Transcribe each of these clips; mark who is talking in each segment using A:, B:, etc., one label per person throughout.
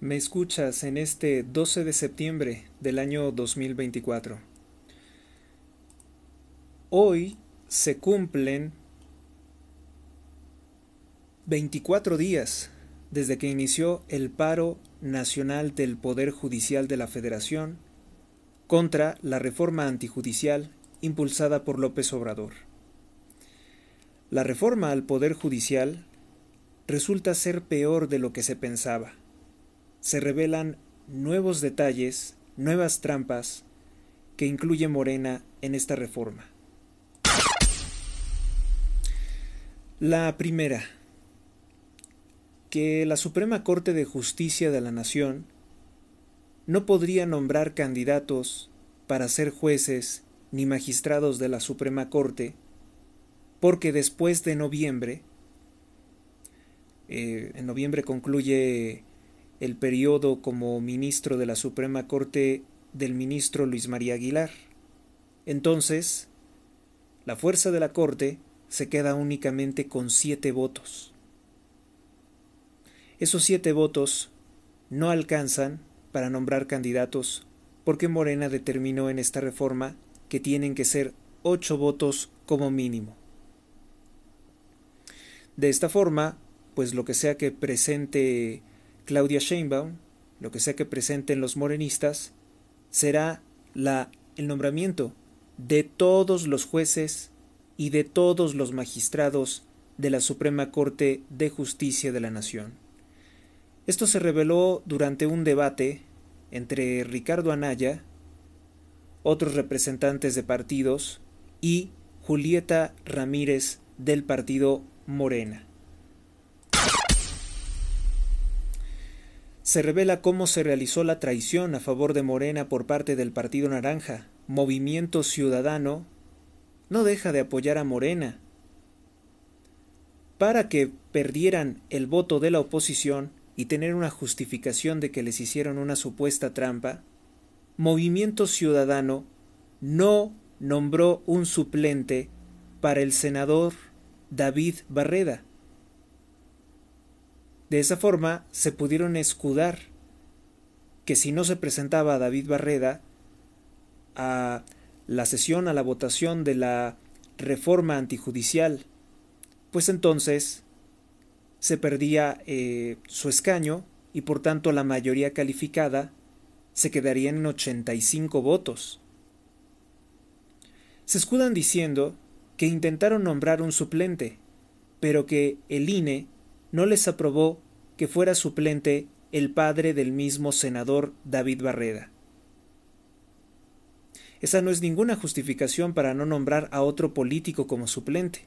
A: Me escuchas en este 12 de septiembre del año 2024. Hoy se cumplen 24 días desde que inició el paro nacional del Poder Judicial de la Federación contra la reforma antijudicial impulsada por López Obrador. La reforma al Poder Judicial resulta ser peor de lo que se pensaba. Se revelan nuevos detalles, nuevas trampas que incluye Morena en esta reforma. La primera, que la Suprema Corte de Justicia de la Nación no podría nombrar candidatos para ser jueces ni magistrados de la Suprema Corte, porque después de noviembre eh, en noviembre concluye el periodo como ministro de la Suprema Corte del ministro Luis María Aguilar. Entonces, la fuerza de la Corte se queda únicamente con siete votos. Esos siete votos no alcanzan para nombrar candidatos porque Morena determinó en esta reforma que tienen que ser ocho votos como mínimo. De esta forma, pues lo que sea que presente Claudia Sheinbaum, lo que sea que presenten los morenistas, será la, el nombramiento de todos los jueces y de todos los magistrados de la Suprema Corte de Justicia de la Nación. Esto se reveló durante un debate entre Ricardo Anaya, otros representantes de partidos y Julieta Ramírez del partido Morena. se revela cómo se realizó la traición a favor de Morena por parte del Partido Naranja. Movimiento Ciudadano no deja de apoyar a Morena. Para que perdieran el voto de la oposición y tener una justificación de que les hicieron una supuesta trampa, Movimiento Ciudadano no nombró un suplente para el senador David Barreda de esa forma se pudieron escudar que si no se presentaba David Barreda a la sesión, a la votación de la reforma antijudicial, pues entonces se perdía eh, su escaño y por tanto la mayoría calificada se quedaría en 85 votos. Se escudan diciendo que intentaron nombrar un suplente, pero que el INE no les aprobó que fuera suplente el padre del mismo senador David Barreda. Esa no es ninguna justificación para no nombrar a otro político como suplente.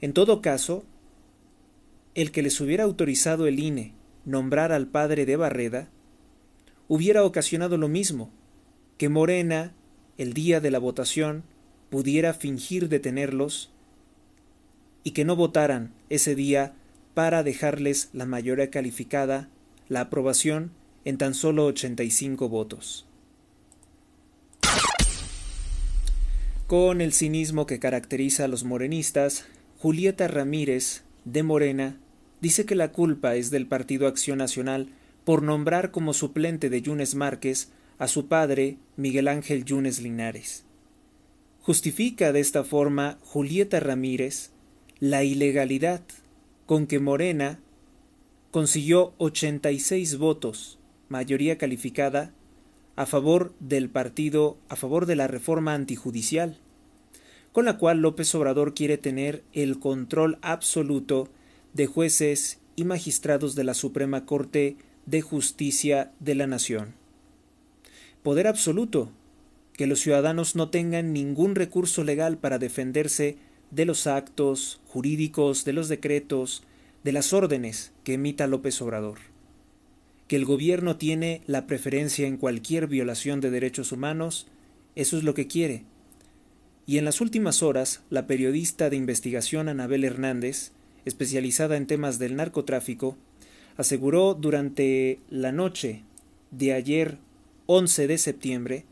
A: En todo caso, el que les hubiera autorizado el INE nombrar al padre de Barreda hubiera ocasionado lo mismo, que Morena, el día de la votación, pudiera fingir detenerlos y que no votaran ese día para dejarles la mayoría calificada, la aprobación, en tan solo 85 votos. Con el cinismo que caracteriza a los morenistas, Julieta Ramírez, de Morena, dice que la culpa es del Partido Acción Nacional por nombrar como suplente de Yunes Márquez a su padre, Miguel Ángel Yunes Linares. Justifica de esta forma Julieta Ramírez la ilegalidad con que Morena consiguió ochenta y seis votos, mayoría calificada, a favor del partido, a favor de la reforma antijudicial, con la cual López Obrador quiere tener el control absoluto de jueces y magistrados de la Suprema Corte de Justicia de la Nación. Poder absoluto, que los ciudadanos no tengan ningún recurso legal para defenderse de los actos jurídicos, de los decretos, de las órdenes que emita López Obrador. Que el gobierno tiene la preferencia en cualquier violación de derechos humanos, eso es lo que quiere. Y en las últimas horas, la periodista de investigación Anabel Hernández, especializada en temas del narcotráfico, aseguró durante la noche de ayer 11 de septiembre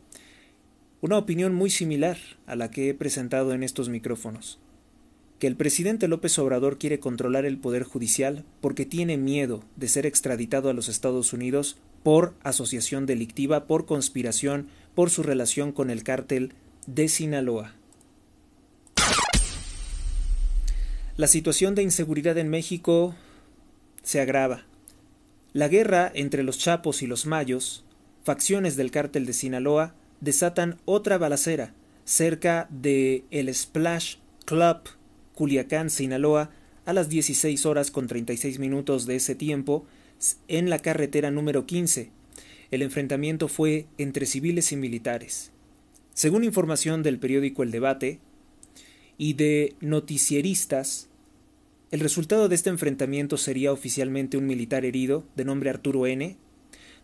A: una opinión muy similar a la que he presentado en estos micrófonos el presidente López Obrador quiere controlar el Poder Judicial porque tiene miedo de ser extraditado a los Estados Unidos por asociación delictiva, por conspiración, por su relación con el cártel de Sinaloa. La situación de inseguridad en México se agrava. La guerra entre los Chapos y los Mayos, facciones del cártel de Sinaloa, desatan otra balacera cerca de el Splash Club Culiacán, Sinaloa, a las 16 horas con 36 minutos de ese tiempo, en la carretera número 15. El enfrentamiento fue entre civiles y militares. Según información del periódico El Debate y de noticieristas, el resultado de este enfrentamiento sería oficialmente un militar herido, de nombre Arturo N.,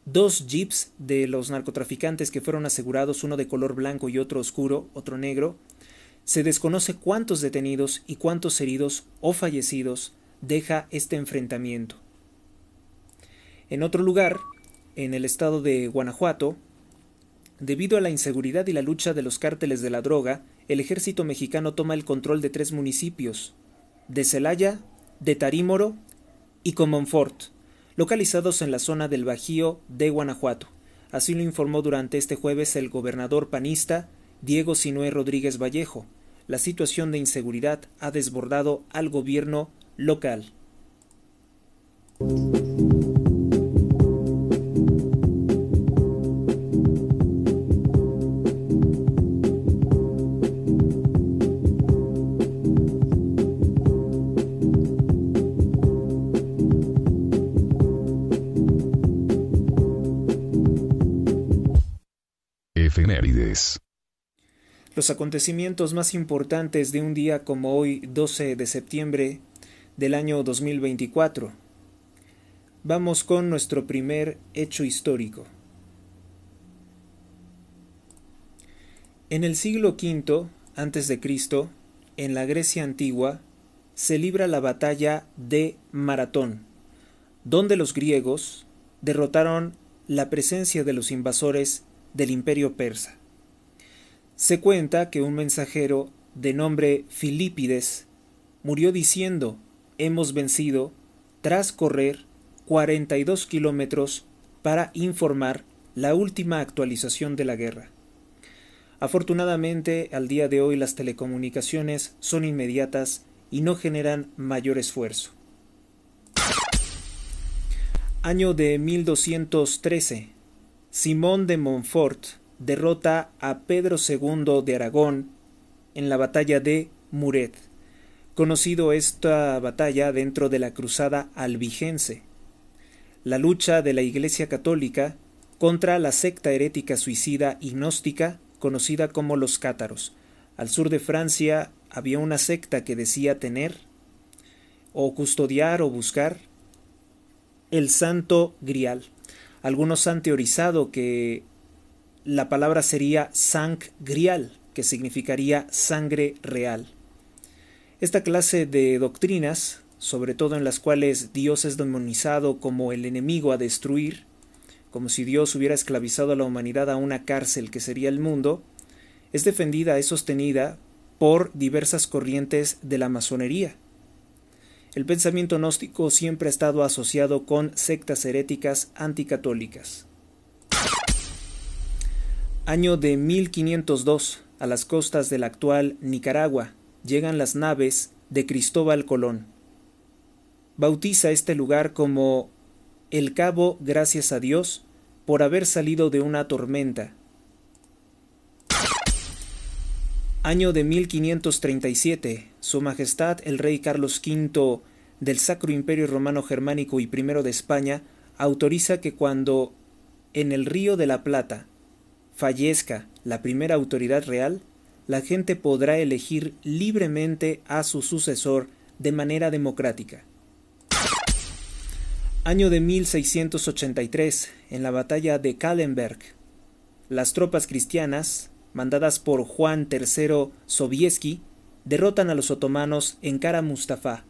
A: dos jeeps de los narcotraficantes que fueron asegurados, uno de color blanco y otro oscuro, otro negro, se desconoce cuántos detenidos y cuántos heridos o fallecidos deja este enfrentamiento. En otro lugar, en el estado de Guanajuato, debido a la inseguridad y la lucha de los cárteles de la droga, el ejército mexicano toma el control de tres municipios, de Celaya, de Tarímoro y Comonfort, localizados en la zona del Bajío de Guanajuato. Así lo informó durante este jueves el gobernador panista Diego Sinué Rodríguez Vallejo, la situación de inseguridad ha desbordado al gobierno local los acontecimientos más importantes de un día como hoy, 12 de septiembre del año 2024. Vamos con nuestro primer hecho histórico. En el siglo V antes de Cristo, en la Grecia antigua, se libra la batalla de Maratón, donde los griegos derrotaron la presencia de los invasores del Imperio persa. Se cuenta que un mensajero de nombre Filipides murió diciendo, hemos vencido, tras correr 42 kilómetros para informar la última actualización de la guerra. Afortunadamente, al día de hoy las telecomunicaciones son inmediatas y no generan mayor esfuerzo. Año de 1213. Simón de Montfort derrota a Pedro II de Aragón en la batalla de Muret, conocido esta batalla dentro de la cruzada albigense, la lucha de la Iglesia Católica contra la secta herética suicida y gnóstica conocida como los cátaros. Al sur de Francia había una secta que decía tener o custodiar o buscar el santo grial, algunos han teorizado que la palabra sería grial, que significaría sangre real. Esta clase de doctrinas, sobre todo en las cuales Dios es demonizado como el enemigo a destruir, como si Dios hubiera esclavizado a la humanidad a una cárcel que sería el mundo, es defendida, y sostenida por diversas corrientes de la masonería. El pensamiento gnóstico siempre ha estado asociado con sectas heréticas anticatólicas. Año de 1502, a las costas de la actual Nicaragua, llegan las naves de Cristóbal Colón. Bautiza este lugar como El Cabo gracias a Dios por haber salido de una tormenta. Año de 1537, Su Majestad el Rey Carlos V del Sacro Imperio Romano Germánico y I de España autoriza que cuando en el Río de la Plata fallezca la primera autoridad real, la gente podrá elegir libremente a su sucesor de manera democrática. Año de 1683, en la batalla de Kallenberg, las tropas cristianas, mandadas por Juan III Sobieski, derrotan a los otomanos en cara Mustafa.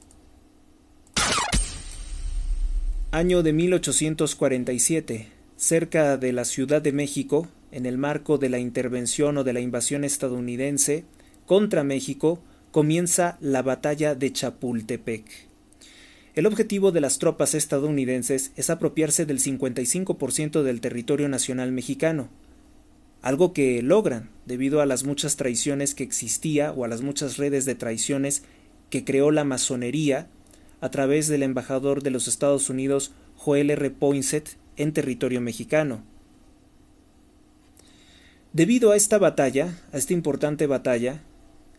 A: Año de 1847, cerca de la Ciudad de México, en el marco de la intervención o de la invasión estadounidense contra México, comienza la batalla de Chapultepec. El objetivo de las tropas estadounidenses es apropiarse del 55% del territorio nacional mexicano, algo que logran debido a las muchas traiciones que existía o a las muchas redes de traiciones que creó la masonería a través del embajador de los Estados Unidos Joel R. Poinsett en territorio mexicano. Debido a esta batalla, a esta importante batalla,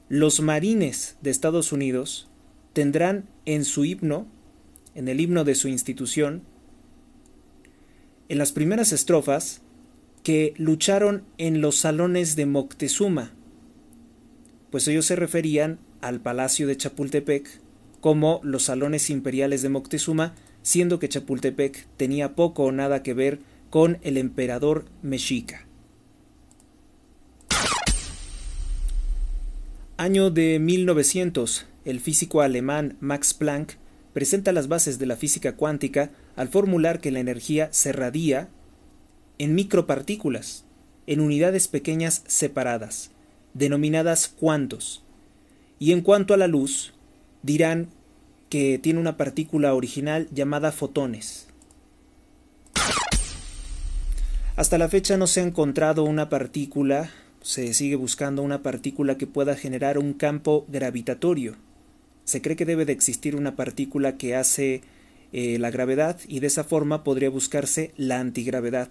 A: los marines de Estados Unidos tendrán en su himno, en el himno de su institución, en las primeras estrofas, que lucharon en los salones de Moctezuma, pues ellos se referían al Palacio de Chapultepec como los salones imperiales de Moctezuma, siendo que Chapultepec tenía poco o nada que ver con el emperador mexica. Año de 1900, el físico alemán Max Planck presenta las bases de la física cuántica al formular que la energía se radía en micropartículas, en unidades pequeñas separadas, denominadas cuantos. Y en cuanto a la luz, dirán que tiene una partícula original llamada fotones. Hasta la fecha no se ha encontrado una partícula se sigue buscando una partícula que pueda generar un campo gravitatorio. Se cree que debe de existir una partícula que hace eh, la gravedad y de esa forma podría buscarse la antigravedad.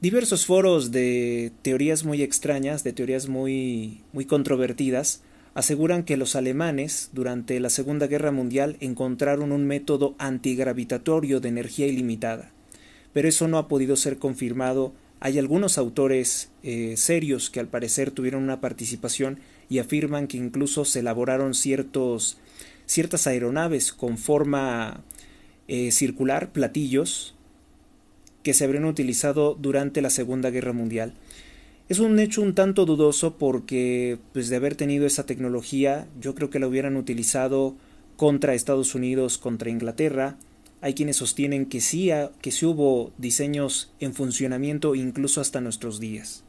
A: Diversos foros de teorías muy extrañas, de teorías muy, muy controvertidas, aseguran que los alemanes durante la Segunda Guerra Mundial encontraron un método antigravitatorio de energía ilimitada, pero eso no ha podido ser confirmado hay algunos autores eh, serios que al parecer tuvieron una participación y afirman que incluso se elaboraron ciertos, ciertas aeronaves con forma eh, circular, platillos, que se habrían utilizado durante la Segunda Guerra Mundial. Es un hecho un tanto dudoso porque, pues de haber tenido esa tecnología, yo creo que la hubieran utilizado contra Estados Unidos, contra Inglaterra, hay quienes sostienen que sí, que sí hubo diseños en funcionamiento incluso hasta nuestros días.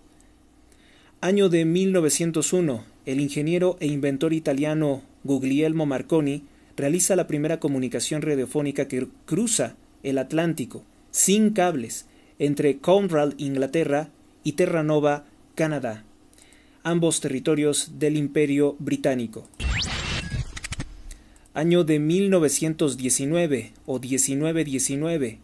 A: Año de 1901, el ingeniero e inventor italiano Guglielmo Marconi realiza la primera comunicación radiofónica que cruza el Atlántico, sin cables, entre Conrad, Inglaterra, y Terranova, Canadá, ambos territorios del Imperio Británico año de 1919 o 1919.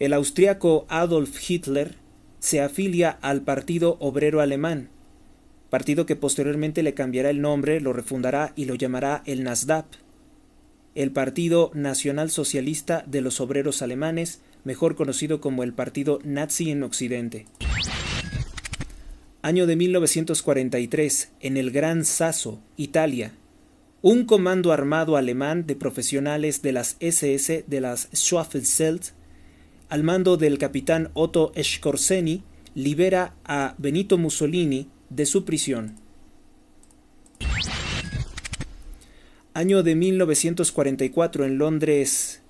A: El austriaco Adolf Hitler se afilia al Partido Obrero Alemán, partido que posteriormente le cambiará el nombre, lo refundará y lo llamará el NASDAP, el Partido Nacional Socialista de los Obreros Alemanes, mejor conocido como el Partido Nazi en Occidente. Año de 1943, en el Gran Sasso, Italia, un comando armado alemán de profesionales de las SS de las Schwaffelseld, al mando del capitán Otto Schorseni, libera a Benito Mussolini de su prisión. Año de 1944 en Londres,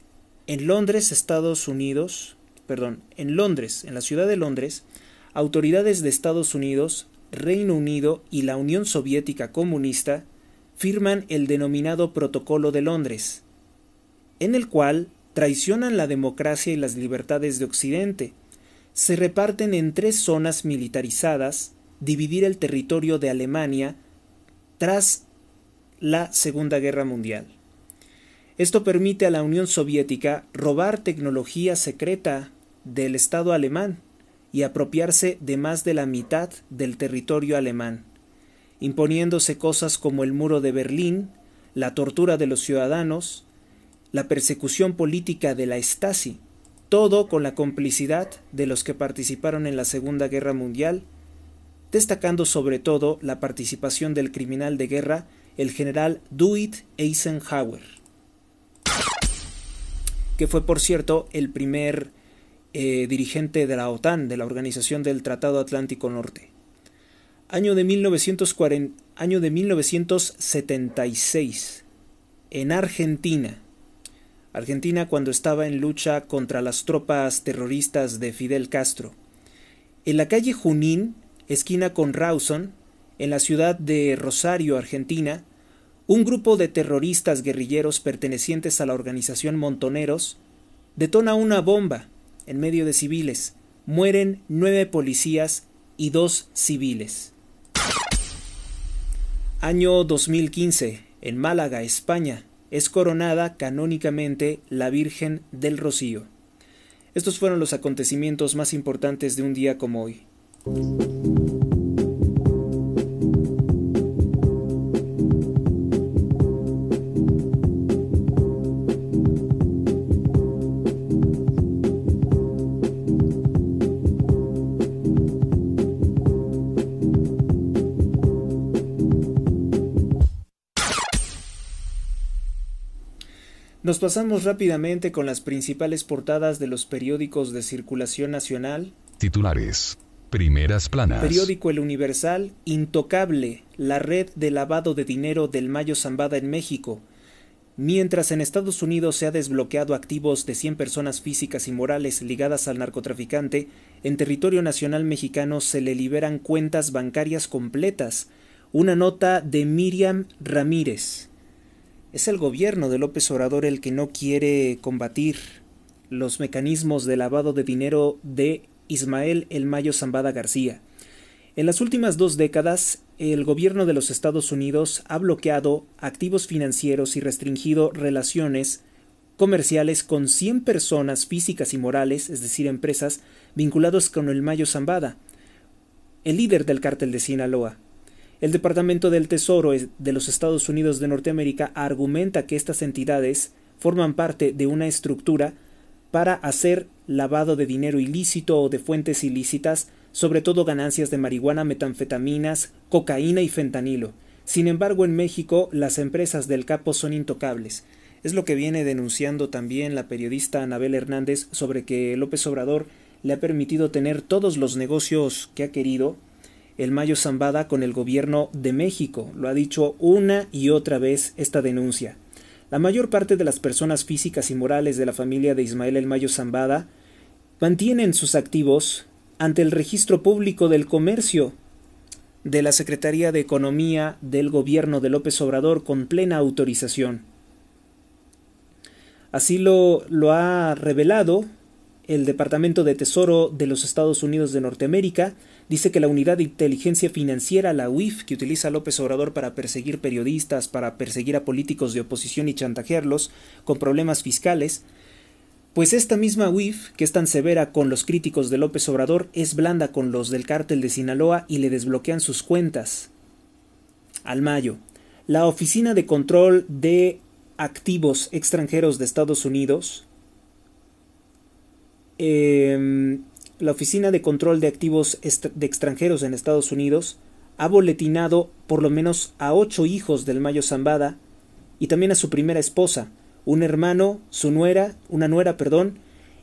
A: en Londres, Estados Unidos, perdón, en Londres, en la ciudad de Londres, autoridades de Estados Unidos, Reino Unido y la Unión Soviética Comunista firman el denominado Protocolo de Londres, en el cual traicionan la democracia y las libertades de Occidente, se reparten en tres zonas militarizadas, dividir el territorio de Alemania tras la Segunda Guerra Mundial. Esto permite a la Unión Soviética robar tecnología secreta del Estado alemán y apropiarse de más de la mitad del territorio alemán imponiéndose cosas como el muro de Berlín, la tortura de los ciudadanos, la persecución política de la Stasi, todo con la complicidad de los que participaron en la Segunda Guerra Mundial, destacando sobre todo la participación del criminal de guerra, el general Dwight Eisenhower, que fue por cierto el primer eh, dirigente de la OTAN, de la Organización del Tratado Atlántico Norte. Año de, 1940, año de 1976, en Argentina. Argentina cuando estaba en lucha contra las tropas terroristas de Fidel Castro. En la calle Junín, esquina con Rawson, en la ciudad de Rosario, Argentina, un grupo de terroristas guerrilleros pertenecientes a la organización Montoneros detona una bomba en medio de civiles. Mueren nueve policías y dos civiles. Año 2015, en Málaga, España, es coronada canónicamente la Virgen del Rocío. Estos fueron los acontecimientos más importantes de un día como hoy. Nos pasamos rápidamente con las principales portadas de los periódicos de circulación nacional.
B: Titulares. Primeras planas. Periódico
A: El Universal, Intocable, la red de lavado de dinero del Mayo Zambada en México. Mientras en Estados Unidos se ha desbloqueado activos de 100 personas físicas y morales ligadas al narcotraficante, en territorio nacional mexicano se le liberan cuentas bancarias completas. Una nota de Miriam Ramírez. Es el gobierno de López Obrador el que no quiere combatir los mecanismos de lavado de dinero de Ismael El Mayo Zambada García. En las últimas dos décadas, el gobierno de los Estados Unidos ha bloqueado activos financieros y restringido relaciones comerciales con 100 personas físicas y morales, es decir, empresas, vinculadas con el Mayo Zambada, el líder del cártel de Sinaloa. El Departamento del Tesoro de los Estados Unidos de Norteamérica argumenta que estas entidades forman parte de una estructura para hacer lavado de dinero ilícito o de fuentes ilícitas, sobre todo ganancias de marihuana, metanfetaminas, cocaína y fentanilo. Sin embargo, en México las empresas del capo son intocables. Es lo que viene denunciando también la periodista Anabel Hernández sobre que López Obrador le ha permitido tener todos los negocios que ha querido, el Mayo Zambada con el gobierno de México, lo ha dicho una y otra vez esta denuncia. La mayor parte de las personas físicas y morales de la familia de Ismael El Mayo Zambada mantienen sus activos ante el registro público del comercio de la Secretaría de Economía del gobierno de López Obrador con plena autorización. Así lo, lo ha revelado el Departamento de Tesoro de los Estados Unidos de Norteamérica Dice que la unidad de inteligencia financiera, la UIF, que utiliza López Obrador para perseguir periodistas, para perseguir a políticos de oposición y chantajearlos con problemas fiscales, pues esta misma UIF, que es tan severa con los críticos de López Obrador, es blanda con los del cártel de Sinaloa y le desbloquean sus cuentas. Al mayo, la Oficina de Control de Activos Extranjeros de Estados Unidos em, la Oficina de Control de Activos de Extranjeros en Estados Unidos ha boletinado por lo menos a ocho hijos del Mayo Zambada y también a su primera esposa, un hermano, su nuera, una nuera, perdón,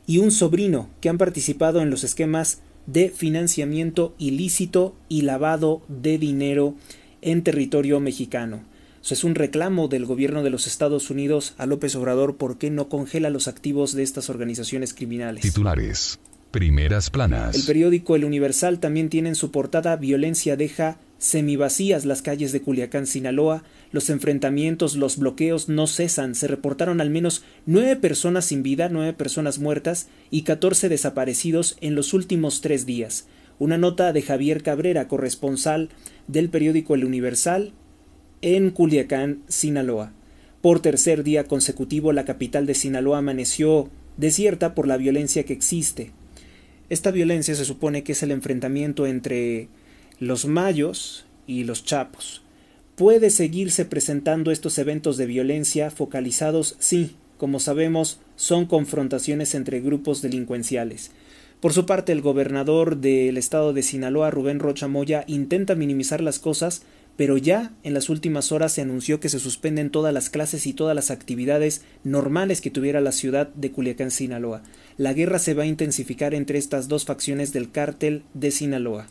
A: y un sobrino que han participado en los esquemas de financiamiento ilícito y lavado de dinero en territorio mexicano. Eso es un reclamo del gobierno de los Estados Unidos a López Obrador por qué no congela los activos de estas organizaciones criminales.
B: Titulares. Primeras planas. El
A: periódico El Universal también tiene en su portada Violencia deja semivacías las calles de Culiacán, Sinaloa. Los enfrentamientos, los bloqueos no cesan. Se reportaron al menos nueve personas sin vida, nueve personas muertas y catorce desaparecidos en los últimos tres días. Una nota de Javier Cabrera, corresponsal del periódico El Universal en Culiacán, Sinaloa. Por tercer día consecutivo la capital de Sinaloa amaneció desierta por la violencia que existe. Esta violencia se supone que es el enfrentamiento entre los mayos y los chapos. Puede seguirse presentando estos eventos de violencia focalizados, sí, como sabemos, son confrontaciones entre grupos delincuenciales. Por su parte, el gobernador del estado de Sinaloa, Rubén Rocha Moya, intenta minimizar las cosas pero ya en las últimas horas se anunció que se suspenden todas las clases y todas las actividades normales que tuviera la ciudad de Culiacán, Sinaloa. La guerra se va a intensificar entre estas dos facciones del cártel de Sinaloa.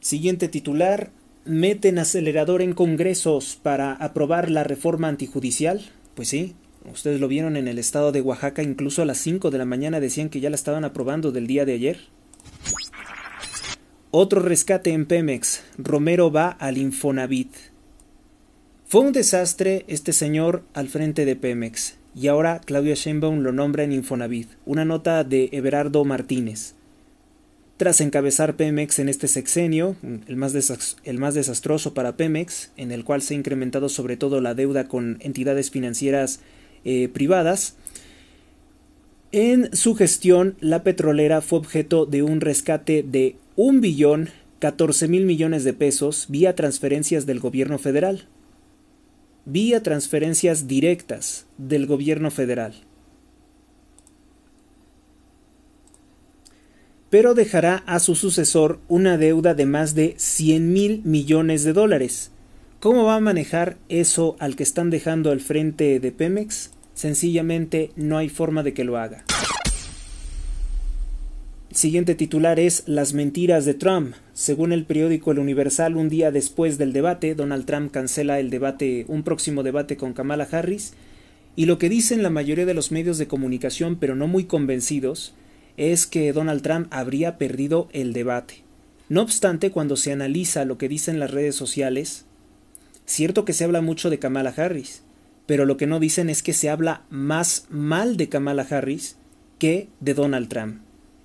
A: Siguiente titular. Meten acelerador en congresos para aprobar la reforma antijudicial. Pues sí, ustedes lo vieron en el estado de Oaxaca, incluso a las 5 de la mañana decían que ya la estaban aprobando del día de ayer. Otro rescate en Pemex. Romero va al Infonavit. Fue un desastre este señor al frente de Pemex y ahora Claudia Sheinbaum lo nombra en Infonavit. Una nota de Everardo Martínez. Tras encabezar Pemex en este sexenio, el más, el más, desastroso para Pemex, en el cual se ha incrementado sobre todo la deuda con entidades financieras eh, privadas, en su gestión la petrolera fue objeto de un rescate de un billón 14 mil millones de pesos vía transferencias del gobierno federal, vía transferencias directas del gobierno federal. Pero dejará a su sucesor una deuda de más de 100 mil millones de dólares. ¿Cómo va a manejar eso al que están dejando al frente de Pemex? Sencillamente no hay forma de que lo haga. Siguiente titular es Las mentiras de Trump. Según el periódico El Universal, un día después del debate, Donald Trump cancela el debate, un próximo debate con Kamala Harris, y lo que dicen la mayoría de los medios de comunicación, pero no muy convencidos, es que Donald Trump habría perdido el debate. No obstante, cuando se analiza lo que dicen las redes sociales, cierto que se habla mucho de Kamala Harris, pero lo que no dicen es que se habla más mal de Kamala Harris que de Donald Trump.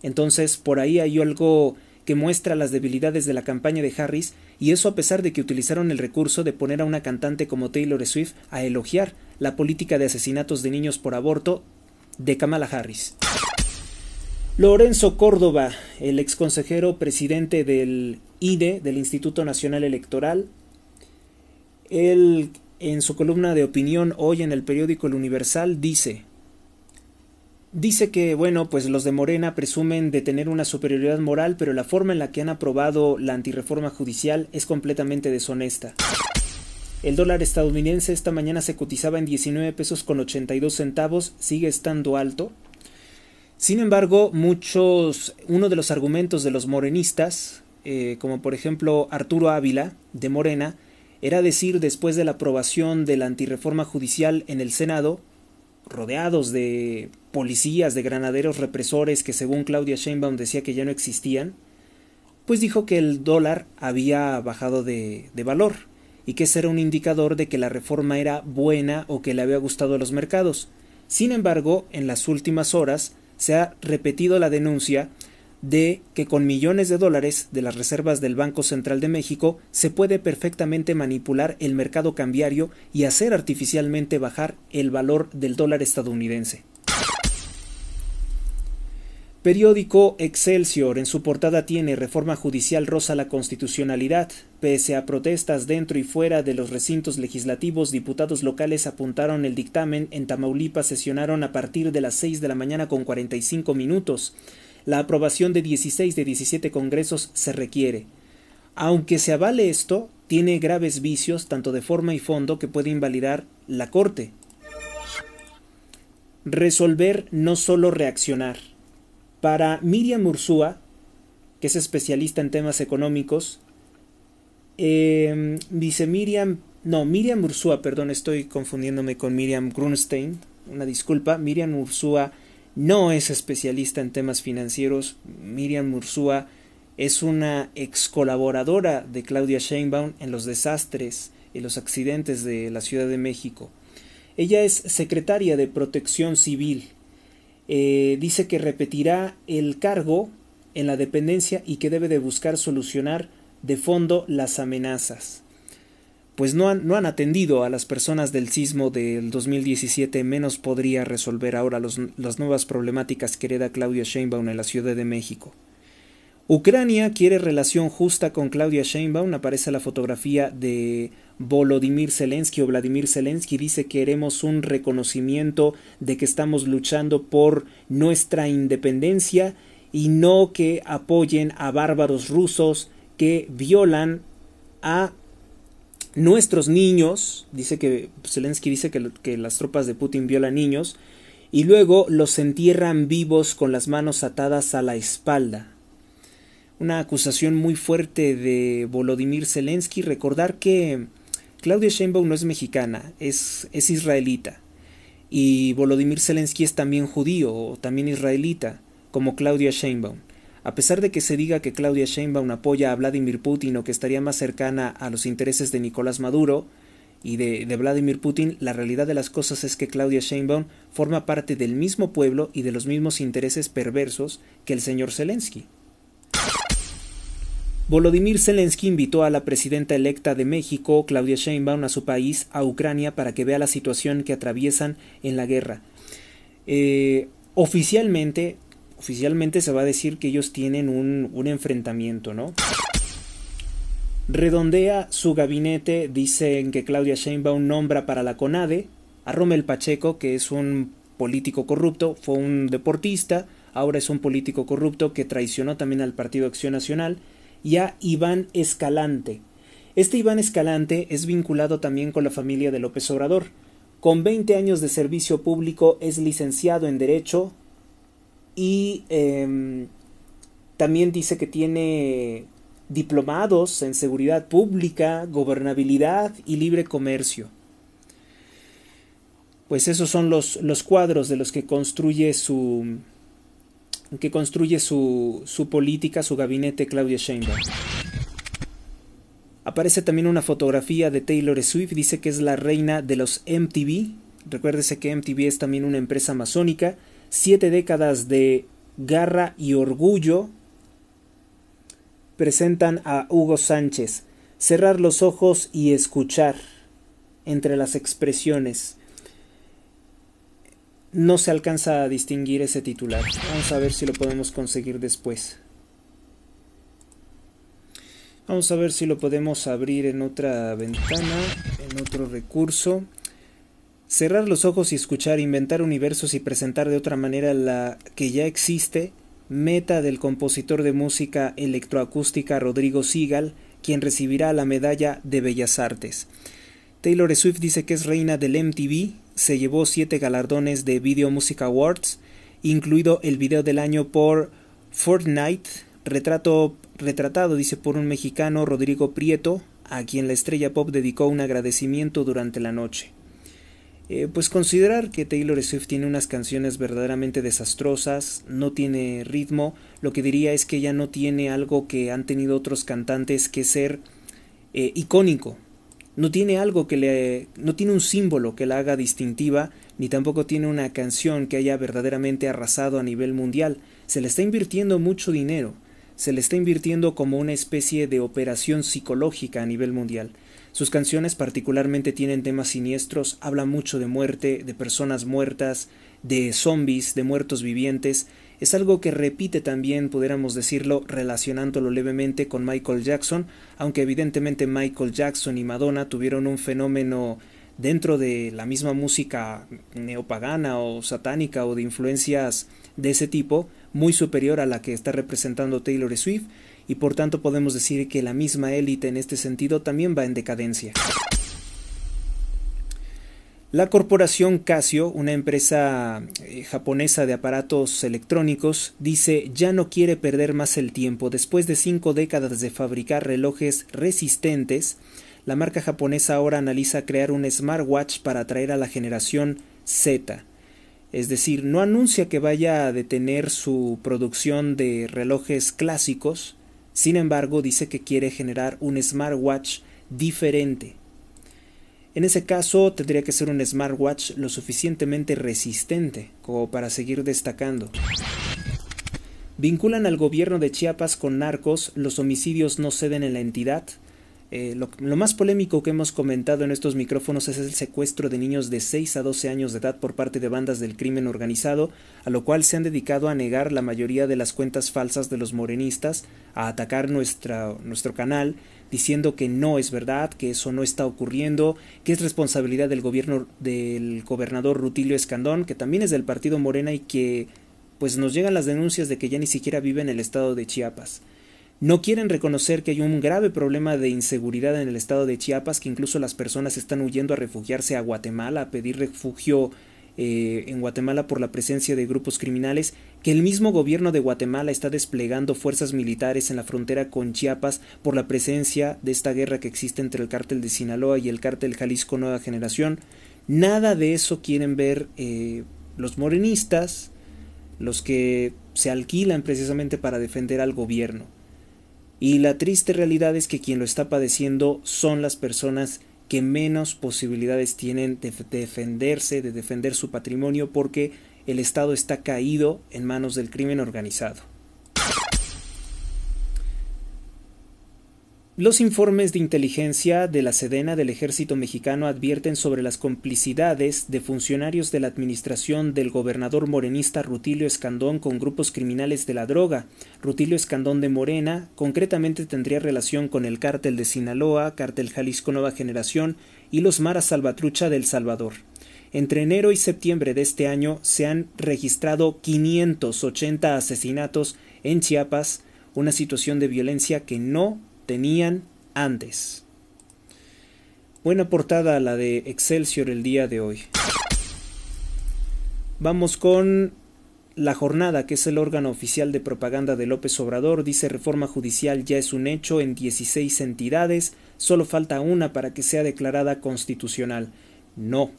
A: Entonces, por ahí hay algo que muestra las debilidades de la campaña de Harris, y eso a pesar de que utilizaron el recurso de poner a una cantante como Taylor Swift a elogiar la política de asesinatos de niños por aborto de Kamala Harris. Lorenzo Córdoba, el ex consejero presidente del IDE, del Instituto Nacional Electoral, él en su columna de opinión hoy en el periódico El Universal dice, Dice que, bueno, pues los de Morena presumen de tener una superioridad moral, pero la forma en la que han aprobado la antirreforma judicial es completamente deshonesta. El dólar estadounidense esta mañana se cotizaba en 19 pesos con 82 centavos, sigue estando alto. Sin embargo, muchos, uno de los argumentos de los morenistas, eh, como por ejemplo Arturo Ávila, de Morena, era decir después de la aprobación de la antirreforma judicial en el Senado, rodeados de policías, de granaderos represores que según Claudia Sheinbaum decía que ya no existían, pues dijo que el dólar había bajado de, de valor y que ese era un indicador de que la reforma era buena o que le había gustado a los mercados. Sin embargo, en las últimas horas se ha repetido la denuncia de que con millones de dólares de las reservas del Banco Central de México se puede perfectamente manipular el mercado cambiario y hacer artificialmente bajar el valor del dólar estadounidense. Periódico Excelsior en su portada tiene Reforma Judicial rosa la constitucionalidad. Pese a protestas dentro y fuera de los recintos legislativos, diputados locales apuntaron el dictamen. En Tamaulipas sesionaron a partir de las 6 de la mañana con 45 minutos. La aprobación de 16 de 17 congresos se requiere. Aunque se avale esto, tiene graves vicios tanto de forma y fondo que puede invalidar la Corte. Resolver no solo reaccionar. Para Miriam Ursúa, que es especialista en temas económicos, em, dice Miriam, no, Miriam Ursúa, perdón, estoy confundiéndome con Miriam Grunstein, una disculpa, Miriam Ursúa no es especialista en temas financieros, Miriam Ursúa es una ex colaboradora de Claudia Sheinbaum en los desastres y los accidentes de la Ciudad de México. Ella es secretaria de Protección Civil eh, dice que repetirá el cargo en la dependencia y que debe de buscar solucionar de fondo las amenazas. Pues no han, no han atendido a las personas del sismo del 2017, menos podría resolver ahora las nuevas problemáticas que hereda Claudia Sheinbaum en la Ciudad de México. Ucrania quiere relación justa con Claudia Sheinbaum, aparece la fotografía de Volodymyr Zelensky o Vladimir Zelensky dice que queremos un reconocimiento de que estamos luchando por nuestra independencia y no que apoyen a bárbaros rusos que violan a nuestros niños, dice que Zelensky dice que, que, las tropas de Putin violan niños, y luego los entierran vivos con las manos atadas a la espalda. Una acusación muy fuerte de Volodymyr Zelensky, recordar que Claudia Sheinbaum no es mexicana, es, es israelita. Y Volodymyr Zelensky es también judío o también israelita, como Claudia Sheinbaum. A pesar de que se diga que Claudia Sheinbaum apoya a Vladimir Putin o que estaría más cercana a los intereses de Nicolás Maduro y de, de, Vladimir Putin, la realidad de las cosas es que Claudia Sheinbaum forma parte del mismo pueblo y de los mismos intereses perversos que el señor Zelensky. Volodymyr Zelensky invitó a la presidenta electa de México, Claudia Sheinbaum, a su país, a Ucrania, para que vea la situación que atraviesan en la guerra. Eh, oficialmente, oficialmente se va a decir que ellos tienen un, un enfrentamiento, ¿no? Redondea su gabinete, dicen que Claudia Sheinbaum nombra para la CONADE a Romel Pacheco, que es un político corrupto, fue un deportista, ahora es un político corrupto que traicionó también al Partido Acción Nacional, ya Iván Escalante. Este Iván Escalante es vinculado también con la familia de López Obrador. Con 20 años de servicio público es licenciado en Derecho y em, también dice que tiene diplomados en seguridad pública, gobernabilidad y libre comercio. Pues esos son los, los cuadros de los que construye su, que construye su, política, su gabinete Claudia Sheinbaum. Aparece también una fotografía de Taylor Swift, dice que es la reina de los MTV. Recuérdese que MTV es también una empresa masónica. Siete décadas de garra y orgullo presentan a Hugo Sánchez. Cerrar los ojos y escuchar entre las expresiones. No se alcanza a distinguir ese titular. Vamos a ver si lo podemos conseguir después. Vamos a ver si lo podemos abrir en otra ventana, en otro recurso. Cerrar los ojos y escuchar, inventar universos y presentar de otra manera la que ya existe, meta del compositor de música electroacústica Rodrigo Sigal, quien recibirá la medalla de Bellas Artes. Taylor Swift dice que es reina del MTV, se llevó siete galardones de Video Music Awards, incluido el video del año por Fortnite, retrato, retratado, dice, por un mexicano, Rodrigo Prieto, a quien la estrella pop dedicó un agradecimiento durante la noche. Eh, pues considerar que Taylor Swift tiene unas canciones verdaderamente desastrosas, no tiene ritmo, lo que diría es que ya no tiene algo que han tenido otros cantantes que ser eh, icónico, no tiene algo que le no tiene un símbolo que la haga distintiva ni tampoco tiene una canción que haya verdaderamente arrasado a nivel mundial se le está invirtiendo mucho dinero se le está invirtiendo como una especie de operación psicológica a nivel mundial sus canciones particularmente tienen temas siniestros habla mucho de muerte de personas muertas de zombies de muertos vivientes es algo que repite también, pudiéramos decirlo, relacionándolo levemente con Michael Jackson, aunque evidentemente Michael Jackson y Madonna tuvieron un fenómeno dentro de la misma música neopagana o satánica o de influencias de ese tipo, muy superior a la que está representando Taylor Swift, y por tanto podemos decir que la misma élite en este sentido también va en decadencia. La corporación Casio, una empresa eh, japonesa de aparatos electrónicos, dice ya no quiere perder más el tiempo. Después de cinco décadas de fabricar relojes resistentes, la marca japonesa ahora analiza crear un smartwatch para atraer a la generación Z. Es decir, no anuncia que vaya a detener su producción de relojes clásicos, sin embargo dice que quiere generar un smartwatch diferente en ese caso, tendría que ser un smartwatch lo suficientemente resistente como para seguir destacando. Vinculan al gobierno de Chiapas con narcos, los homicidios no ceden en la entidad. Eh, lo, más polémico que hemos comentado en estos micrófonos es el secuestro de niños de 6 a 12 años de edad por parte de bandas del crimen organizado, a lo cual se han dedicado a negar la mayoría de las cuentas falsas de los morenistas, a atacar nuestra, nuestro canal diciendo que no es verdad, que eso no está ocurriendo, que es responsabilidad del gobierno del gobernador Rutilio Escandón, que también es del partido Morena y que pues nos llegan las denuncias de que ya ni siquiera vive en el estado de Chiapas. No quieren reconocer que hay un grave problema de inseguridad en el estado de Chiapas, que incluso las personas están huyendo a refugiarse a Guatemala, a pedir refugio eh, en Guatemala por la presencia de grupos criminales, que el mismo gobierno de Guatemala está desplegando fuerzas militares en la frontera con Chiapas por la presencia de esta guerra que existe entre el cártel de Sinaloa y el cártel Jalisco Nueva Generación. Nada de eso quieren ver eh, los morenistas, los que se alquilan precisamente para defender al gobierno. Y la triste realidad es que quien lo está padeciendo son las personas que menos posibilidades tienen de defenderse, de defender su patrimonio, porque el Estado está caído en manos del crimen organizado. Los informes de inteligencia de la Sedena del Ejército Mexicano advierten sobre las complicidades de funcionarios de la administración del gobernador morenista Rutilio Escandón con grupos criminales de la droga. Rutilio Escandón de Morena concretamente tendría relación con el cártel de Sinaloa, cártel Jalisco Nueva Generación y los Maras Salvatrucha del Salvador. Entre enero y septiembre de este año se han registrado 580 asesinatos en Chiapas, una situación de violencia que no tenían antes. Buena portada la de Excelsior el día de hoy. Vamos con la jornada, que es el órgano oficial de propaganda de López Obrador, dice reforma judicial ya es un hecho en 16 entidades, solo falta una para que sea declarada constitucional. No,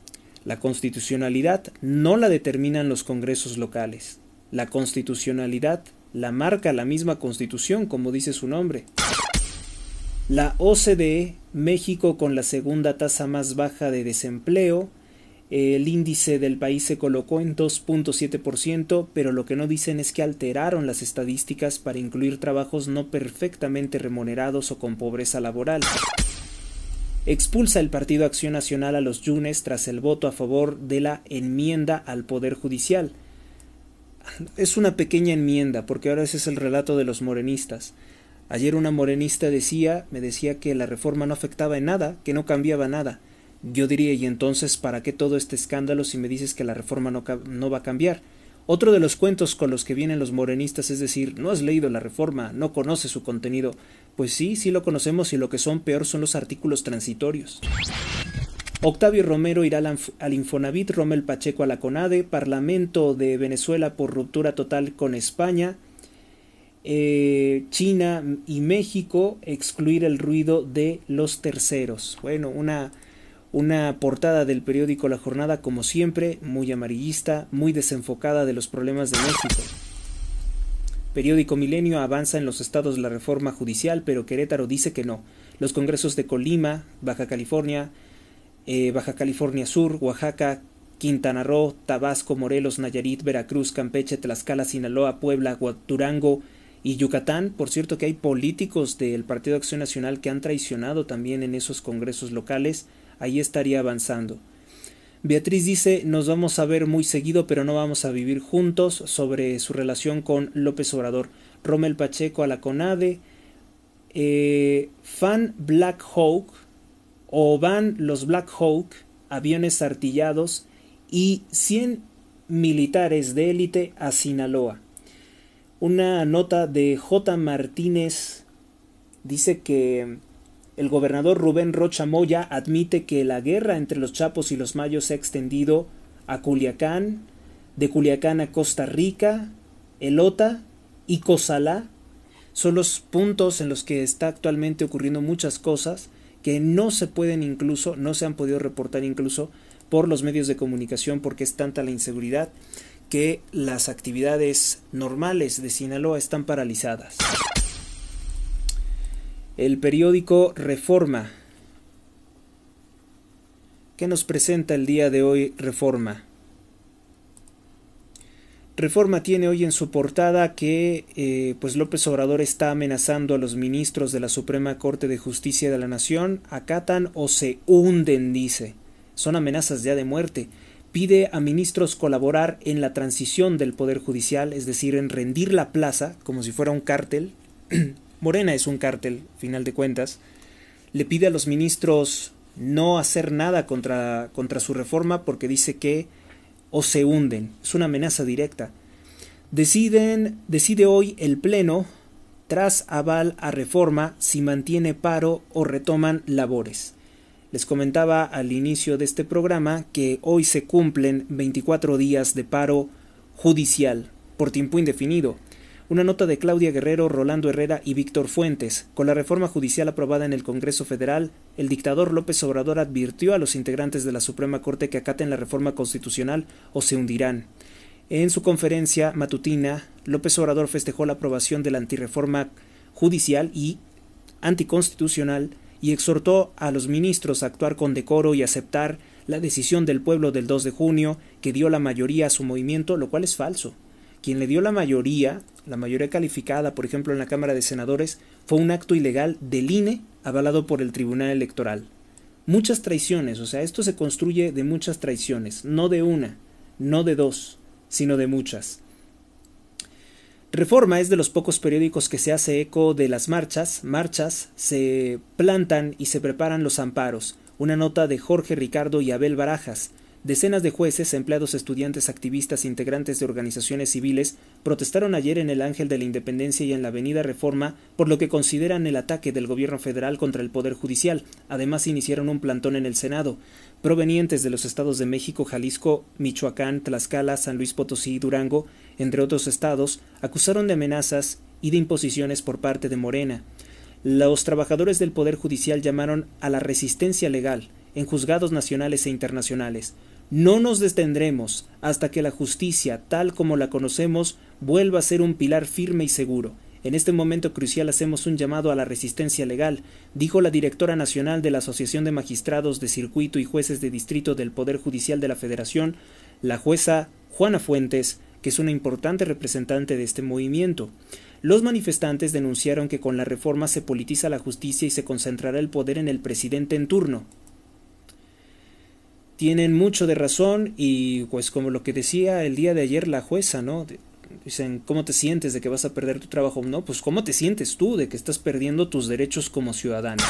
A: la constitucionalidad no la determinan los congresos locales. La constitucionalidad la marca la misma constitución, como dice su nombre. La OCDE, México con la segunda tasa más baja de desempleo, el índice del país se colocó en 2.7%, pero lo que no dicen es que alteraron las estadísticas para incluir trabajos no perfectamente remunerados o con pobreza laboral. Expulsa el Partido Acción Nacional a los Yunes tras el voto a favor de la enmienda al Poder Judicial. Es una pequeña enmienda, porque ahora ese es el relato de los morenistas. Ayer una morenista decía, me decía que la reforma no afectaba en nada, que no cambiaba nada. Yo diría, ¿y entonces para qué todo este escándalo si me dices que la reforma no, no va a cambiar? Otro de los cuentos con los que vienen los morenistas es decir, no has leído la reforma, no conoces su contenido. Pues sí, sí lo conocemos y lo que son peor son los artículos transitorios. Octavio Romero irá al Infonavit, Romel Pacheco a la CONADE, Parlamento de Venezuela por ruptura total con España, eh, China y México excluir el ruido de los terceros. Bueno, una, una portada del periódico La Jornada, como siempre, muy amarillista, muy desenfocada de los problemas de México. Periódico Milenio avanza en los estados la reforma judicial, pero Querétaro dice que no. Los congresos de Colima, Baja California, eh, Baja California Sur, Oaxaca, Quintana Roo, Tabasco, Morelos, Nayarit, Veracruz, Campeche, Tlaxcala, Sinaloa, Puebla, Durango, y Yucatán, por cierto que hay políticos del Partido Acción Nacional que han traicionado también en esos congresos locales, ahí estaría avanzando. Beatriz dice, nos vamos a ver muy seguido, pero no vamos a vivir juntos, sobre su relación con López Obrador. Romel Pacheco a la CONADE, Fan eh, Black Hawk, o van los Black Hawk, aviones artillados, y 100 militares de élite a Sinaloa. Una nota de J. Martínez dice que el gobernador Rubén Rocha Moya admite que la guerra entre los chapos y los mayos se ha extendido a Culiacán, de Culiacán a Costa Rica, Elota y Cozalá. Son los puntos en los que está actualmente ocurriendo muchas cosas que no se pueden incluso, no se han podido reportar incluso por los medios de comunicación porque es tanta la inseguridad que las actividades normales de Sinaloa están paralizadas. El periódico Reforma. ¿Qué nos presenta el día de hoy Reforma? Reforma tiene hoy en su portada que eh, pues López Obrador está amenazando a los ministros de la Suprema Corte de Justicia de la Nación, acatan o se hunden, dice. Son amenazas ya de muerte pide a ministros colaborar en la transición del Poder Judicial, es decir, en rendir la plaza como si fuera un cártel. Morena es un cártel, final de cuentas. Le pide a los ministros no hacer nada contra, contra su reforma porque dice que o se hunden. Es una amenaza directa. Deciden, decide hoy el Pleno tras aval a reforma si mantiene paro o retoman labores. Les comentaba al inicio de este programa que hoy se cumplen 24 días de paro judicial por tiempo indefinido. Una nota de Claudia Guerrero, Rolando Herrera y Víctor Fuentes. Con la reforma judicial aprobada en el Congreso Federal, el dictador López Obrador advirtió a los integrantes de la Suprema Corte que acaten la reforma constitucional o se hundirán. En su conferencia matutina, López Obrador festejó la aprobación de la antirreforma judicial y anticonstitucional y exhortó a los ministros a actuar con decoro y aceptar la decisión del pueblo del 2 de junio que dio la mayoría a su movimiento, lo cual es falso. Quien le dio la mayoría, la mayoría calificada, por ejemplo, en la Cámara de Senadores, fue un acto ilegal del INE avalado por el Tribunal Electoral. Muchas traiciones, o sea, esto se construye de muchas traiciones, no de una, no de dos, sino de muchas. Reforma es de los pocos periódicos que se hace eco de las marchas, marchas, se plantan y se preparan los amparos, una nota de Jorge Ricardo y Abel Barajas, Decenas de jueces, empleados, estudiantes, activistas, integrantes de organizaciones civiles protestaron ayer en el Ángel de la Independencia y en la Avenida Reforma por lo que consideran el ataque del gobierno federal contra el Poder Judicial. Además, iniciaron un plantón en el Senado provenientes de los estados de México, Jalisco, Michoacán, Tlaxcala, San Luis Potosí y Durango, entre otros estados, acusaron de amenazas y de imposiciones por parte de Morena. Los trabajadores del Poder Judicial llamaron a la resistencia legal en juzgados nacionales e internacionales. No nos destendremos hasta que la justicia, tal como la conocemos, vuelva a ser un pilar firme y seguro. En este momento crucial hacemos un llamado a la resistencia legal, dijo la directora nacional de la Asociación de Magistrados de Circuito y Jueces de Distrito del Poder Judicial de la Federación, la jueza Juana Fuentes, que es una importante representante de este movimiento. Los manifestantes denunciaron que con la reforma se politiza la justicia y se concentrará el poder en el presidente en turno. Tienen mucho de razón y pues como lo que decía el día de ayer la jueza, ¿no? Dicen, ¿cómo te sientes de que vas a perder tu trabajo? No, pues ¿cómo te sientes tú de que estás perdiendo tus derechos como ciudadano?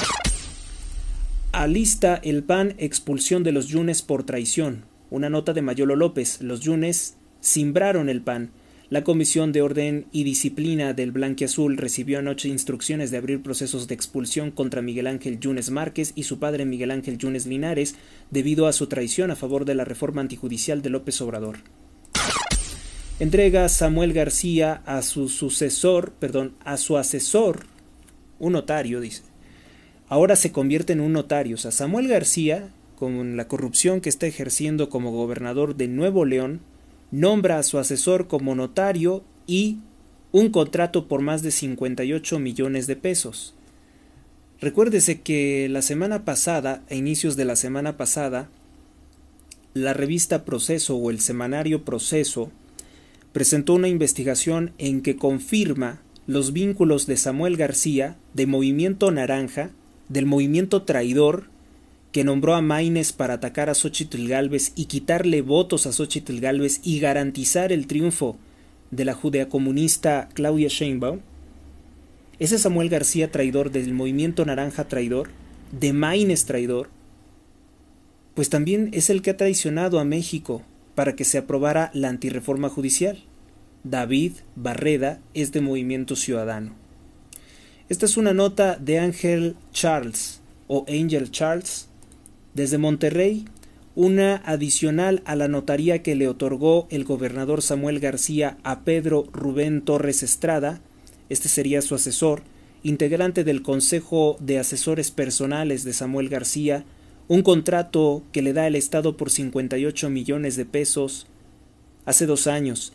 A: Alista el PAN expulsión de los Yunes por traición. Una nota de Mayolo López. Los Yunes simbraron el PAN. La Comisión de Orden y Disciplina del Azul recibió anoche instrucciones de abrir procesos de expulsión contra Miguel Ángel Yunes Márquez y su padre Miguel Ángel Yunes Linares debido a su traición a favor de la reforma antijudicial de López Obrador entrega Samuel García a su sucesor, perdón, a su asesor, un notario, dice. Ahora se convierte en un notario. O sea, Samuel García, con la corrupción que está ejerciendo como gobernador de Nuevo León, nombra a su asesor como notario y un contrato por más de 58 millones de pesos. Recuérdese que la semana pasada, a inicios de la semana pasada, la revista Proceso o el semanario Proceso presentó una investigación en que confirma los vínculos de Samuel García, de Movimiento Naranja, del Movimiento Traidor, que nombró a Maines para atacar a Xochitl Galvez y quitarle votos a Xochitl Galvez y garantizar el triunfo de la judea comunista Claudia Sheinbaum, ese Samuel García traidor del movimiento naranja traidor, de Maines traidor, pues también es el que ha traicionado a México para que se aprobara la antirreforma judicial. David Barreda es de Movimiento Ciudadano. Esta es una nota de Ángel Charles o Angel Charles desde Monterrey, una adicional a la notaría que le otorgó el gobernador Samuel García a Pedro Rubén Torres Estrada, este sería su asesor, integrante del Consejo de Asesores Personales de Samuel García, un contrato que le da el Estado por 58 millones de pesos hace dos años.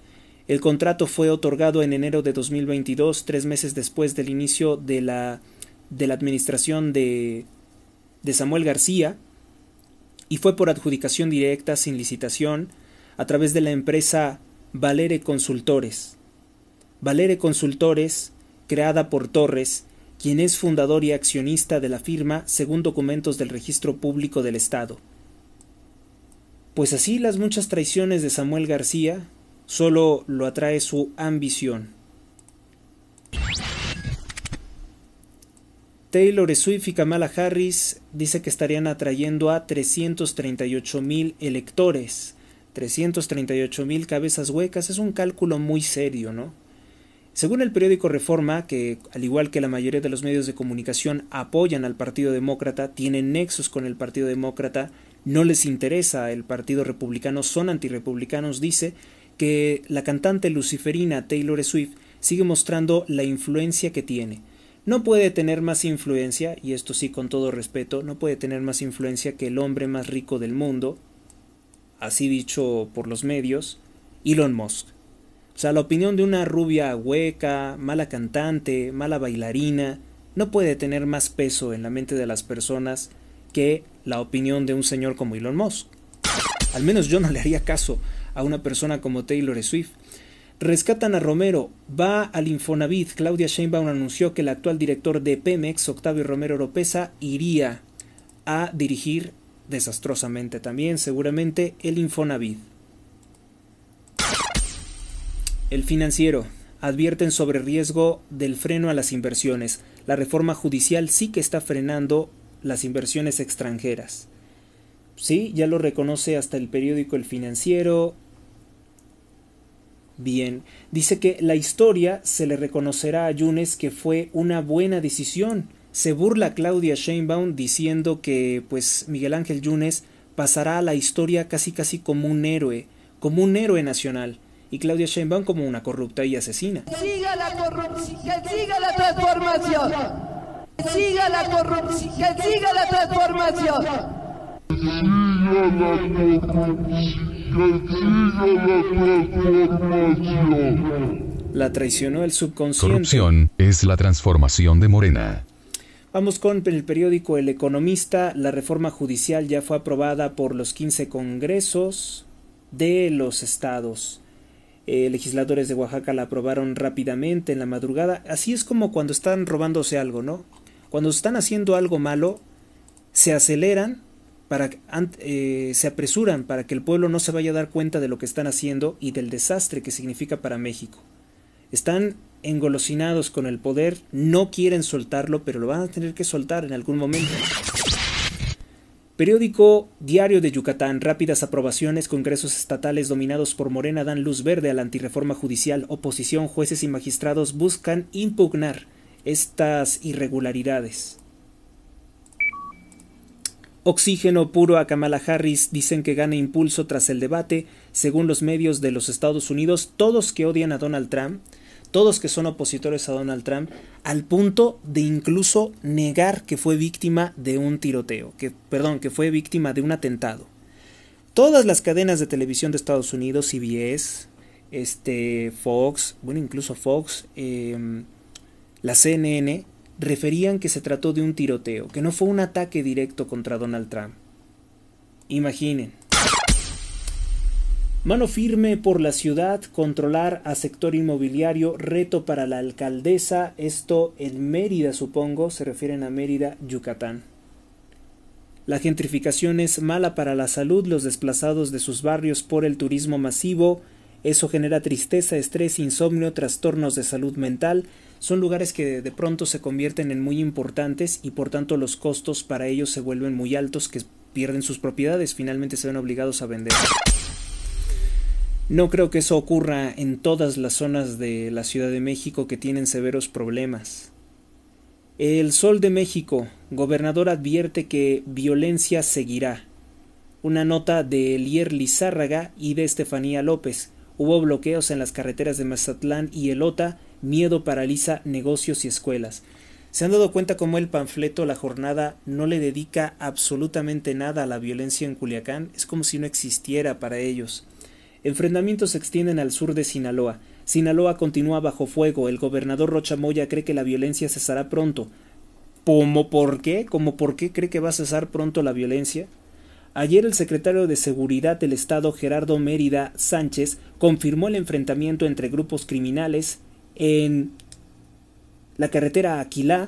A: El contrato fue otorgado en enero de 2022, tres meses después del inicio de la, de la administración de, de Samuel García, y fue por adjudicación directa, sin licitación, a través de la empresa Valere Consultores. Valere Consultores, creada por Torres, quien es fundador y accionista de la firma según documentos del Registro Público del Estado. Pues así las muchas traiciones de Samuel García solo lo atrae su ambición. Taylor Swift y Kamala Harris dice que estarían atrayendo a 338 mil electores, 338 mil cabezas huecas, es un cálculo muy serio, ¿no? Según el periódico Reforma, que al igual que la mayoría de los medios de comunicación apoyan al Partido Demócrata, tienen nexos con el Partido Demócrata, no les interesa el Partido Republicano, son antirepublicanos, dice que la cantante luciferina Taylor Swift sigue mostrando la influencia que tiene. No puede tener más influencia, y esto sí con todo respeto, no puede tener más influencia que el hombre más rico del mundo, así dicho por los medios, Elon Musk. O sea, la opinión de una rubia hueca, mala cantante, mala bailarina, no puede tener más peso en la mente de las personas que la opinión de un señor como Elon Musk. Al menos yo no le haría caso a una persona como Taylor Swift. Rescatan a Romero, va al Infonavit. Claudia Sheinbaum anunció que el actual director de Pemex, Octavio Romero Oropesa, iría a dirigir desastrosamente también, seguramente, el Infonavit. El financiero. Advierten sobre riesgo del freno a las inversiones. La reforma judicial sí que está frenando las inversiones extranjeras. Sí, ya lo reconoce hasta el periódico El Financiero. Bien, dice que la historia se le reconocerá a Yunes que fue una buena decisión. Se burla Claudia Sheinbaum diciendo que pues Miguel Ángel Yunes pasará a la historia casi casi como un héroe, como un héroe nacional y Claudia Sheinbaum como una corrupta y asesina.
C: Siga la corrupción, que siga la transformación. siga la siga la transformación.
A: traicionó el subconsciente. Corrupción
B: es la transformación de Morena.
A: Vamos con el periódico El Economista. La reforma judicial ya fue aprobada por los 15 congresos de los estados. Eh, legisladores de Oaxaca la aprobaron rápidamente en la madrugada. Así es como cuando están robándose algo, ¿no? Cuando están haciendo algo malo, se aceleran, para, eh, se apresuran para que el pueblo no se vaya a dar cuenta de lo que están haciendo y del desastre que significa para México. Están engolosinados con el poder, no quieren soltarlo, pero lo van a tener que soltar en algún momento. Periódico Diario de Yucatán. Rápidas aprobaciones. Congresos estatales dominados por Morena dan luz verde a la antirreforma judicial. Oposición, jueces y magistrados buscan impugnar estas irregularidades. Oxígeno puro a Kamala Harris dicen que gana impulso tras el debate. Según los medios de los Estados Unidos, todos que odian a Donald Trump todos que son opositores a Donald Trump, al punto de incluso negar que fue víctima de un tiroteo, que perdón, que fue víctima de un atentado. Todas las cadenas de televisión de Estados Unidos, CBS, este, Fox, bueno, incluso Fox, em, la CNN, referían que se trató de un tiroteo, que no fue un ataque directo contra Donald Trump. Imaginen. Mano firme por la ciudad, controlar a sector inmobiliario, reto para la alcaldesa, esto en Mérida supongo, se refieren a Mérida, Yucatán. La gentrificación es mala para la salud, los desplazados de sus barrios por el turismo masivo, eso genera tristeza, estrés, insomnio, trastornos de salud mental, son lugares que de pronto se convierten en muy importantes y por tanto los costos para ellos se vuelven muy altos que pierden sus propiedades, finalmente se ven obligados a vender. No creo que eso ocurra en todas las zonas de la Ciudad de México que tienen severos problemas. El Sol de México, gobernador advierte que violencia seguirá. Una nota de Elier Lizárraga y de Estefanía López. Hubo bloqueos en las carreteras de Mazatlán y Elota, miedo paraliza negocios y escuelas. ¿Se han dado cuenta cómo el panfleto La Jornada no le dedica absolutamente nada a la violencia en Culiacán? Es como si no existiera para ellos. Enfrentamientos se extienden al sur de Sinaloa. Sinaloa continúa bajo fuego. El gobernador Rochamoya cree que la violencia cesará pronto. ¿Cómo por qué? ¿Cómo por qué cree que va a cesar pronto la violencia? Ayer el secretario de Seguridad del Estado Gerardo Mérida Sánchez confirmó el enfrentamiento entre grupos criminales en la carretera Aquilá,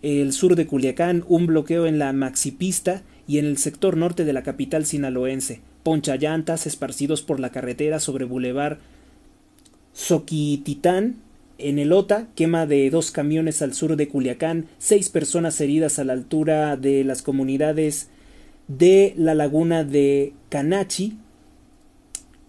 A: el sur de Culiacán, un bloqueo en la Maxipista y en el sector norte de la capital sinaloense ponchallantas esparcidos por la carretera sobre Boulevard Soquititán. En el OTA, quema de dos camiones al sur de Culiacán, seis personas heridas a la altura de las comunidades de la laguna de Canachi,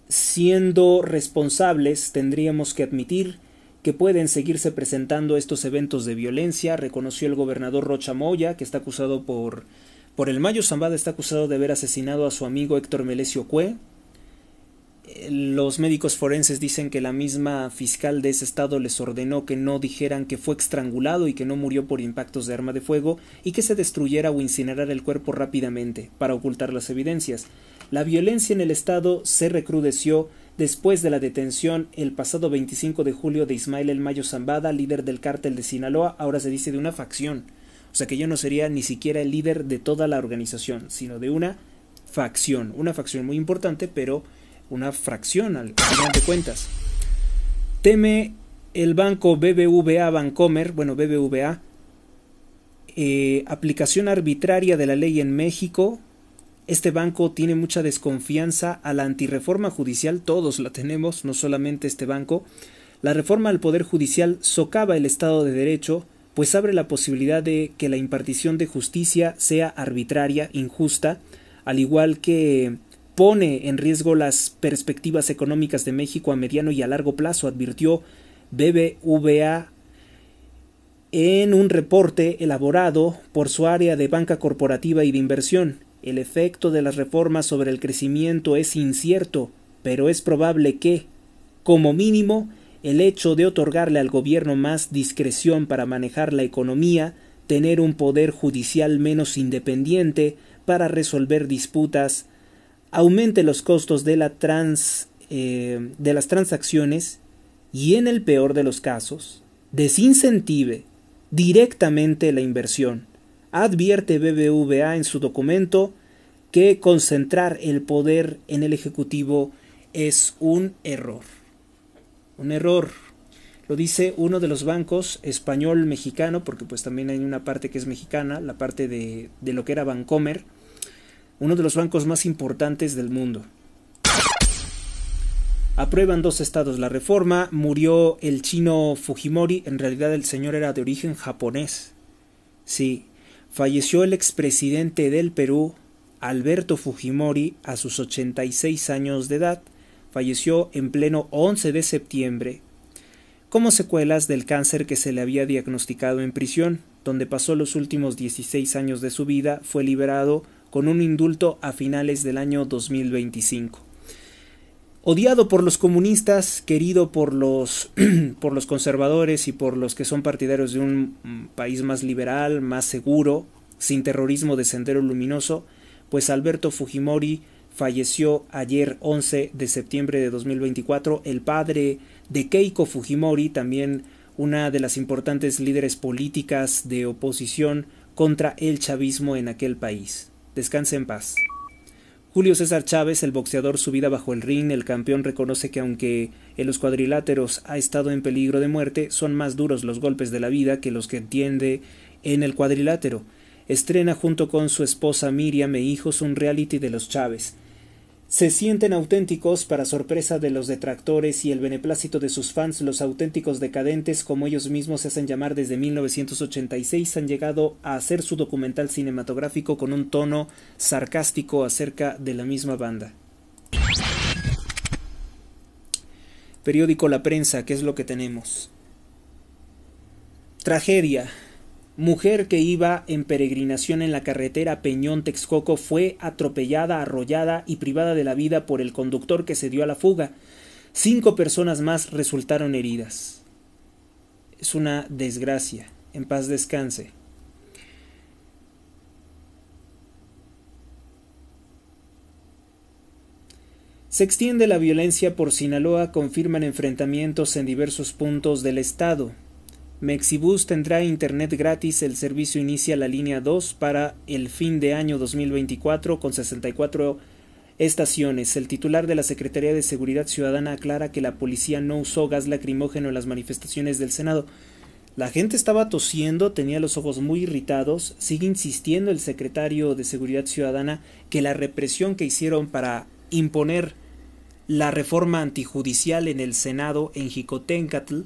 A: siendo responsables, tendríamos que admitir que pueden seguirse presentando estos eventos de violencia, reconoció el gobernador Rocha Moya, que está acusado por por el mayo, Zambada está acusado de haber asesinado a su amigo Héctor Melesio Cue. Eh, los médicos forenses dicen que la misma fiscal de ese estado les ordenó que no dijeran que fue estrangulado y que no murió por impactos de arma de fuego y que se destruyera o incinerara el cuerpo rápidamente para ocultar las evidencias. La violencia en el estado se recrudeció después de la detención el pasado 25 de julio de Ismael El Mayo Zambada, líder del cártel de Sinaloa, ahora se dice de una facción o sea que yo no sería ni siquiera el líder de toda la organización, sino de una facción. Una facción muy importante, pero una fracción al final de cuentas. Teme el banco BBVA Bancomer, bueno, BBVA, eh, aplicación arbitraria de la ley en México. Este banco tiene mucha desconfianza a la antirreforma judicial, todos la tenemos, no solamente este banco. La reforma al Poder Judicial socava el Estado de Derecho, pues abre la posibilidad de que la impartición de justicia sea arbitraria, injusta, al igual que pone en riesgo las perspectivas económicas de México a mediano y a largo plazo, advirtió BBVA en un reporte elaborado por su área de banca corporativa y de inversión. El efecto de las reformas sobre el crecimiento es incierto, pero es probable que, como mínimo, el hecho de otorgarle al gobierno más discreción para manejar la economía, tener un poder judicial menos independiente para resolver disputas, aumente los costos de, eh, las transacciones y, en el peor de los casos, desincentive directamente la inversión. Advierte BBVA en su documento que concentrar el poder en el Ejecutivo es un error un error. Lo dice uno de los bancos español mexicano, porque pues también hay una parte que es mexicana, la parte de, lo que era Bancomer, uno de los bancos más importantes del mundo. Aprueban dos estados la reforma, murió el chino Fujimori, en realidad el señor era de origen japonés. Sí, falleció el expresidente del Perú, Alberto Fujimori, a sus 86 años de edad falleció en pleno 11 de septiembre como secuelas del cáncer que se le había diagnosticado en prisión, donde pasó los últimos 16 años de su vida, fue liberado con un indulto a finales del año 2025. Odiado por los comunistas, querido por los, por los conservadores y por los que son partidarios de un país más liberal, más seguro, sin terrorismo de sendero luminoso, pues Alberto Fujimori falleció ayer 11 de septiembre de 2024 el padre de Keiko Fujimori, también una de las importantes líderes políticas de oposición contra el chavismo en aquel país. Descanse en paz. Julio César Chávez, el boxeador subida bajo el ring, el campeón reconoce que aunque en los cuadriláteros ha estado en peligro de muerte, son más duros los golpes de la vida que los que entiende en el cuadrilátero. Estrena junto con su esposa Miriam e hijos un reality de los Chávez se sienten auténticos para sorpresa de los detractores y el beneplácito de sus fans, los auténticos decadentes, como ellos mismos se hacen llamar desde 1986, han llegado a hacer su documental cinematográfico con un tono sarcástico acerca de la misma banda. Periódico La Prensa, ¿qué es lo que tenemos? Tragedia. Mujer que iba en peregrinación en la carretera Peñón Texcoco fue atropellada, arrollada y privada de la vida por el conductor que se dio a la fuga. Cinco personas más resultaron heridas. Es una desgracia. En paz descanse. Se extiende la violencia por Sinaloa, confirman enfrentamientos en diversos puntos del estado. Mexibus tendrá internet gratis. El servicio inicia la línea 2 para el fin de año 2024 con 64 estaciones. El titular de la Secretaría de Seguridad Ciudadana aclara que la policía no usó gas lacrimógeno en las manifestaciones del Senado. La gente estaba tosiendo, tenía los ojos muy irritados. Sigue insistiendo el secretario de Seguridad Ciudadana que la represión que hicieron para imponer la reforma antijudicial en el Senado en Jicotencatl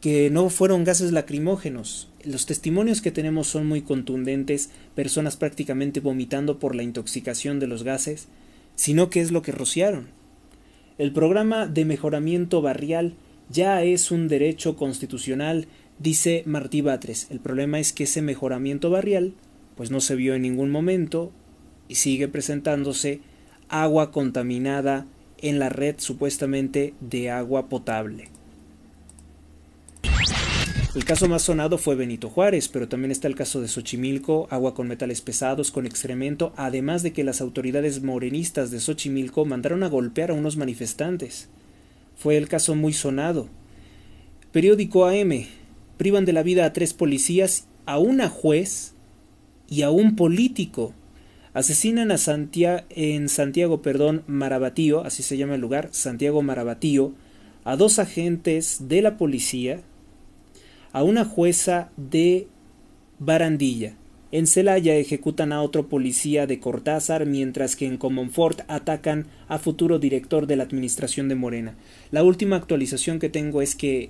A: que no fueron gases lacrimógenos. Los testimonios que tenemos son muy contundentes, personas prácticamente vomitando por la intoxicación de los gases, sino que es lo que rociaron. El programa de mejoramiento barrial ya es un derecho constitucional, dice Martí Batres. El problema es que ese mejoramiento barrial pues no se vio en ningún momento y sigue presentándose agua contaminada en la red supuestamente de agua potable. El caso más sonado fue Benito Juárez, pero también está el caso de Xochimilco, agua con metales pesados, con excremento, además de que las autoridades morenistas de Xochimilco mandaron a golpear a unos manifestantes. Fue el caso muy sonado. Periódico AM. Privan de la vida a tres policías, a una juez y a un político. Asesinan a Santiago, en Santiago, perdón, Marabatío, así se llama el lugar, Santiago Marabatío, a dos agentes de la policía, a una jueza de Barandilla. En Celaya ejecutan a otro policía de Cortázar, mientras que en Comonfort atacan a futuro director de la administración de Morena. La última actualización que tengo es que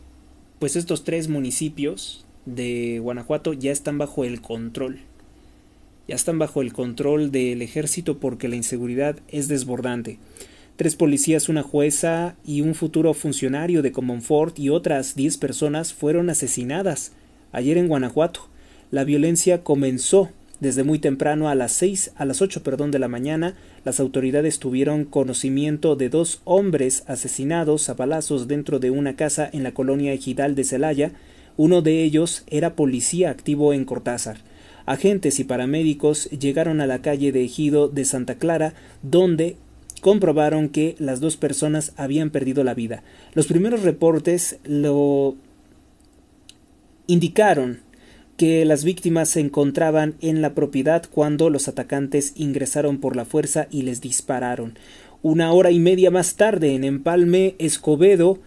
A: pues estos tres municipios de Guanajuato ya están bajo el control. Ya están bajo el control del ejército porque la inseguridad es desbordante. Tres policías, una jueza y un futuro funcionario de Comonfort y otras diez personas fueron asesinadas ayer en Guanajuato. La violencia comenzó desde muy temprano a las seis, a las ocho, perdón, de la mañana. Las autoridades tuvieron conocimiento de dos hombres asesinados a balazos dentro de una casa en la colonia Ejidal de Celaya. Uno de ellos era policía activo en Cortázar. Agentes y paramédicos llegaron a la calle de Ejido de Santa Clara, donde comprobaron que las dos personas habían perdido la vida. Los primeros reportes lo indicaron que las víctimas se encontraban en la propiedad cuando los atacantes ingresaron por la fuerza y les dispararon. Una hora y media más tarde, en Empalme, Escobedo,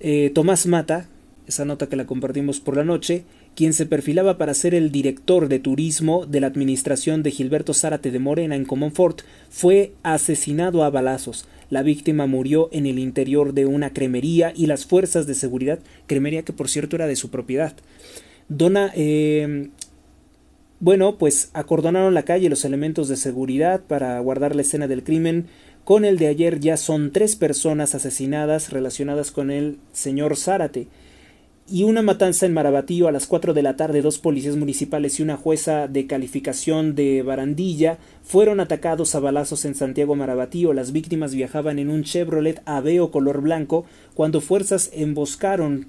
A: eh, Tomás Mata, esa nota que la compartimos por la noche, quien se perfilaba para ser el director de turismo de la administración de Gilberto Zárate de Morena en Comonfort, fue asesinado a balazos. La víctima murió en el interior de una cremería y las fuerzas de seguridad, cremería que por cierto era de su propiedad. Dona, eh, bueno, pues acordonaron la calle los elementos de seguridad para guardar la escena del crimen. Con el de ayer ya son tres personas asesinadas relacionadas con el señor Zárate y una matanza en Marabatío a las 4 de la tarde, dos policías municipales y una jueza de calificación de Barandilla fueron atacados a balazos en Santiago Marabatío. Las víctimas viajaban en un Chevrolet Aveo color blanco cuando fuerzas emboscaron,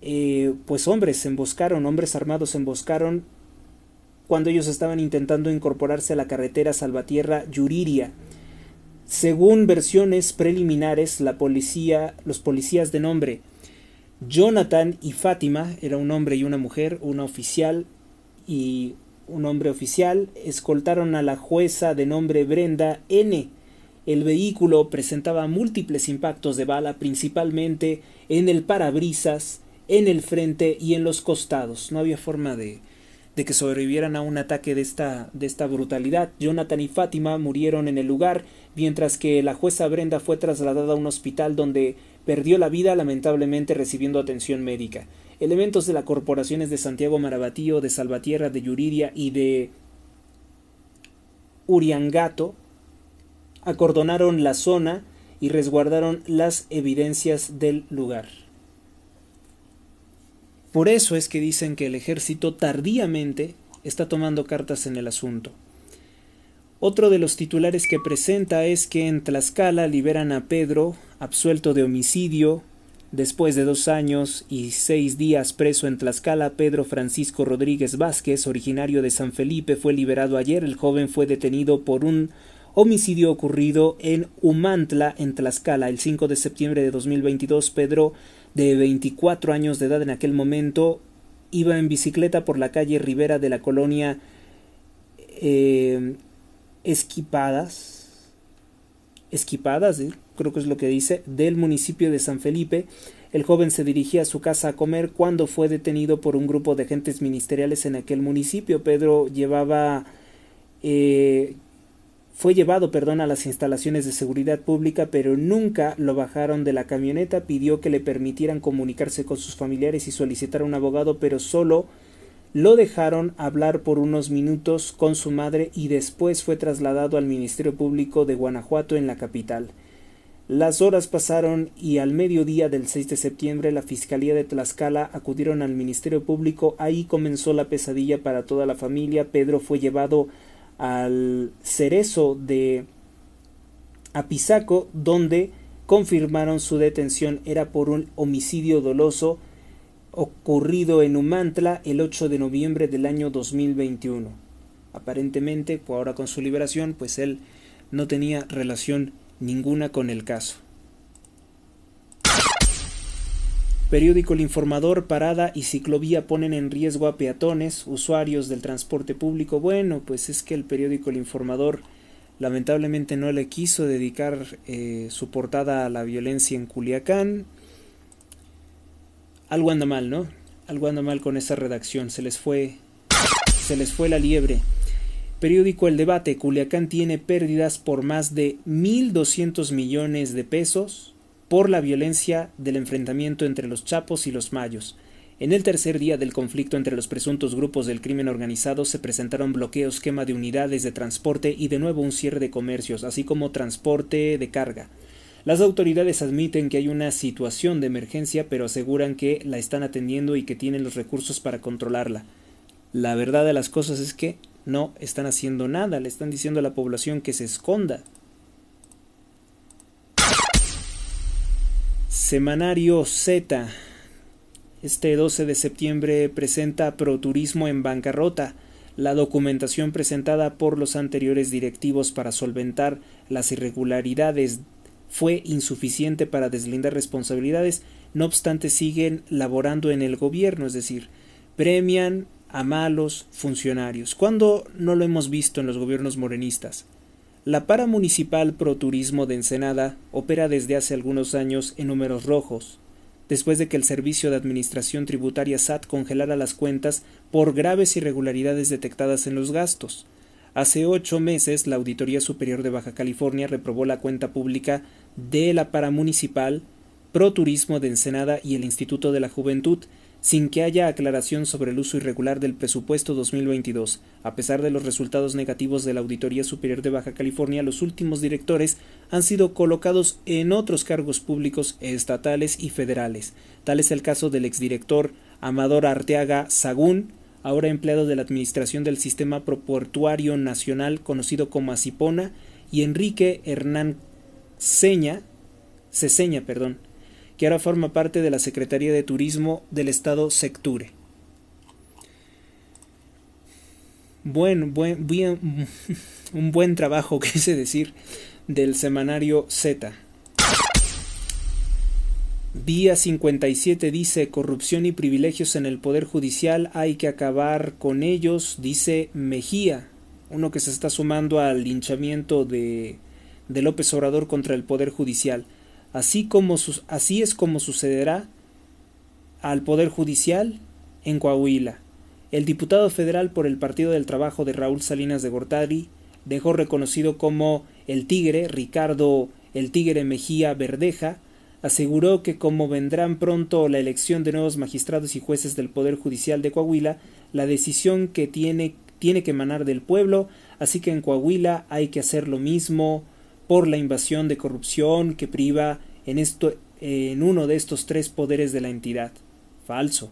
A: eh, pues hombres emboscaron, hombres armados emboscaron cuando ellos estaban intentando incorporarse a la carretera Salvatierra Yuriria. Según versiones preliminares, la policía, los policías de nombre Jonathan y Fátima, era un hombre y una mujer, una oficial y un hombre oficial, escoltaron a la jueza de nombre Brenda N. El vehículo presentaba múltiples impactos de bala, principalmente en el parabrisas, en el frente y en los costados. No había forma de, de que sobrevivieran a un ataque de esta brutalidad. Jonathan y Fátima murieron en el lugar, mientras que la jueza Brenda fue trasladada a un hospital donde perdió la vida lamentablemente recibiendo atención médica. Elementos de las corporaciones de Santiago Marabatío, de Salvatierra, de Yuridia y de Uriangato acordonaron la zona y resguardaron las evidencias del lugar. Por eso es que dicen que el ejército tardíamente está tomando cartas en el asunto. Otro de los titulares que presenta es que en Tlaxcala liberan a Pedro, absuelto de homicidio. Después de dos años y seis días preso en Tlaxcala, Pedro Francisco Rodríguez Vázquez, originario de San Felipe, fue liberado ayer. El joven fue detenido por un homicidio ocurrido en Humantla, en Tlaxcala, el 5 de septiembre de 2022. Pedro, de 24 años de edad en aquel momento, iba en bicicleta por la calle Rivera de la colonia eh, esquipadas, esquipadas, creo que es lo que dice, del municipio de San Felipe. El joven se dirigía a su casa a comer cuando fue detenido por un grupo de agentes ministeriales en aquel municipio. Pedro llevaba eh, fue llevado, perdón, a las instalaciones de seguridad pública, pero nunca lo bajaron de la camioneta. Pidió que le permitieran comunicarse con sus familiares y solicitar a un abogado, pero solo lo dejaron hablar por unos minutos con su madre y después fue trasladado al Ministerio Público de Guanajuato en la capital. Las horas pasaron y al mediodía del 6 de septiembre la Fiscalía de Tlaxcala acudieron al Ministerio Público. Ahí comenzó la pesadilla para toda la familia. Pedro fue llevado al cerezo de Apizaco donde confirmaron su detención era por un homicidio doloso ocurrido en Umantla el 8 de noviembre del año 2021. Aparentemente, pues, ahora con su liberación, pues él no tenía relación ninguna con el caso. Periódico El Informador, parada y ciclovía ponen en riesgo a peatones, usuarios del transporte público. Bueno, pues es que el periódico El Informador lamentablemente no le quiso dedicar eh, su portada a la violencia en Culiacán. Algo anda mal, ¿no? Algo anda mal con esa redacción. Se les fue. Se les fue la liebre. Periódico El Debate. Culiacán tiene pérdidas por más de 1.200 millones de pesos por la violencia del enfrentamiento entre los chapos y los mayos. En el tercer día del conflicto entre los presuntos grupos del crimen organizado se presentaron bloqueos, quema de unidades de transporte y de nuevo un cierre de comercios, así como transporte de carga. Las autoridades admiten que hay una situación de emergencia, pero aseguran que la están atendiendo y que tienen los recursos para controlarla. La verdad de las cosas es que no están haciendo nada, le están diciendo a la población que se esconda. Semanario Z. Este 12 de septiembre presenta Proturismo en bancarrota, la documentación presentada por los anteriores directivos para solventar las irregularidades fue insuficiente para deslindar responsabilidades, no obstante siguen laborando en el gobierno, es decir, premian a malos funcionarios. ¿Cuándo no lo hemos visto en los gobiernos morenistas? La para municipal pro turismo de Ensenada opera desde hace algunos años en números rojos, después de que el Servicio de Administración Tributaria SAT congelara las cuentas por graves irregularidades detectadas en los gastos. Hace ocho meses, la Auditoría Superior de Baja California reprobó la cuenta pública de la Paramunicipal, Turismo de Ensenada y el Instituto de la Juventud, sin que haya aclaración sobre el uso irregular del presupuesto 2022. A pesar de los resultados negativos de la Auditoría Superior de Baja California, los últimos directores han sido colocados en otros cargos públicos estatales y federales. Tal es el caso del exdirector Amador Arteaga Sagún, ahora empleado de la Administración del Sistema Proportuario Nacional, conocido como ACIPONA, y Enrique Hernán Seña, seña, perdón, que ahora forma parte de la Secretaría de Turismo del Estado Secture. Buen, buen, bien, un buen trabajo, quise decir, del semanario Z. Vía 57 dice corrupción y privilegios en el Poder Judicial, hay que acabar con ellos, dice Mejía, uno que se está sumando al linchamiento de de López Obrador contra el Poder Judicial. Así, como así es como sucederá al Poder Judicial en Coahuila. El diputado federal por el Partido del Trabajo de Raúl Salinas de Gortari dejó reconocido como el Tigre, Ricardo el Tigre Mejía Verdeja, aseguró que como vendrán pronto la elección de nuevos magistrados y jueces del Poder Judicial de Coahuila, la decisión que tiene, tiene que emanar del pueblo, así que en Coahuila hay que hacer lo mismo por la invasión de corrupción que priva en, esto, en uno de estos tres poderes de la entidad. Falso.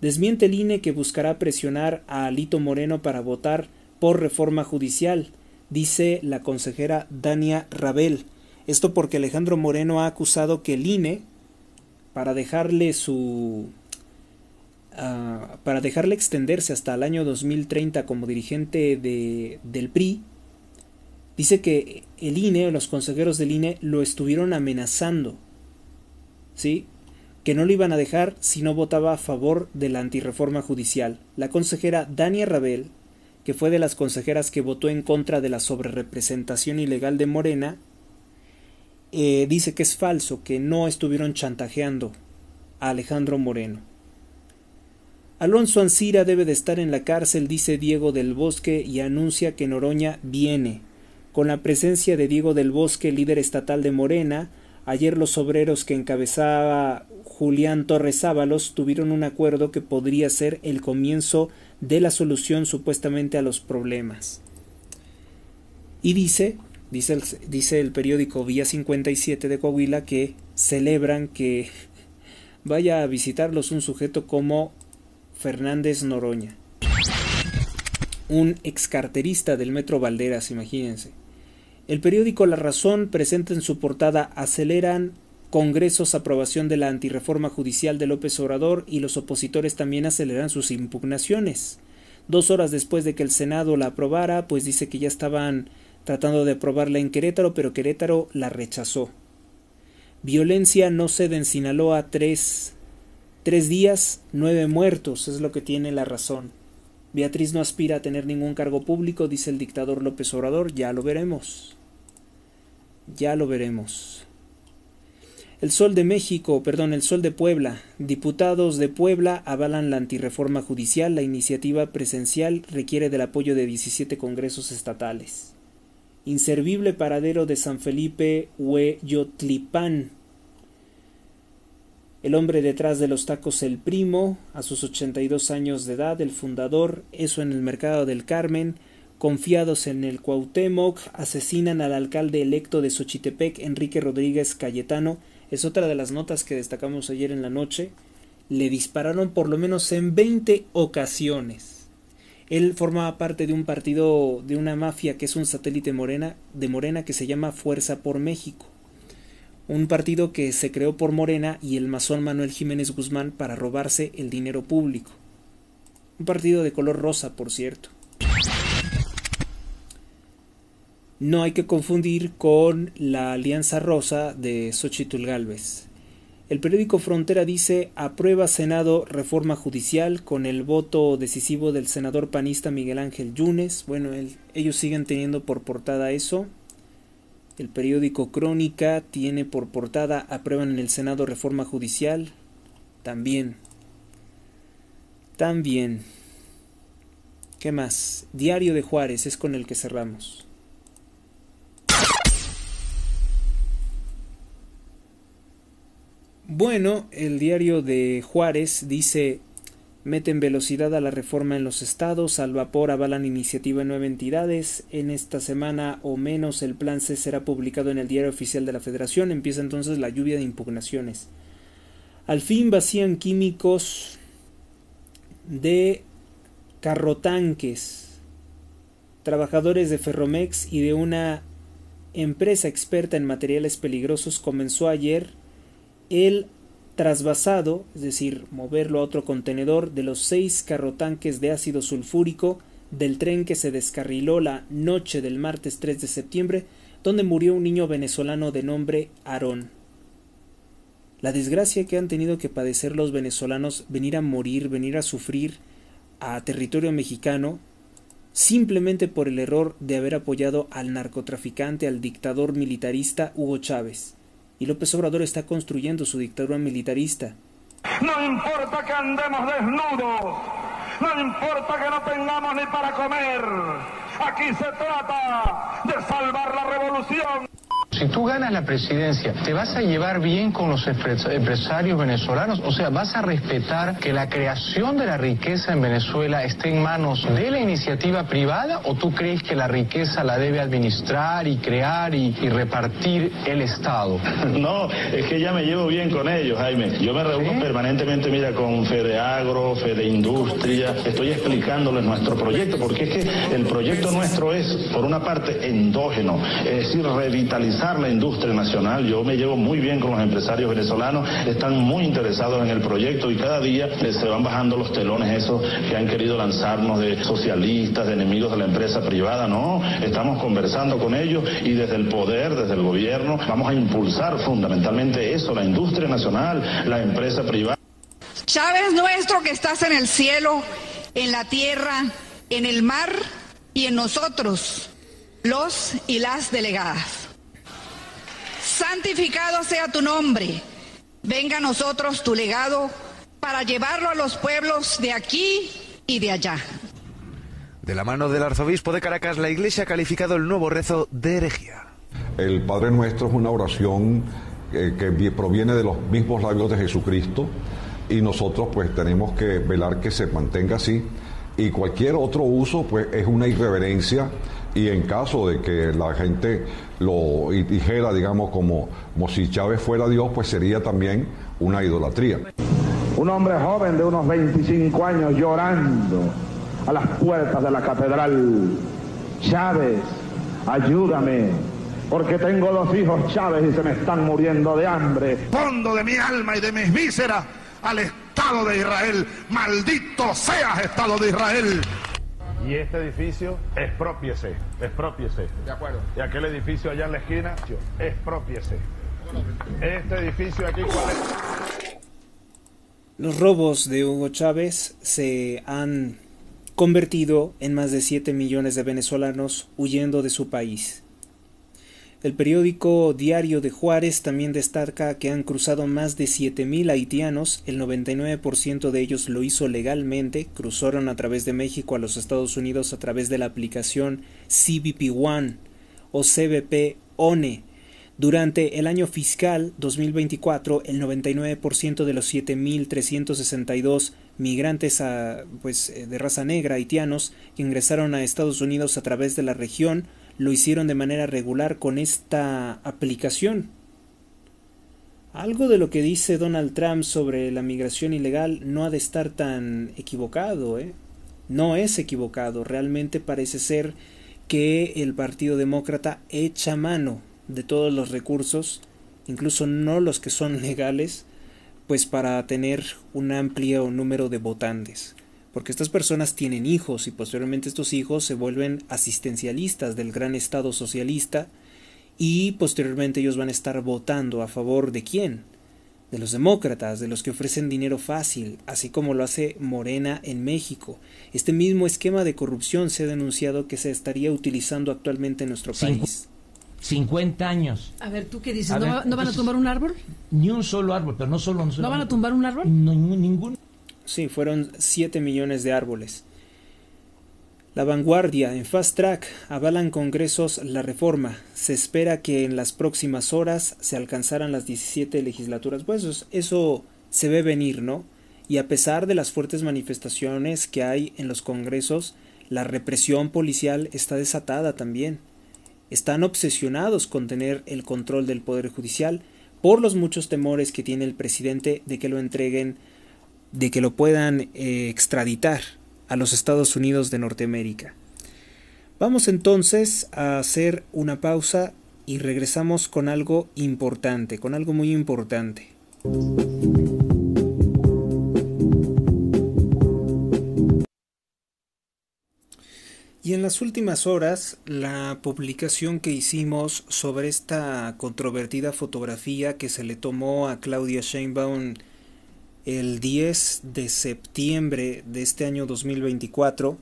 A: Desmiente el INE que buscará presionar a Alito Moreno para votar por reforma judicial, dice la consejera Dania Rabel. Esto porque Alejandro Moreno ha acusado que el INE, para dejarle su. Ah, para dejarle extenderse hasta el año 2030 como dirigente del PRI, Dice que el INE, los consejeros del INE, lo estuvieron amenazando. ¿Sí? Que no lo iban a dejar si no votaba a favor de la antirreforma judicial. La consejera Dania Rabel, que fue de las consejeras que votó en contra de la sobrerepresentación ilegal de Morena, eh, dice que es falso, que no estuvieron chantajeando a Alejandro Moreno. Alonso Ancira debe de estar en la cárcel, dice Diego del Bosque, y anuncia que Noroña viene con la presencia de Diego del Bosque, líder estatal de Morena, ayer los obreros que encabezaba Julián Torres Ábalos tuvieron un acuerdo que podría ser el comienzo de la solución supuestamente a los problemas. Y dice, dice el, dice el periódico Vía 57 de Coahuila que celebran que vaya a visitarlos un sujeto como Fernández Noroña, un excarterista del Metro Valderas, imagínense. El periódico La Razón presenta en su portada Aceleran Congresos aprobación de la antirreforma judicial de López Obrador y los opositores también aceleran sus impugnaciones. Dos horas después de que el Senado la aprobara, pues dice que ya estaban tratando de aprobarla en Querétaro, pero Querétaro la rechazó. Violencia no cede en Sinaloa tres, tres días, nueve muertos, es lo que tiene la razón. Beatriz no aspira a tener ningún cargo público, dice el dictador López Obrador, ya lo veremos. Ya lo veremos. El Sol de México, perdón, el Sol de Puebla. Diputados de Puebla avalan la antirreforma judicial. La iniciativa presencial requiere del apoyo de 17 congresos estatales. Inservible paradero de San Felipe Hueyotlipán. El hombre detrás de los tacos El Primo, a sus 82 años de edad, el fundador, eso en el mercado del Carmen, Confiados en el Cuauhtémoc, asesinan al alcalde electo de Xochitepec, Enrique Rodríguez Cayetano. Es otra de las notas que destacamos ayer en la noche. Le dispararon por lo menos en 20 ocasiones. Él formaba parte de un partido, de una mafia que es un satélite morena, de Morena que se llama Fuerza por México. Un partido que se creó por Morena y el masón Manuel Jiménez Guzmán para robarse el dinero público. Un partido de color rosa, por cierto. No hay que confundir con la Alianza Rosa de Xochitl Galvez. El periódico Frontera dice aprueba Senado reforma judicial con el voto decisivo del senador panista Miguel Ángel Yunes. Bueno, ellos siguen teniendo por portada eso. El periódico Crónica tiene por portada aprueban en el Senado reforma judicial. También. También. ¿Qué más? Diario de Juárez es con el que cerramos. Bueno, el diario de Juárez dice meten velocidad a la reforma en los estados, al vapor avalan iniciativa en nueve entidades, en esta semana o menos el plan C será publicado en el diario oficial de la federación, empieza entonces la lluvia de impugnaciones. Al fin vacían químicos de carrotanques, trabajadores de Ferromex y de una empresa experta en materiales peligrosos comenzó ayer el trasvasado, es decir, moverlo a otro contenedor de los seis carrotanques de ácido sulfúrico del tren que se descarriló la noche del martes 3 de septiembre, donde murió un niño venezolano de nombre Aarón. La desgracia que han tenido que padecer los venezolanos, venir a morir, venir a sufrir a territorio mexicano, simplemente por el error de haber apoyado al narcotraficante, al dictador militarista Hugo Chávez y López Obrador está construyendo su dictadura militarista.
D: No importa que andemos desnudos, no importa que no tengamos ni para comer, aquí se trata de salvar la revolución.
E: Si tú ganas la presidencia, ¿te vas a llevar bien con los empresarios venezolanos? O sea, ¿vas a respetar que la creación de la riqueza en Venezuela esté en manos de la iniciativa privada o tú crees que la riqueza la debe administrar y crear y, repartir el Estado? No, es que ya me llevo bien con ellos, Jaime. Yo me reúno permanentemente, mira, con Agro, Fede Industria. estoy explicándoles nuestro proyecto, porque es que el proyecto nuestro es, por una parte, endógeno, es decir, revitalizar la industria nacional. Yo me llevo muy bien con los empresarios venezolanos, están muy interesados en el proyecto y cada día se van bajando los telones esos que han querido lanzarnos de socialistas, de enemigos de la empresa privada. No, estamos conversando con ellos y desde el poder, desde el gobierno, vamos a impulsar fundamentalmente eso, la industria nacional, la empresa privada.
F: Chávez nuestro que estás en el cielo, en la tierra, en el mar y en nosotros, los y las delegadas santificado sea tu nombre, venga a nosotros tu legado para llevarlo a los pueblos de aquí y de allá.
E: De la mano del arzobispo de Caracas, la Iglesia ha calificado el nuevo rezo de herejía. El Padre Nuestro es una oración eh, que, proviene de los mismos labios de Jesucristo y nosotros pues tenemos que velar que se mantenga así y cualquier otro uso pues es una irreverencia y en caso de que la gente lo y digamos, como, si Chávez fuera Dios, pues sería también una idolatría.
D: Un hombre joven de unos 25 años llorando a las puertas de la catedral. Chávez, ayúdame, porque tengo dos hijos Chávez y se me están muriendo de hambre. Fondo de mi alma y de mis vísceras al Estado de Israel. Maldito seas, Estado de Israel y este edificio, expropiese, expropiese. De acuerdo. Y aquel edificio allá en la esquina, expropiese. Este edificio aquí, ¿cuál
A: Los robos de Hugo Chávez se han convertido en más de 7 millones de venezolanos huyendo de su país. El periódico Diario de Juárez también destaca que han cruzado más de 7.000 haitianos, el 99% de ellos lo hizo legalmente, cruzaron a través de México a los Estados Unidos a través de la aplicación CBP One o CBP ONE. E. Durante el año fiscal 2024, el 99% de los 7.362 migrantes ah, pues, eh, de raza negra haitianos que ingresaron a Estados Unidos a través de la región lo hicieron de manera regular con esta aplicación. Algo de lo que dice Donald Trump sobre la migración ilegal no ha de estar tan equivocado, ¿eh? No es equivocado, realmente parece ser que el Partido Demócrata echa mano de todos los recursos, incluso no los que son legales, pues para tener un amplio número de votantes porque estas personas tienen hijos y posteriormente estos hijos se vuelven asistencialistas del gran Estado socialista y posteriormente ellos van a estar votando a favor de quién? De los demócratas, de los que ofrecen dinero fácil, así como lo hace Morena en México. Este mismo esquema de corrupción se ha denunciado que se estaría utilizando actualmente en nuestro país.
D: 50 años.
F: A ver, ¿tú qué dices? ¿No, van a tumbar un árbol?
D: Ni un solo árbol, pero no solo un solo
F: ¿No van a tumbar un árbol? No,
D: ningún
A: sí, fueron 7 millones de árboles. La vanguardia en Fast Track avalan congresos la reforma. Se espera que en las próximas horas se alcanzaran las 17 legislaturas. Pues eso se ve venir, ¿no? Y a pesar de las fuertes manifestaciones que hay en los congresos, la represión policial está desatada también. Están obsesionados con tener el control del Poder Judicial por los muchos temores que tiene el presidente de que lo entreguen de que lo puedan eh, extraditar a los Estados Unidos de Norteamérica. Vamos entonces a hacer una pausa y regresamos con algo importante, con algo muy importante. Y en las últimas horas, la publicación que hicimos sobre esta controvertida fotografía que se le tomó a Claudia Sheinbaum el 10 de septiembre de este año 2024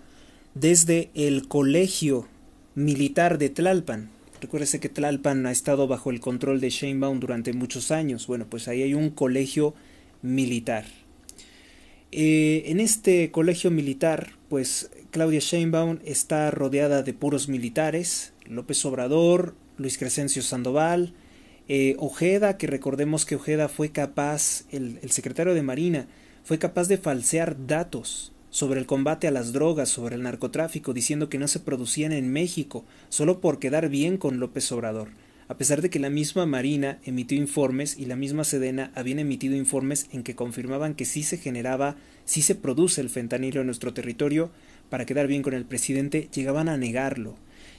A: desde el Colegio Militar de Tlalpan. Recuérdese que Tlalpan ha estado bajo el control de Sheinbaum durante muchos años. Bueno, pues ahí hay un colegio militar. Eh, en este colegio militar, pues Claudia Sheinbaum está rodeada de puros militares, López Obrador, Luis Crescencio Sandoval, eh, Ojeda, que recordemos que Ojeda fue capaz, el, el secretario de Marina, fue capaz de falsear datos sobre el combate a las drogas, sobre el narcotráfico, diciendo que no se producían en México, solo por quedar bien con López Obrador, a pesar de que la misma Marina emitió informes y la misma Sedena habían emitido informes en que confirmaban que sí se generaba, sí se produce el fentanilo en nuestro territorio, para quedar bien con el presidente, llegaban a negarlo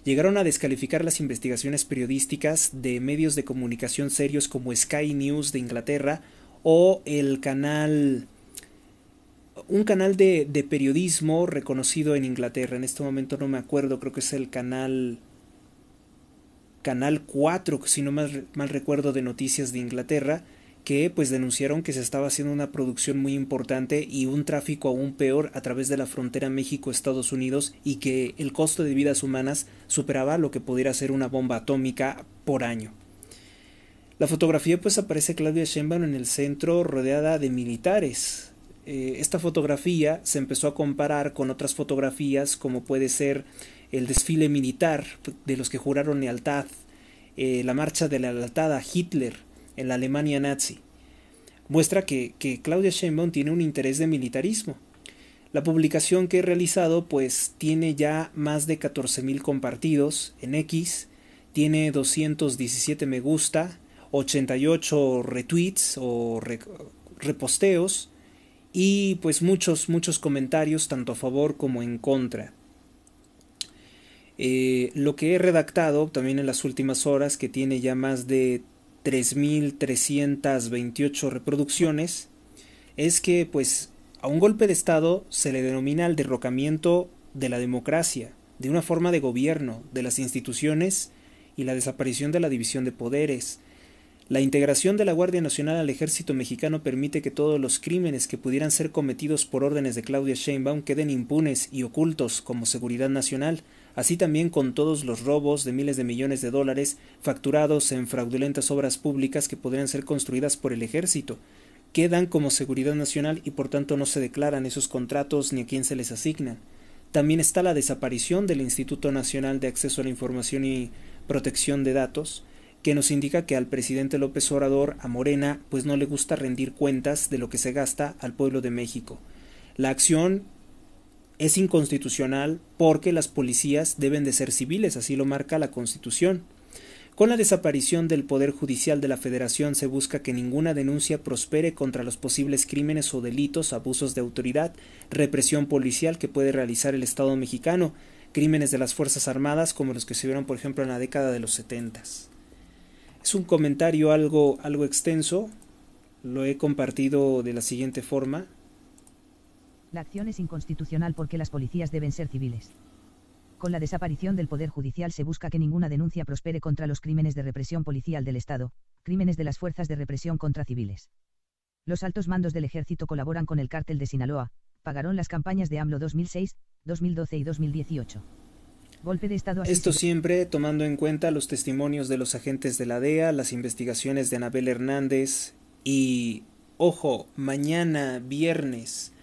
A: llegaron a descalificar las investigaciones periodísticas de medios de comunicación serios como Sky News de Inglaterra o el canal un canal de, periodismo reconocido en Inglaterra. En este momento no me acuerdo, creo que es el canal. Canal 4, si no mal recuerdo, de noticias de Inglaterra, que pues denunciaron que se estaba haciendo una producción muy importante y un tráfico aún peor a través de la frontera México-Estados Unidos y que el costo de vidas humanas superaba lo que pudiera ser una bomba atómica por año. La fotografía pues aparece Claudia Sheinbaum en el centro rodeada de militares. Eh, esta fotografía se empezó a comparar con otras fotografías como puede ser el desfile militar de los que juraron lealtad, eh, la marcha de la lealtad a Hitler, en la Alemania nazi. Muestra que, Claudia Sheinbaum tiene un interés de militarismo. La publicación que he realizado pues tiene ya más de 14.000 compartidos en X, tiene 217 me gusta, 88 retweets o reposteos y pues muchos, muchos comentarios tanto a favor como en contra. Eh, lo que he redactado también en las últimas horas, que tiene ya más de 3.328 reproducciones, es que pues a un golpe de Estado se le denomina el derrocamiento de la democracia, de una forma de gobierno, de las instituciones y la desaparición de la división de poderes. La integración de la Guardia Nacional al ejército mexicano permite que todos los crímenes que pudieran ser cometidos por órdenes de Claudia Sheinbaum queden impunes y ocultos como seguridad nacional, así también con todos los robos de miles de millones de dólares facturados en fraudulentas obras públicas que podrían ser construidas por el ejército, quedan como seguridad nacional y por tanto no se declaran esos contratos ni a quién se les asignan. También está la desaparición del Instituto Nacional de Acceso a la Información y Protección de Datos, que nos indica que al presidente López Obrador, a Morena, pues no le gusta rendir cuentas de lo que se gasta al pueblo de México. La acción es inconstitucional porque las policías deben de ser civiles, así lo marca la Constitución. Con la desaparición del Poder Judicial de la Federación se busca que ninguna denuncia prospere contra los posibles crímenes o delitos, abusos de autoridad, represión policial que puede realizar el Estado mexicano, crímenes de las Fuerzas Armadas como los que se vieron por ejemplo en la década de los setentas. Es un comentario algo, algo extenso, lo he compartido de la siguiente forma.
G: La acción es inconstitucional porque las policías deben ser civiles. Con la desaparición del Poder Judicial se busca que ninguna denuncia prospere contra los crímenes de represión policial del Estado, crímenes de las fuerzas de represión contra civiles. Los altos mandos del ejército colaboran con el cártel de Sinaloa, pagaron las campañas de AMLO 2006, 2012 y 2018. Golpe de Estado. Esto
A: siempre tomando en cuenta los testimonios de los agentes de la DEA, las investigaciones de Anabel Hernández y, ojo, mañana viernes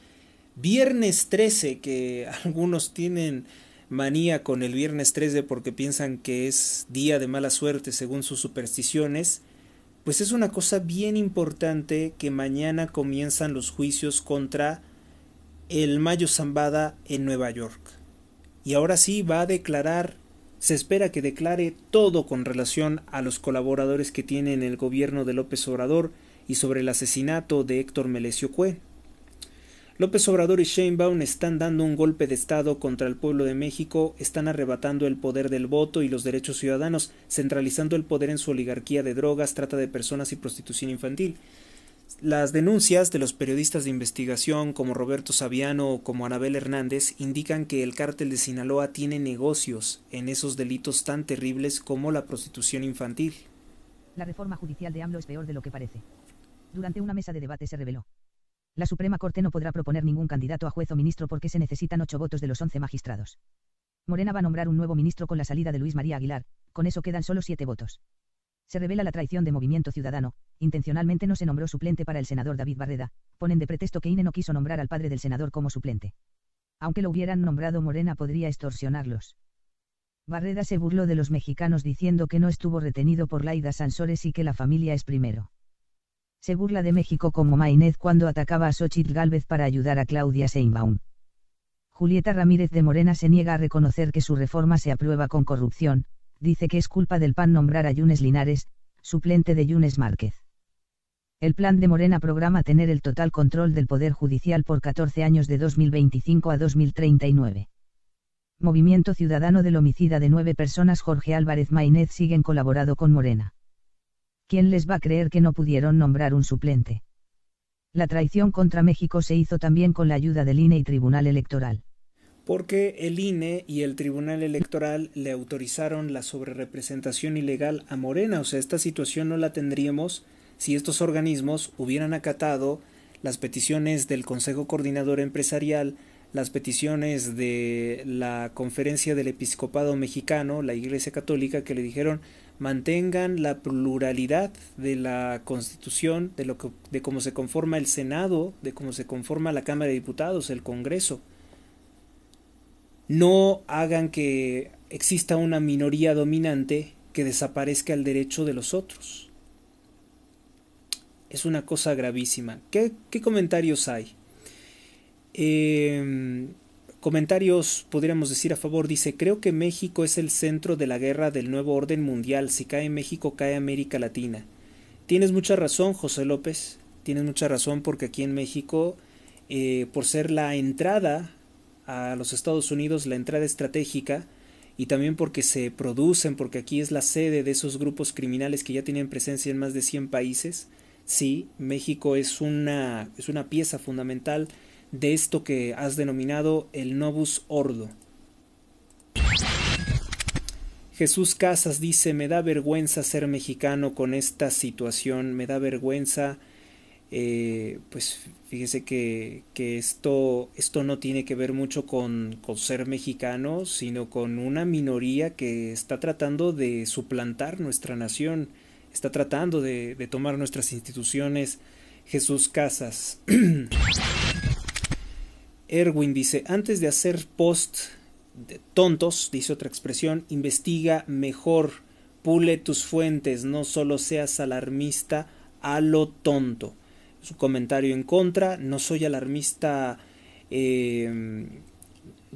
A: Viernes 13, que algunos tienen manía con el viernes 13 porque piensan que es día de mala suerte según sus supersticiones, pues es una cosa bien importante que mañana comienzan los juicios contra el Mayo Zambada en Nueva York. Y ahora sí va a declarar, se espera que declare todo con relación a los colaboradores que tiene en el gobierno de López Obrador y sobre el asesinato de Héctor Melesio Cue. López Obrador y Sheinbaum están dando un golpe de Estado contra el pueblo de México, están arrebatando el poder del voto y los derechos ciudadanos, centralizando el poder en su oligarquía de drogas, trata de personas y prostitución infantil. Las denuncias de los periodistas de investigación como Roberto Saviano o como Anabel Hernández indican que el cártel de Sinaloa tiene negocios en esos delitos tan terribles como la prostitución infantil.
G: La reforma judicial de AMLO es peor de lo que parece. Durante una mesa de debate se reveló la Suprema Corte no podrá proponer ningún candidato a juez o ministro porque se necesitan ocho votos de los once magistrados. Morena va a nombrar un nuevo ministro con la salida de Luis María Aguilar, con eso quedan solo siete votos. Se revela la traición de Movimiento Ciudadano, intencionalmente no se nombró suplente para el senador David Barreda, ponen de pretexto que INE no quiso nombrar al padre del senador como suplente. Aunque lo hubieran nombrado Morena podría extorsionarlos. Barreda se burló de los mexicanos diciendo que no estuvo retenido por Laida Sansores y que la familia es primero se burla de México como Mainez cuando atacaba a Xochitl Gálvez para ayudar a Claudia Seinbaum. Julieta Ramírez de Morena se niega a reconocer que su reforma se aprueba con corrupción, dice que es culpa del PAN nombrar a Yunes Linares, suplente de Yunes Márquez. El plan de Morena programa tener el total control del Poder Judicial por 14 años de 2025 a 2039. Movimiento Ciudadano del homicida de nueve personas Jorge Álvarez sigue siguen colaborado con Morena. ¿quién les va a creer que no pudieron nombrar un suplente? La traición contra México se hizo también con la ayuda del INE y Tribunal Electoral.
A: Porque el INE y el Tribunal Electoral le autorizaron la sobrerepresentación ilegal a Morena. O sea, esta situación no la tendríamos si estos organismos hubieran acatado las peticiones del Consejo Coordinador Empresarial, las peticiones de la Conferencia del Episcopado Mexicano, la Iglesia Católica, que le dijeron mantengan la pluralidad de la Constitución, de, lo que, de cómo se conforma el Senado, de cómo se conforma la Cámara de Diputados, el Congreso. No hagan que exista una minoría dominante que desaparezca el derecho de los otros. Es una cosa gravísima. ¿Qué, qué comentarios hay? Eh, Comentarios, podríamos decir a favor, dice, creo que México es el centro de la guerra del nuevo orden mundial, si cae México cae América Latina. Tienes mucha razón, José López, tienes mucha razón porque aquí en México, eh, por ser la entrada a los Estados Unidos, la entrada estratégica, y también porque se producen, porque aquí es la sede de esos grupos criminales que ya tienen presencia en más de 100 países, sí, México es una, es una pieza fundamental de esto que has denominado el Novus Ordo. Jesús Casas dice, me da vergüenza ser mexicano con esta situación, me da vergüenza, eh, pues fíjese que, que, esto, esto no tiene que ver mucho con, con ser mexicano, sino con una minoría que está tratando de suplantar nuestra nación, está tratando de tomar nuestras instituciones. Jesús Casas. Erwin dice, antes de hacer post de tontos, dice otra expresión, investiga mejor, pule tus fuentes, no solo seas alarmista a lo tonto. Su comentario en contra, no soy alarmista, em,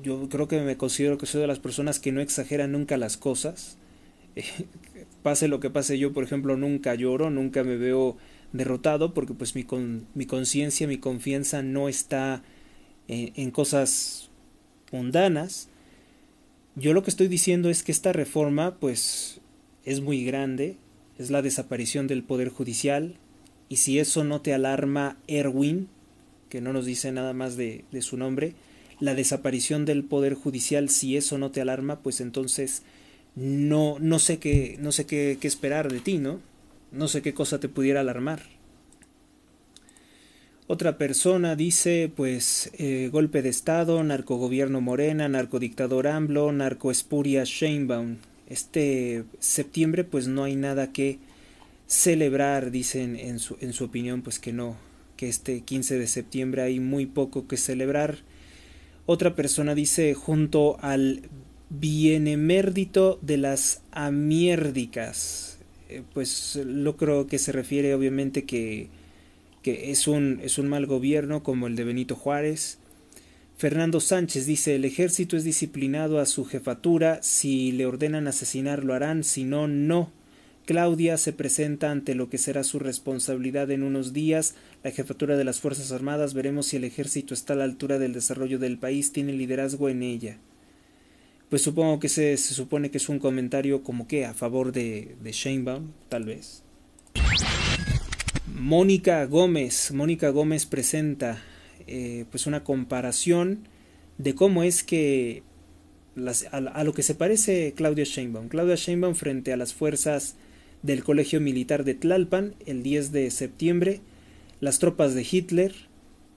A: yo creo que me considero que soy de las personas que no exageran nunca las cosas. pase lo que pase, yo por ejemplo nunca lloro, nunca me veo derrotado porque pues mi, con, mi conciencia, mi confianza no está en, cosas mundanas. Yo lo que estoy diciendo es que esta reforma, pues, es muy grande, es la desaparición del Poder Judicial, y si eso no te alarma, Erwin, que no nos dice nada más de, su nombre, la desaparición del Poder Judicial, si eso no te alarma, pues entonces no, no sé, qué, no sé qué, qué esperar de ti, ¿no? No sé qué cosa te pudiera alarmar. Otra persona dice, pues, eh, golpe de Estado, narcogobierno Morena, narcodictador AMLO, narcoespuria Sheinbaum. Este septiembre, pues, no hay nada que celebrar, dicen en su, en su opinión, pues que no, que este 15 de septiembre hay muy poco que celebrar. Otra persona dice, junto al bienemérdito de las amiérdicas, eh, pues, lo creo que se refiere, obviamente, que es un, es un mal gobierno como el de Benito Juárez. Fernando Sánchez dice el ejército es disciplinado a su jefatura, si le ordenan asesinar lo harán, si no, no. Claudia se presenta ante lo que será su responsabilidad en unos días. La jefatura de las Fuerzas Armadas veremos si el ejército está a la altura del desarrollo del país, tiene liderazgo en ella. Pues supongo que se, se supone que es un comentario como que a favor de, de Sheinbaum, tal vez. Mónica Gómez. Mónica Gómez presenta eh, pues una comparación de cómo es que a, lo que se parece Claudia Sheinbaum. Claudia Sheinbaum frente a las fuerzas del Colegio Militar de Tlalpan el 10 de septiembre, las tropas de Hitler,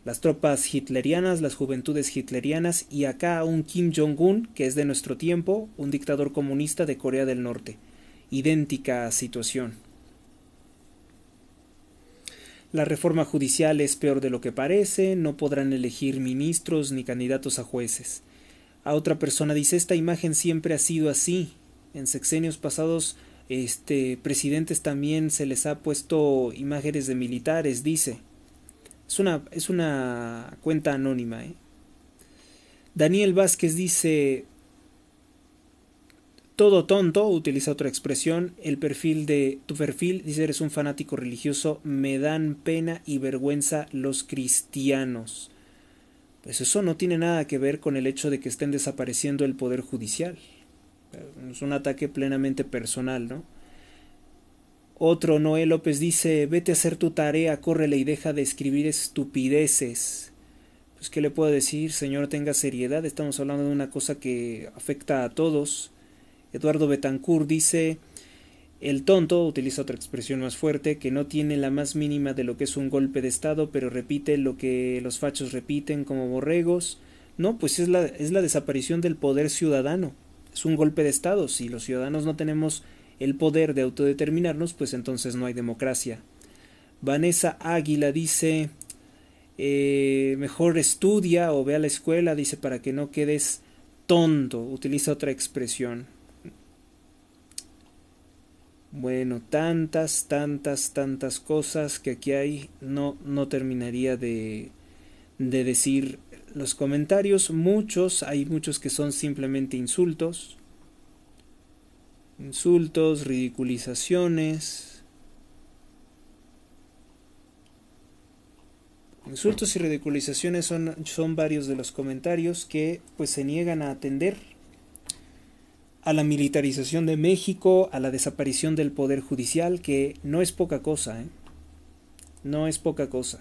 A: las tropas hitlerianas, las juventudes hitlerianas y acá un Kim Jong-un que es de nuestro tiempo, un dictador comunista de Corea del Norte. Idéntica situación. La reforma judicial es peor de lo que parece, no podrán elegir ministros ni candidatos a jueces. A otra persona dice, esta imagen siempre ha sido así. En sexenios pasados, este, presidentes también se les ha puesto imágenes de militares, dice. Es una, es una cuenta anónima. ¿eh? Daniel Vázquez dice, todo tonto, utiliza otra expresión, el perfil de tu perfil, dice eres un fanático religioso, me dan pena y vergüenza los cristianos. Pues eso no tiene nada que ver con el hecho de que estén desapareciendo el poder judicial. Es un ataque plenamente personal, ¿no? Otro, Noé López dice, vete a hacer tu tarea, córrele y deja de escribir estupideces. Pues, ¿qué le puedo decir? Señor, tenga seriedad. Estamos hablando de una cosa que afecta a todos. Eduardo Betancourt dice, el tonto, utiliza otra expresión más fuerte, que no tiene la más mínima de lo que es un golpe de Estado, pero repite lo que los fachos repiten como borregos. No, pues es la, es la desaparición del poder ciudadano. Es un golpe de Estado. Si los ciudadanos no tenemos el poder de autodeterminarnos, pues entonces no hay democracia. Vanessa Águila dice, eh, mejor estudia o ve a la escuela, dice, para que no quedes tonto, utiliza otra expresión. Bueno, tantas, tantas, tantas cosas que aquí hay. No, no terminaría de, de decir los comentarios. Muchos, hay muchos que son simplemente insultos. Insultos, ridiculizaciones. Insultos y ridiculizaciones son, son varios de los comentarios que pues se niegan a atender a la militarización de México, a la desaparición del Poder Judicial, que no es poca cosa, ¿eh? No es poca cosa.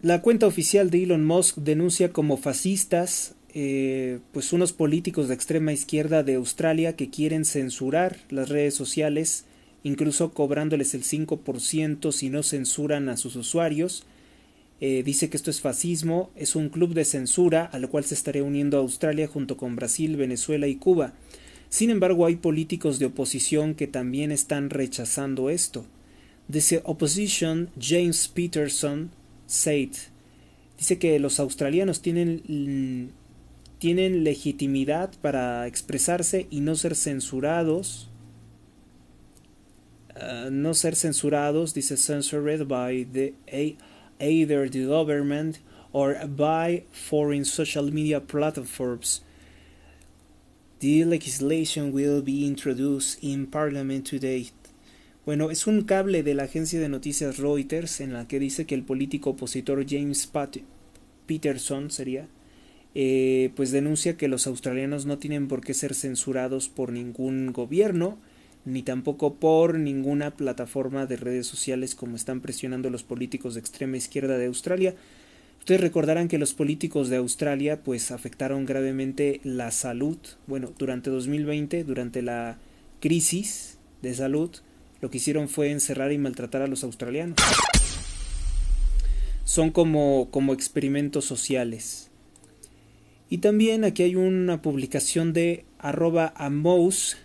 A: La cuenta oficial de Elon Musk denuncia como fascistas eh, pues unos políticos de extrema izquierda de Australia que quieren censurar las redes sociales, incluso cobrándoles el 5% si no censuran a sus usuarios eh, dice que esto es fascismo, es un club de censura al cual se estaría uniendo Australia junto con Brasil, Venezuela y Cuba. Sin embargo, hay políticos de oposición que también están rechazando esto. Dice Opposition James Peterson said, dice que los australianos tienen, tienen legitimidad para expresarse y no ser censurados ah, no ser censurados, dice censored by the either the government or by foreign social media platforms. The legislation will be introduced in Parliament today. Bueno, es un cable de la agencia de noticias Reuters en la que dice que el político opositor James Pat Peterson sería, eh, pues denuncia que los australianos no tienen por qué ser censurados por ningún gobierno ni tampoco por ninguna plataforma de redes sociales como están presionando los políticos de extrema izquierda de Australia. Ustedes recordarán que los políticos de Australia pues afectaron gravemente la salud. Bueno, durante 2020, durante la crisis de salud, lo que hicieron fue encerrar y maltratar a los australianos. Son como, como experimentos sociales. Y también aquí hay una publicación de arroba Mouse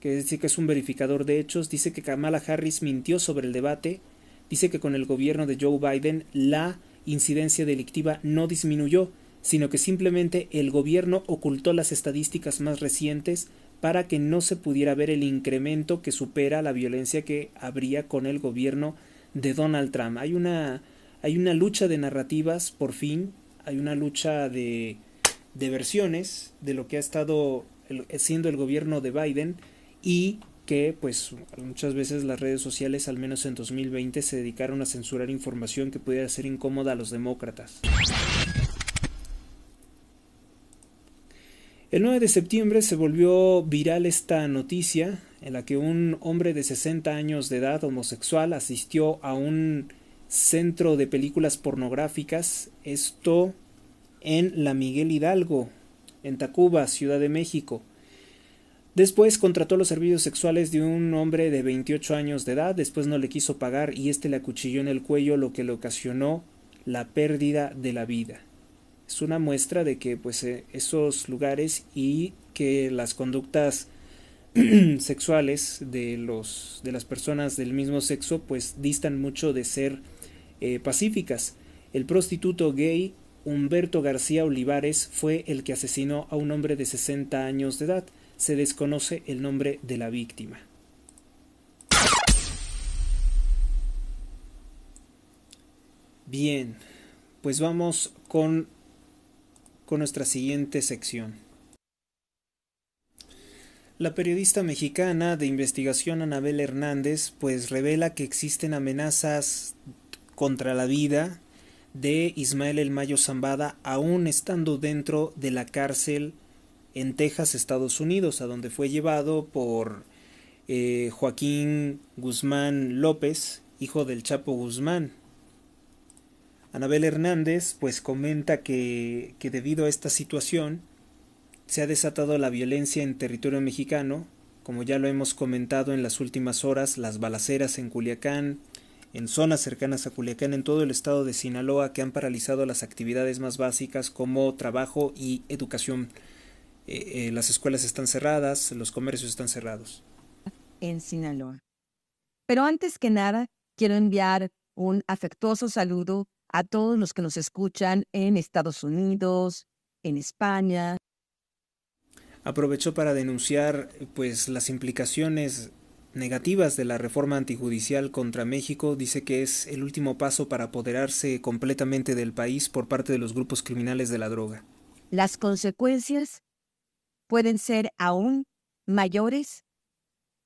A: que dice que es un verificador de hechos, dice que Kamala Harris mintió sobre el debate, dice que con el gobierno de Joe Biden la incidencia delictiva no disminuyó, sino que simplemente el gobierno ocultó las estadísticas más recientes para que no se pudiera ver el incremento que supera la violencia que habría con el gobierno de Donald Trump. Hay una, hay una lucha de narrativas, por fin, hay una lucha de, de versiones de lo que ha estado siendo el gobierno de Biden y que pues muchas veces las redes sociales, al menos en 2020, se dedicaron a censurar información que pudiera ser incómoda a los demócratas. El 9 de septiembre se volvió viral esta noticia en la que un hombre de 60 años de edad homosexual asistió a un centro de películas pornográficas, esto en la Miguel Hidalgo, en Tacuba, Ciudad de México. Después contrató los servicios sexuales de un hombre de 28 años de edad, después no le quiso pagar y este le acuchilló en el cuello, lo que le ocasionó la pérdida de la vida. Es una muestra de que pues eh, esos lugares y que las conductas sexuales de los de las personas del mismo sexo pues distan mucho de ser eh, pacíficas. El prostituto gay Humberto García Olivares fue el que asesinó a un hombre de 60 años de edad se desconoce el nombre de la víctima. Bien, pues vamos con, con nuestra siguiente sección. La periodista mexicana de investigación Anabel Hernández pues revela que existen amenazas contra la vida de Ismael El Mayo Zambada aún estando dentro de la cárcel en Texas, Estados Unidos, a donde fue llevado por eh, Joaquín Guzmán López, hijo del Chapo Guzmán. Anabel Hernández pues comenta que, que debido a esta situación se ha desatado la violencia en territorio mexicano, como ya lo hemos comentado en las últimas horas, las balaceras en Culiacán, en zonas cercanas a Culiacán, en todo el estado de Sinaloa, que han paralizado las actividades más básicas como trabajo y educación eh, eh, las escuelas están cerradas, los comercios están cerrados.
F: En Sinaloa. Pero antes que nada, quiero enviar un afectuoso saludo a todos los que nos escuchan en Estados Unidos, en España.
A: Aprovechó para denunciar pues las implicaciones negativas de la reforma antijudicial contra México, dice que es el último paso para apoderarse completamente del país por parte de los grupos criminales de la droga.
F: Las consecuencias pueden ser aún mayores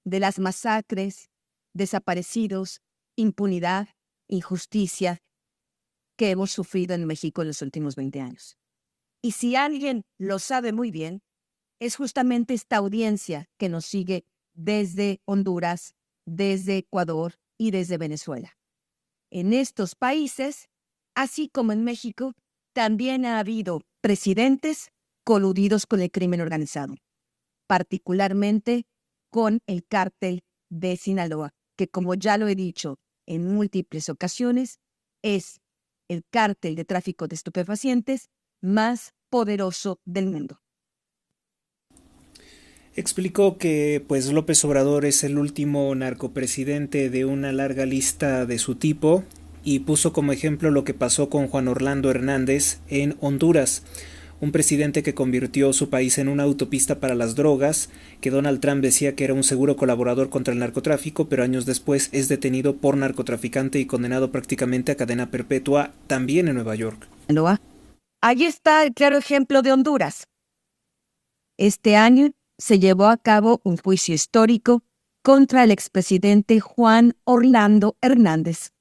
F: de las masacres, desaparecidos, impunidad, injusticia que hemos sufrido en México en los últimos 20 años. Y si alguien lo sabe muy bien, es justamente esta audiencia que nos sigue desde Honduras, desde Ecuador y desde Venezuela. En estos países, así como en México, también ha habido presidentes coludidos con el crimen organizado, particularmente con el cártel de Sinaloa, que como ya lo he dicho en múltiples ocasiones, es el cártel de tráfico de estupefacientes más poderoso del mundo.
A: Explicó que pues López Obrador es el último narcopresidente de una larga lista de su tipo y puso como ejemplo lo que pasó con Juan Orlando Hernández en Honduras un presidente que convirtió su país en una autopista para las drogas, que Donald Trump decía que era un seguro colaborador contra el narcotráfico, pero años después es detenido por narcotraficante y condenado prácticamente a cadena perpetua también en Nueva York.
F: Allí está el claro ejemplo de Honduras. Este año se llevó a cabo un juicio histórico contra el expresidente Juan Orlando Hernández,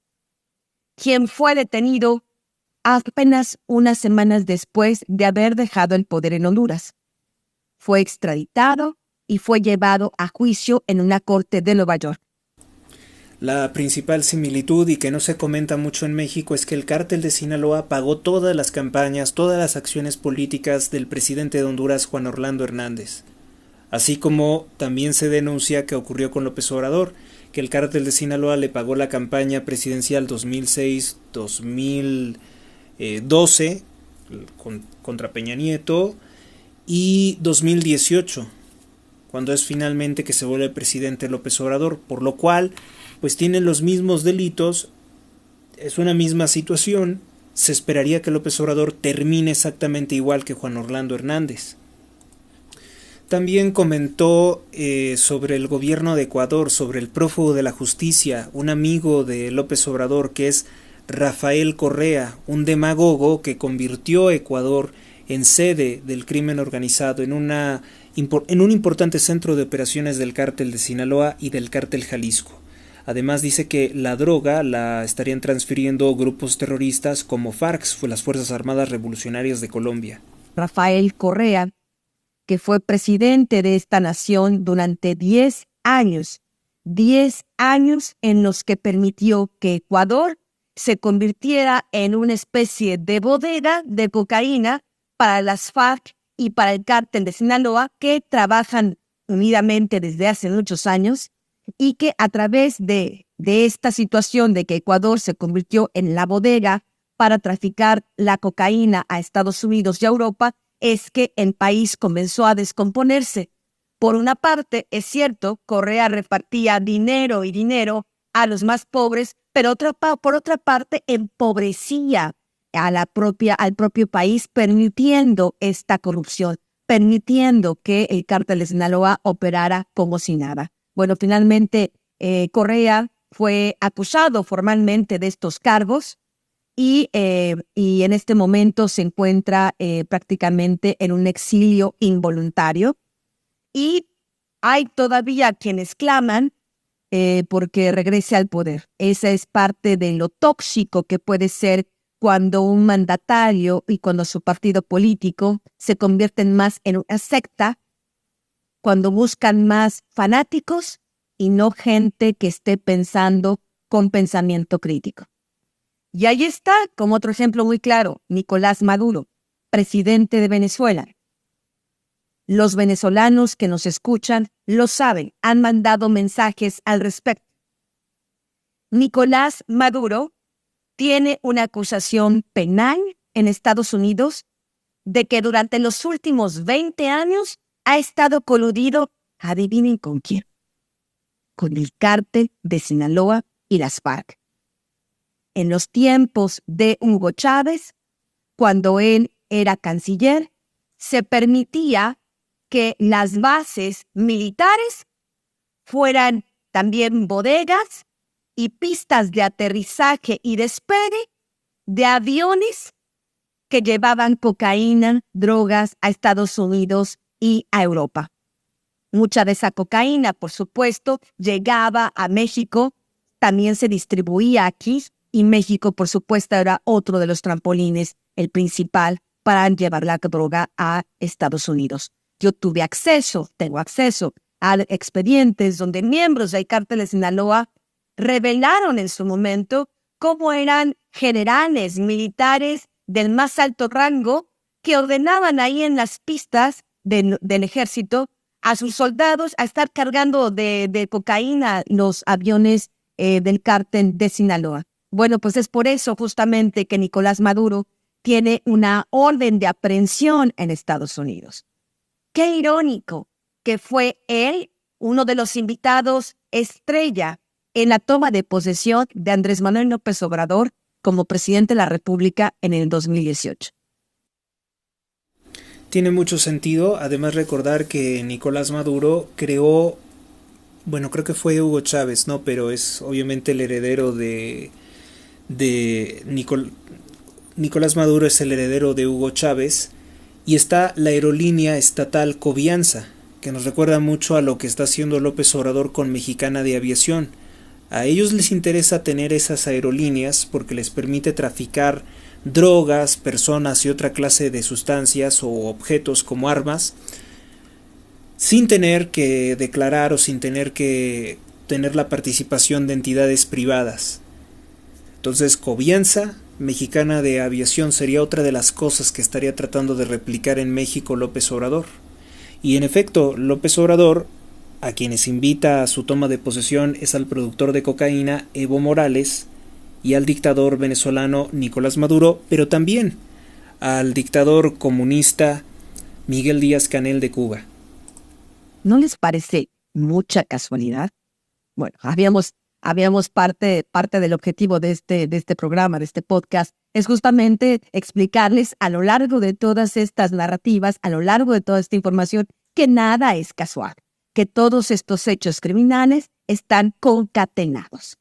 F: quien fue detenido apenas unas semanas después de haber dejado el poder en Honduras. Fue extraditado y fue llevado a juicio en una corte de Nueva York.
A: La principal similitud y que no se comenta mucho en México es que el cártel de Sinaloa pagó todas las campañas, todas las acciones políticas del presidente de Honduras Juan Orlando Hernández. Así como también se denuncia que ocurrió con López Obrador, que el cártel de Sinaloa le pagó la campaña presidencial 2006-2000 12 eh, contra Peña Nieto y 2018 cuando es finalmente que se vuelve presidente López Obrador, por lo cual pues tienen los mismos delitos, es una misma situación, se esperaría que López Obrador termine exactamente igual que Juan Orlando Hernández. También comentó eh, sobre el gobierno de Ecuador, sobre el prófugo de la justicia, un amigo de López Obrador que es Rafael Correa, un demagogo que convirtió a Ecuador en sede del crimen organizado, en, en un importante centro de operaciones del cártel de Sinaloa y del cártel Jalisco. Además dice que la droga la estarían transfiriendo grupos terroristas como FARC, las Fuerzas Armadas Revolucionarias de Colombia.
F: Rafael Correa, que fue presidente de esta nación durante 10 años, 10 años en los que permitió que Ecuador se convirtiera en una especie de bodega de cocaína para las FARC y para el cártel de Sinaloa que trabajan unidamente desde hace muchos años y que a través de, de esta situación de que Ecuador se convirtió en la bodega para traficar la cocaína a Estados Unidos y a Europa, es que el país comenzó a descomponerse. Por una parte, es cierto, Correa repartía dinero y dinero a los más pobres, pero por otra parte empobrecía a la propia, al propio país permitiendo esta corrupción, permitiendo que el cártel de Sinaloa operara como si nada. Bueno, finalmente eh, Correa fue acusado formalmente de estos cargos y, eh, en este momento se encuentra eh, prácticamente en un exilio involuntario. Y hay todavía quienes claman eh, porque regrese al poder. Esa es parte de lo tóxico que puede ser cuando un mandatario y cuando su partido político se convierten más en una secta, cuando buscan más fanáticos y no gente que esté pensando con pensamiento crítico. Y ahí está, como otro ejemplo muy claro, Nicolás Maduro, presidente de Venezuela. Los venezolanos que nos escuchan lo saben, han mandado mensajes al respecto. Nicolás Maduro tiene una acusación penal en Estados Unidos de que durante los últimos 20 años ha estado coludido, adivinen con quién, con el cártel de Sinaloa y las FARC. En los tiempos de Hugo Chávez, cuando él era canciller, se permitía que las bases militares fueran también bodegas y pistas de aterrizaje y despegue de aviones que llevaban cocaína, drogas a Estados Unidos y a Europa. Mucha de esa cocaína, por supuesto, llegaba a México, también se distribuía aquí y México, por supuesto, era otro de los trampolines, el principal, para llevar la droga a Estados Unidos. Yo tuve acceso, tengo acceso a expedientes donde miembros del cártel de Sinaloa revelaron en su momento cómo eran generales militares del más alto rango que ordenaban ahí en las pistas del ejército a sus soldados a estar cargando de, cocaína los aviones eh, del cártel de Sinaloa. Bueno, pues es por eso justamente que Nicolás Maduro tiene una orden de aprehensión en Estados Unidos. Qué irónico que fue él uno de los invitados estrella en la toma de posesión de Andrés Manuel López Obrador como presidente de la República en el 2018.
A: Tiene mucho sentido, además recordar que Nicolás Maduro creó, bueno, creo que fue Hugo Chávez, ¿no? Pero es obviamente el heredero de, de Nicolás Maduro es el heredero de Hugo Chávez y está la aerolínea estatal Covianza, que nos recuerda mucho a lo que está haciendo López Obrador con Mexicana de Aviación. A ellos les interesa tener esas aerolíneas porque les permite traficar drogas, personas y otra clase de sustancias o objetos como armas sin tener que declarar o sin tener que tener la participación de entidades privadas. Entonces Covianza Mexicana de Aviación sería otra de las cosas que estaría tratando de replicar en México López Obrador. Y en efecto, López Obrador, a quienes invita a su toma de posesión es al productor de cocaína Evo Morales y al dictador venezolano Nicolás Maduro, pero también al dictador comunista Miguel Díaz Canel de Cuba.
F: ¿No les parece mucha casualidad? Bueno, habíamos habíamos parte, parte del objetivo de este, de este programa, de este podcast, es justamente explicarles a lo largo de todas estas narrativas, a lo largo de toda esta información, que nada es casual, que todos estos hechos criminales están concatenados.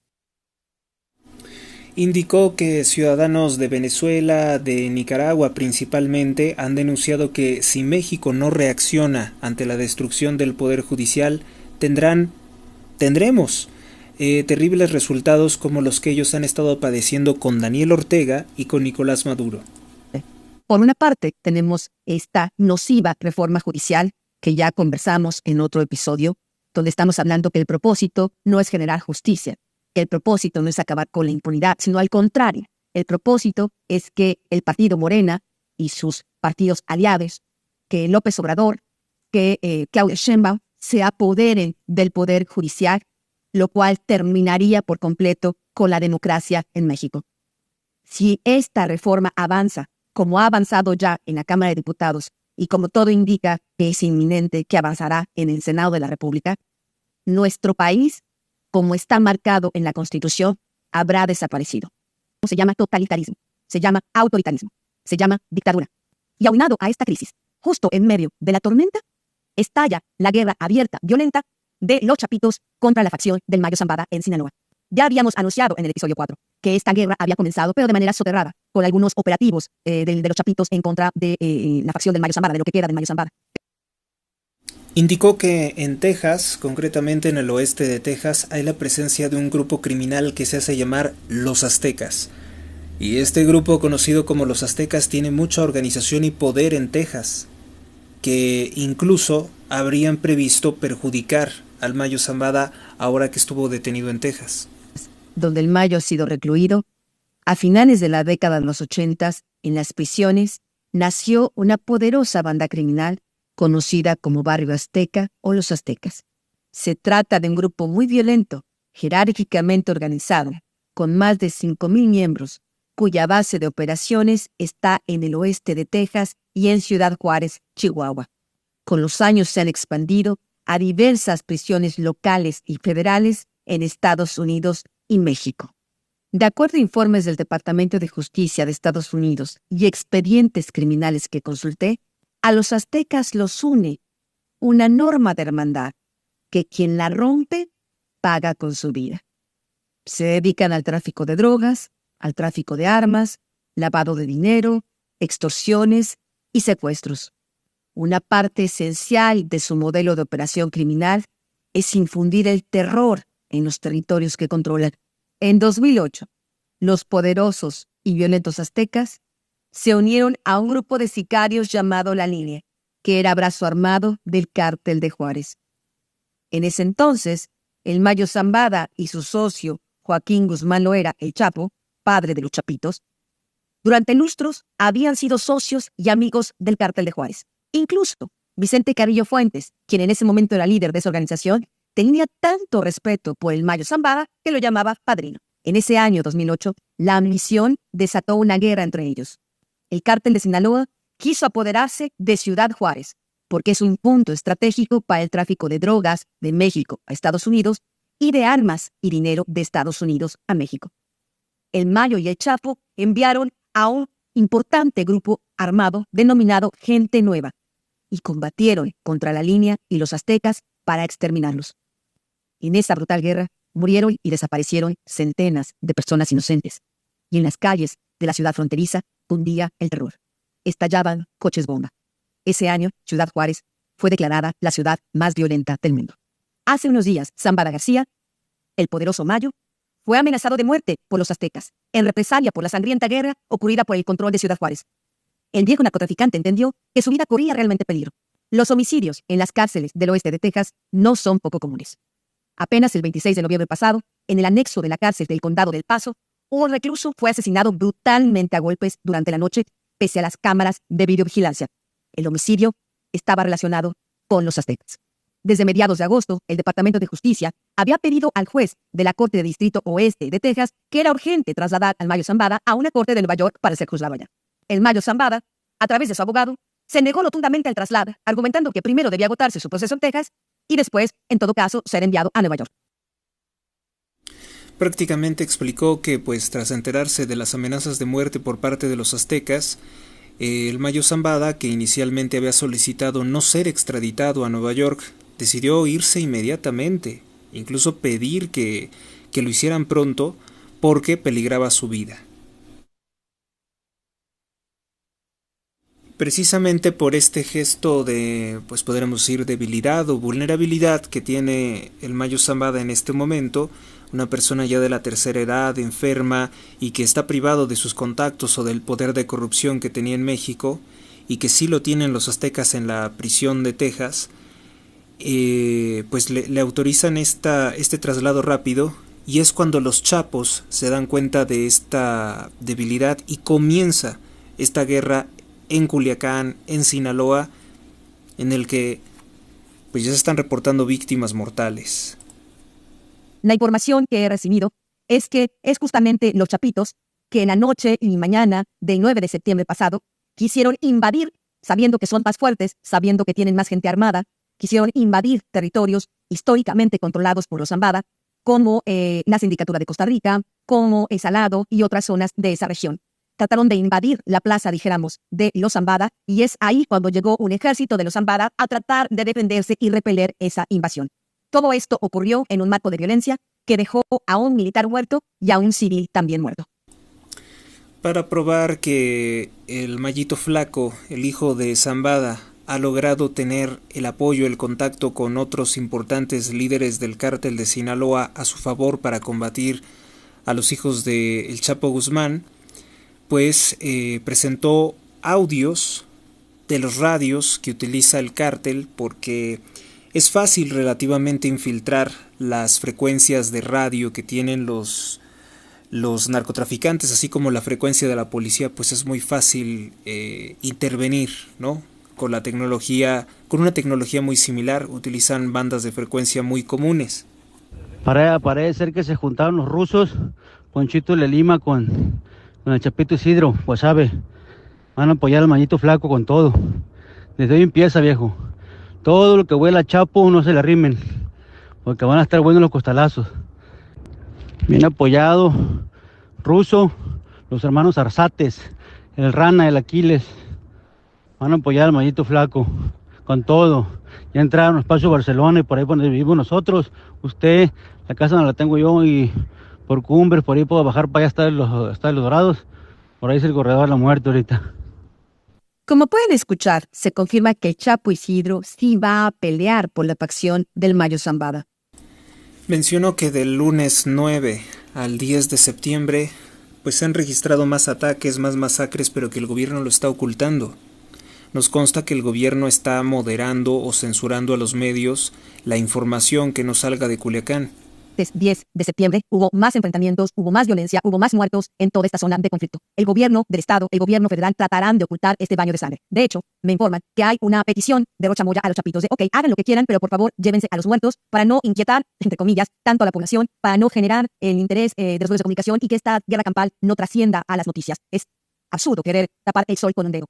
A: Indicó que ciudadanos de Venezuela, de Nicaragua principalmente, han denunciado que si México no reacciona ante la destrucción del Poder Judicial, tendrán, tendremos eh, terribles resultados como los que ellos han estado padeciendo con Daniel Ortega y con Nicolás Maduro.
F: Por una parte, tenemos esta nociva reforma judicial que ya conversamos en otro episodio, donde estamos hablando que el propósito no es generar justicia, que el propósito no es acabar con la impunidad, sino al contrario, el propósito es que el partido Morena y sus partidos aliados, que López Obrador, que eh, Claudia Sheinbaum, se apoderen del poder judicial lo cual terminaría por completo con la democracia en México. Si esta reforma avanza, como ha avanzado ya en la Cámara de Diputados y como todo indica que es inminente que avanzará en el Senado de la República, nuestro país, como está marcado en la Constitución, habrá desaparecido. Se llama totalitarismo, se llama autoritarismo, se llama dictadura. Y aunado a esta crisis, justo en medio de la tormenta, estalla la guerra abierta, violenta, de los chapitos contra la facción del Mayo Zambada en Sinaloa. Ya habíamos anunciado en el episodio 4 que esta guerra había comenzado, pero de manera soterrada, con algunos operativos eh, de, los chapitos en contra de eh, la facción del Mayo Zambada, de lo que queda del Mayo Zambada.
A: Indicó que en Texas, concretamente en el oeste de Texas, hay la presencia de un grupo criminal que se hace llamar los aztecas. Y este grupo conocido como los aztecas tiene mucha organización y poder en Texas, que incluso habrían previsto perjudicar al Mayo Zambada ahora que estuvo detenido en Texas.
F: Donde el Mayo ha sido recluido, a finales de la década de los ochentas, en las prisiones, nació una poderosa banda criminal conocida como Barrio Azteca o los Aztecas. Se trata de un grupo muy violento, jerárquicamente organizado, con más de 5.000 miembros, cuya base de operaciones está en el oeste de Texas y en Ciudad Juárez, Chihuahua. Con los años se han expandido a diversas prisiones locales y federales en Estados Unidos y México. De acuerdo a informes del Departamento de Justicia de Estados Unidos y expedientes criminales que consulté, a los aztecas los une una norma de hermandad, que quien la rompe paga con su vida. Se dedican al tráfico de drogas, al tráfico de armas, lavado de dinero, extorsiones y secuestros. Una parte esencial de su modelo de operación criminal es infundir el terror en los territorios que controlan. En 2008, los poderosos y violentos aztecas se unieron a un grupo de sicarios llamado La Línea, que era brazo armado del cártel de Juárez. En ese entonces, el Mayo Zambada y su socio Joaquín Guzmán Loera, el Chapo, padre de los Chapitos, durante lustros habían sido socios y amigos del cártel de Juárez. Incluso Vicente Carrillo Fuentes, quien en ese momento era líder de esa organización, tenía tanto respeto por el Mayo Zambada que lo llamaba padrino. En ese año 2008, la ambición desató una guerra entre ellos. El cártel de Sinaloa quiso apoderarse de Ciudad Juárez, porque es un punto estratégico para el tráfico de drogas de México a Estados Unidos y de armas y dinero de Estados Unidos a México. El Mayo y el Chapo enviaron a un importante grupo armado denominado Gente Nueva, y combatieron contra la línea y los aztecas para exterminarlos. En esa brutal guerra murieron y desaparecieron centenas de personas inocentes. Y en las calles de la ciudad fronteriza hundía el terror. Estallaban coches bomba. Ese año, Ciudad Juárez fue declarada la ciudad más violenta del mundo. Hace unos días, Zambada García, el poderoso Mayo, fue amenazado de muerte por los aztecas, en represalia por la sangrienta guerra ocurrida por el control de Ciudad Juárez. El viejo narcotraficante entendió que su vida corría realmente peligro. Los homicidios en las cárceles del oeste de Texas no son poco comunes. Apenas el 26 de noviembre pasado, en el anexo de la cárcel del condado del Paso, un recluso fue asesinado brutalmente a golpes durante la noche, pese a las cámaras de videovigilancia. El homicidio estaba relacionado con los aztecas. Desde mediados de agosto, el Departamento de Justicia había pedido al juez de la Corte de Distrito Oeste de Texas que era urgente trasladar al Mayo Zambada a una corte de Nueva York para ser juzgado allá. El mayo Zambada, a través de su abogado, se negó rotundamente al traslado, argumentando que primero debía agotarse su proceso en Texas y después, en todo caso, ser enviado a Nueva York.
A: Prácticamente explicó que, pues tras enterarse de las amenazas de muerte por parte de los aztecas, eh, el Mayo Zambada, que inicialmente había solicitado no ser extraditado a Nueva York, decidió irse inmediatamente, incluso pedir que lo hicieran pronto porque peligraba su vida. precisamente por este gesto de, pues podríamos decir, debilidad o vulnerabilidad que tiene el Mayo Zambada en este momento, una persona ya de la tercera edad, enferma y que está privado de sus contactos o del poder de corrupción que tenía en México, y que sí lo tienen los aztecas en la prisión de Texas, eh, pues le, autorizan esta, este traslado rápido y es cuando los chapos se dan cuenta de esta debilidad y comienza esta guerra en Culiacán, en Sinaloa, en el que pues ya se están reportando víctimas mortales.
F: La información que he recibido es que es justamente los chapitos que en la noche y mañana del 9 de septiembre pasado quisieron invadir, sabiendo que son más fuertes, sabiendo que tienen más gente armada, quisieron invadir territorios históricamente controlados por los Zambada, como eh, la Sindicatura de Costa Rica, como El Salado y otras zonas de esa región trataron de invadir la plaza, dijéramos, de los Zambada, y es ahí cuando llegó un ejército de los Zambada a tratar de defenderse y repeler esa invasión. Todo esto ocurrió en un marco de violencia que dejó a un militar muerto y a un civil también muerto.
A: Para probar que el Mallito Flaco, el hijo de Zambada, ha logrado tener el apoyo, el contacto con otros importantes líderes del cártel de Sinaloa a su favor para combatir a los hijos de Chapo Guzmán, pues presentó audios de los radios que utiliza el cártel porque es fácil relativamente infiltrar las frecuencias de radio que tienen los los narcotraficantes, así como la frecuencia de la policía, pues es muy fácil eh, intervenir, ¿no? Con la tecnología, con una tecnología muy similar, utilizan bandas de frecuencia muy comunes.
C: Para, parece que se juntaron los rusos, Ponchito de Lima con Don el Chapito Isidro, sabe, Van a apoyar al mañito flaco con todo. Desde hoy empieza, viejo. Todo lo que huela a Chapo no se le arrimen. Porque van a estar buenos los costalazos. Bien apoyado. Ruso, los hermanos Arzates, el Rana, el Aquiles. Van a apoyar al mañito flaco con todo. Ya entraron a Espacio Barcelona y por ahí donde vivimos nosotros. Usted, la casa no la tengo yo y por cumbres, por ahí puedo bajar para allá hasta los, los dorados. Por ahí es el corredor de la muerte ahorita.
F: Como pueden escuchar, se confirma que Chapo Isidro sí va a pelear por la facción del Mayo Zambada.
A: Menciono que del lunes 9 al 10 de septiembre, pues se han registrado más ataques, más masacres, pero que el gobierno lo está ocultando. Nos consta que el gobierno está moderando o censurando a los medios la información que no salga de Culiacán.
F: 10 de septiembre hubo más enfrentamientos, hubo más violencia, hubo más muertos en toda esta zona de conflicto. El gobierno del Estado, el gobierno federal tratarán de ocultar este baño de sangre. De hecho, me informan que hay una petición de Rocha Moya a los chapitos de, ok, hagan lo que quieran, pero por favor llévense a los muertos para no inquietar, entre comillas, tanto a la población, para no generar el interés eh, de los medios de comunicación y que esta guerra campal no trascienda a las noticias. Es absurdo querer tapar el sol con un dedo.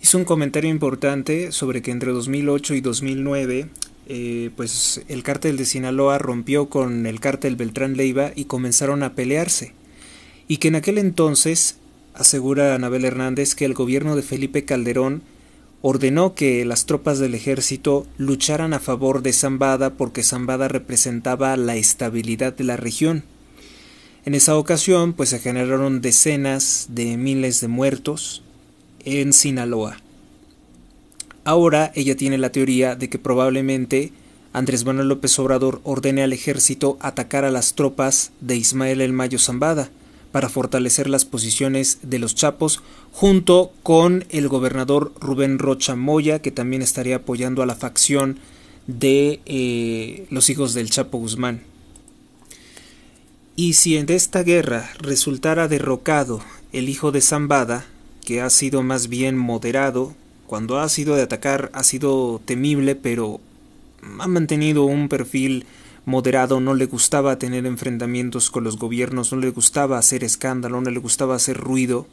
A: Hizo un comentario importante sobre que entre 2008 y 2009 eh, pues el cártel de Sinaloa rompió con el cártel Beltrán Leiva y comenzaron a pelearse. Y que en aquel entonces, asegura Anabel Hernández, que el gobierno de Felipe Calderón ordenó que las tropas del ejército lucharan a favor de Zambada porque Zambada representaba la estabilidad de la región. En esa ocasión, pues se generaron decenas de miles de muertos en Sinaloa. Ahora ella tiene la teoría de que probablemente Andrés Manuel López Obrador ordene al ejército atacar a las tropas de Ismael El Mayo Zambada para fortalecer las posiciones de los Chapos junto con el gobernador Rubén Rocha Moya que también estaría apoyando a la facción de eh, los hijos del Chapo Guzmán. Y si en esta guerra resultara derrocado el hijo de Zambada, que ha sido más bien moderado cuando ha sido de atacar ha sido temible, pero ha mantenido un perfil moderado, no le gustaba tener enfrentamientos con los gobiernos, no le gustaba hacer escándalo, no le gustaba hacer ruido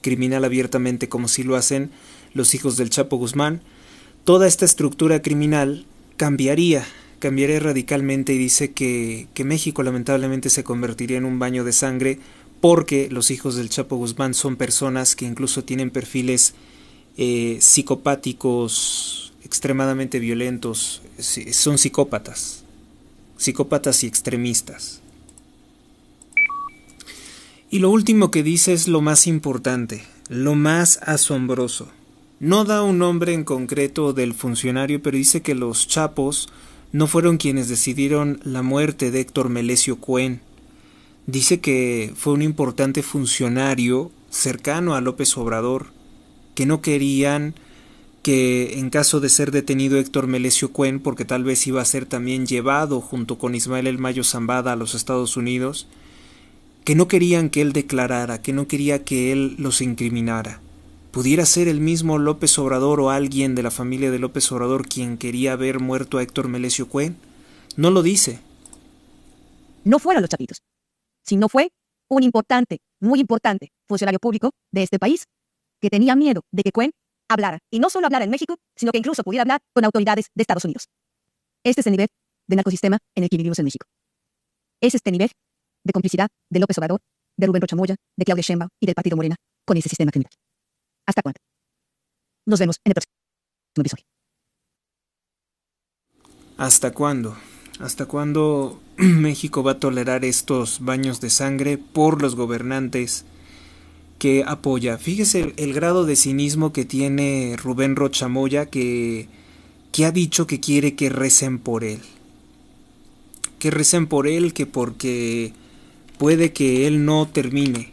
A: criminal abiertamente como si lo hacen los hijos del Chapo Guzmán, toda esta estructura criminal cambiaría, cambiaría radicalmente y dice que, que México lamentablemente se convertiría en un baño de sangre porque los hijos del Chapo Guzmán son personas que incluso tienen perfiles eh, psicopáticos, extremadamente violentos, son psicópatas, psicópatas y extremistas. Y lo último que dice es lo más importante, lo más asombroso. No da un nombre en concreto del funcionario, pero dice que los chapos no fueron quienes decidieron la muerte de Héctor Melesio Cuen. Dice que fue un importante funcionario cercano a López Obrador, que no querían que en caso de ser detenido Héctor Melesio Cuen, porque tal vez iba a ser también llevado junto con Ismael El Mayo Zambada a los Estados Unidos, que no querían que él declarara, que no quería que él los incriminara. Pudiera ser el mismo López Obrador o alguien de la familia de López Obrador quien quería ver muerto a Héctor Melesio Cuen.
F: No lo dice. No fueron los chapitos. Si no fue un importante, muy importante funcionario público de este país, que tenía miedo de que Cuen hablara, y no solo hablara en México, sino que incluso pudiera hablar con autoridades de Estados Unidos. Este es el nivel de narcosistema en el que vivimos en México. Es este nivel de complicidad de López Obrador, de Rubén Rochamoya, de Claudia Sheinbaum y del Partido Morena con ese sistema criminal. ¿Hasta cuándo? Nos vemos en el próximo episodio.
A: ¿Hasta cuándo? ¿Hasta cuándo México va a tolerar estos baños de sangre por los gobernantes que apoya. Fíjese el, grado de cinismo que tiene Rubén Rochamoya que, que ha dicho que quiere que recen por él. Que recen por él, que porque puede que él no termine.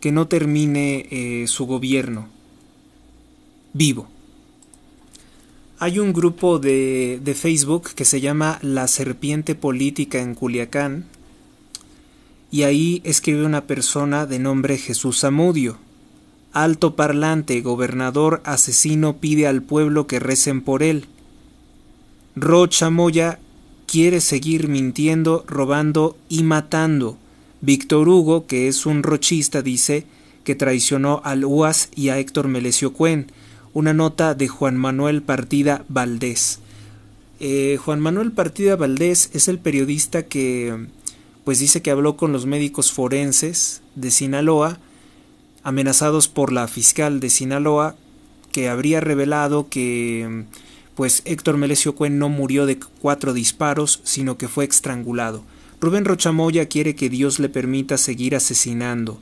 A: Que no termine eh, su gobierno vivo. Hay un grupo de, de Facebook que se llama La Serpiente Política en Culiacán, y ahí escribe una persona de nombre Jesús Zamudio. Alto parlante, gobernador asesino pide al pueblo que recen por él. Rocha Moya quiere seguir mintiendo, robando y matando. Víctor Hugo, que es un rochista, dice que traicionó al UAS y a Héctor Melesio Cuen. Una nota de Juan Manuel Partida Valdés. Eh, Juan Manuel Partida Valdés es el periodista que pues dice que habló con los médicos forenses de Sinaloa, amenazados por la fiscal de Sinaloa, que habría revelado que pues Héctor Melesio Cuen no murió de cuatro disparos, sino que fue estrangulado. Rubén Rochamoya quiere que Dios le permita seguir asesinando.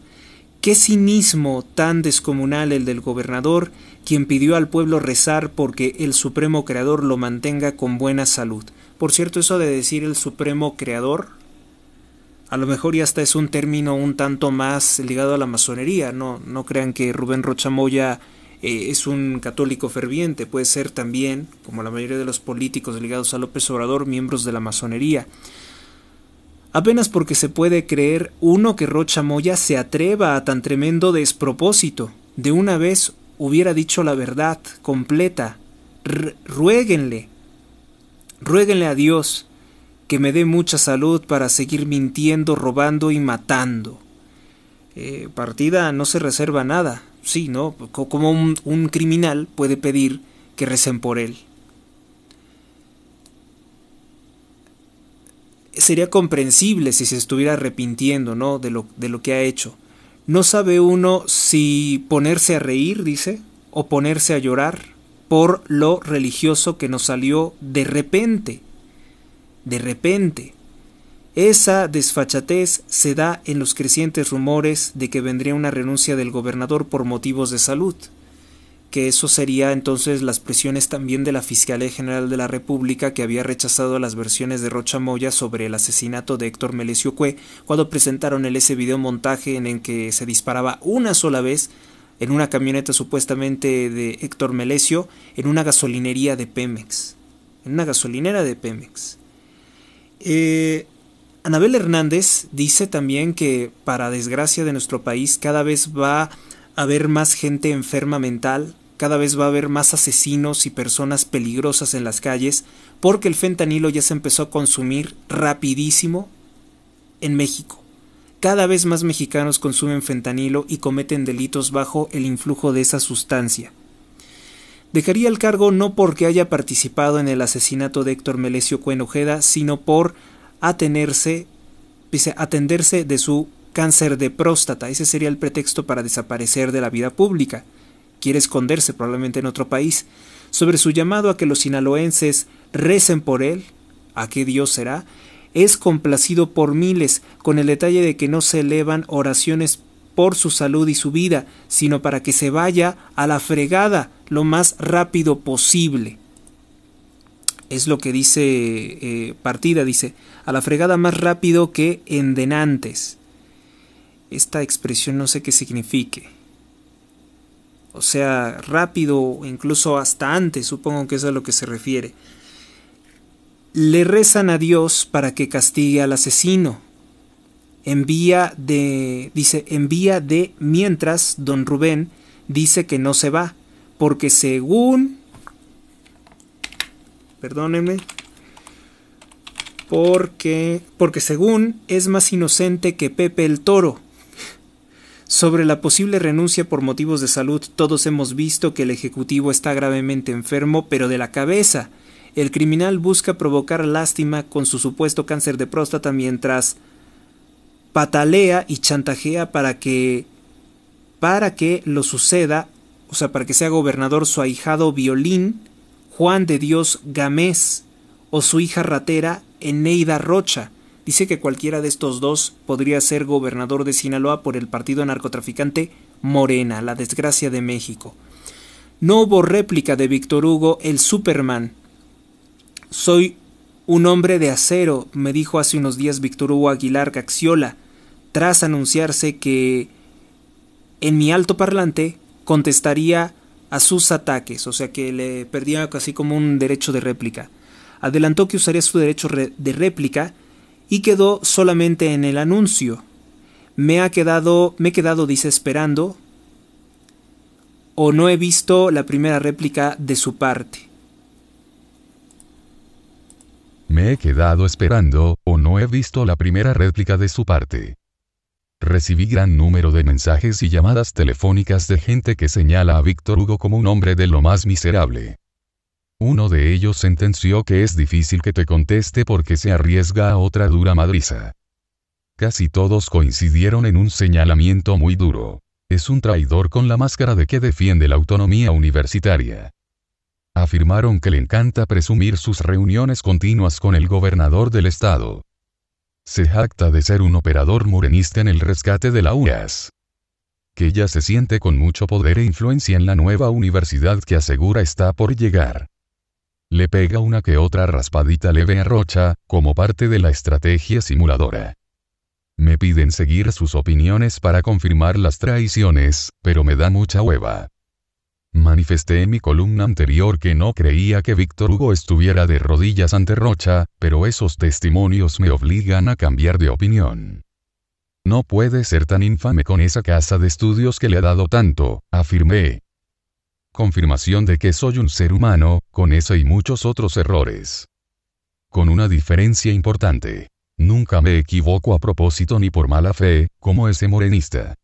A: Qué cinismo tan descomunal el del gobernador, quien pidió al pueblo rezar porque el Supremo Creador lo mantenga con buena salud. Por cierto, eso de decir el Supremo Creador a lo mejor ya hasta es un término un tanto más ligado a la masonería, no, no crean que Rubén Rochamoya Moya eh, es un católico ferviente, puede ser también, como la mayoría de los políticos ligados a López Obrador, miembros de la masonería. Apenas porque se puede creer uno que Rocha Moya se atreva a tan tremendo despropósito. De una vez hubiera dicho la verdad completa. ruéguenle, ruéguenle a Dios que me dé mucha salud para seguir mintiendo, robando y matando. Eh, partida no se reserva nada. Sí, ¿no? Como un, criminal puede pedir que recen por él. Sería comprensible si se estuviera arrepintiendo, ¿no? De de lo que ha hecho. No sabe uno si ponerse a reír, dice, o ponerse a llorar por lo religioso que nos salió de repente de repente. Esa desfachatez se da en los crecientes rumores de que vendría una renuncia del gobernador por motivos de salud, que eso sería entonces las presiones también de la Fiscalía General de la República que había rechazado las versiones de Rocha Moya sobre el asesinato de Héctor Melesio Cue cuando presentaron el ese montaje en el que se disparaba una sola vez en una camioneta supuestamente de Héctor Melesio en una gasolinería de Pemex. En una gasolinera de Pemex. Eh, Anabel Hernández dice también que, para desgracia de nuestro país, cada vez va a haber más gente enferma mental, cada vez va a haber más asesinos y personas peligrosas en las calles, porque el fentanilo ya se empezó a consumir rapidísimo en México. Cada vez más mexicanos consumen fentanilo y cometen delitos bajo el influjo de esa sustancia. Dejaría el cargo no porque haya participado en el asesinato de Héctor Melesio Cuenojeda, sino por atenerse, atenderse de su cáncer de próstata. Ese sería el pretexto para desaparecer de la vida pública. Quiere esconderse probablemente en otro país. Sobre su llamado a que los sinaloenses recen por él, ¿a qué Dios será? Es complacido por miles, con el detalle de que no se elevan oraciones por su salud y su vida, sino para que se vaya a la fregada lo más rápido posible. Es lo que dice eh, partida, dice, a la fregada más rápido que en denantes Esta expresión no sé qué signifique. O sea, rápido, incluso hasta antes, supongo que eso es a lo que se refiere. Le rezan a Dios para que castigue al asesino. Envía de, dice, envía de mientras don Rubén dice que no se va. Porque según... perdóneme, Porque, porque según es más inocente que Pepe el Toro. Sobre la posible renuncia por motivos de salud, todos hemos visto que el Ejecutivo está gravemente enfermo, pero de la cabeza. El criminal busca provocar lástima con su supuesto cáncer de próstata mientras patalea y chantajea para que para que lo suceda o sea, para que sea gobernador su ahijado Violín, Juan de Dios Gamés, o su hija ratera Eneida Rocha. Dice que cualquiera de estos dos podría ser gobernador de Sinaloa por el partido narcotraficante Morena, la desgracia de México. No hubo réplica de Víctor Hugo, el Superman. Soy un hombre de acero, me dijo hace unos días Víctor Hugo Aguilar Caxiola, tras anunciarse que en mi alto parlante contestaría a sus ataques, o sea que le perdía casi como un derecho de réplica. Adelantó que usaría su derecho de réplica y quedó solamente en el anuncio. Me ha quedado, me he quedado, dice, esperando o no he visto la primera réplica de su parte.
B: Me he quedado esperando o no he visto la primera réplica de su parte. Recibí gran número de mensajes y llamadas telefónicas de gente que señala a Víctor Hugo como un hombre de lo más miserable. Uno de ellos sentenció que es difícil que te conteste porque se arriesga a otra dura madriza. Casi todos coincidieron en un señalamiento muy duro. Es un traidor con la máscara de que defiende la autonomía universitaria. Afirmaron que le encanta presumir sus reuniones continuas con el gobernador del estado. Se jacta de ser un operador morenista en el rescate de la UAS. Que ya se siente con mucho poder e influencia en la nueva universidad que asegura está por llegar. Le pega una que otra raspadita leve a Rocha, como parte de la estrategia simuladora. Me piden seguir sus opiniones para confirmar las traiciones, pero me da mucha hueva. Manifesté en mi columna anterior que no creía que Víctor Hugo estuviera de rodillas ante Rocha, pero esos testimonios me obligan a cambiar de opinión. No puede ser tan infame con esa casa de estudios que le ha dado tanto, afirmé. Confirmación de que soy un ser humano, con ese y muchos otros errores. Con una diferencia importante. Nunca me equivoco a propósito ni por mala fe, como ese morenista.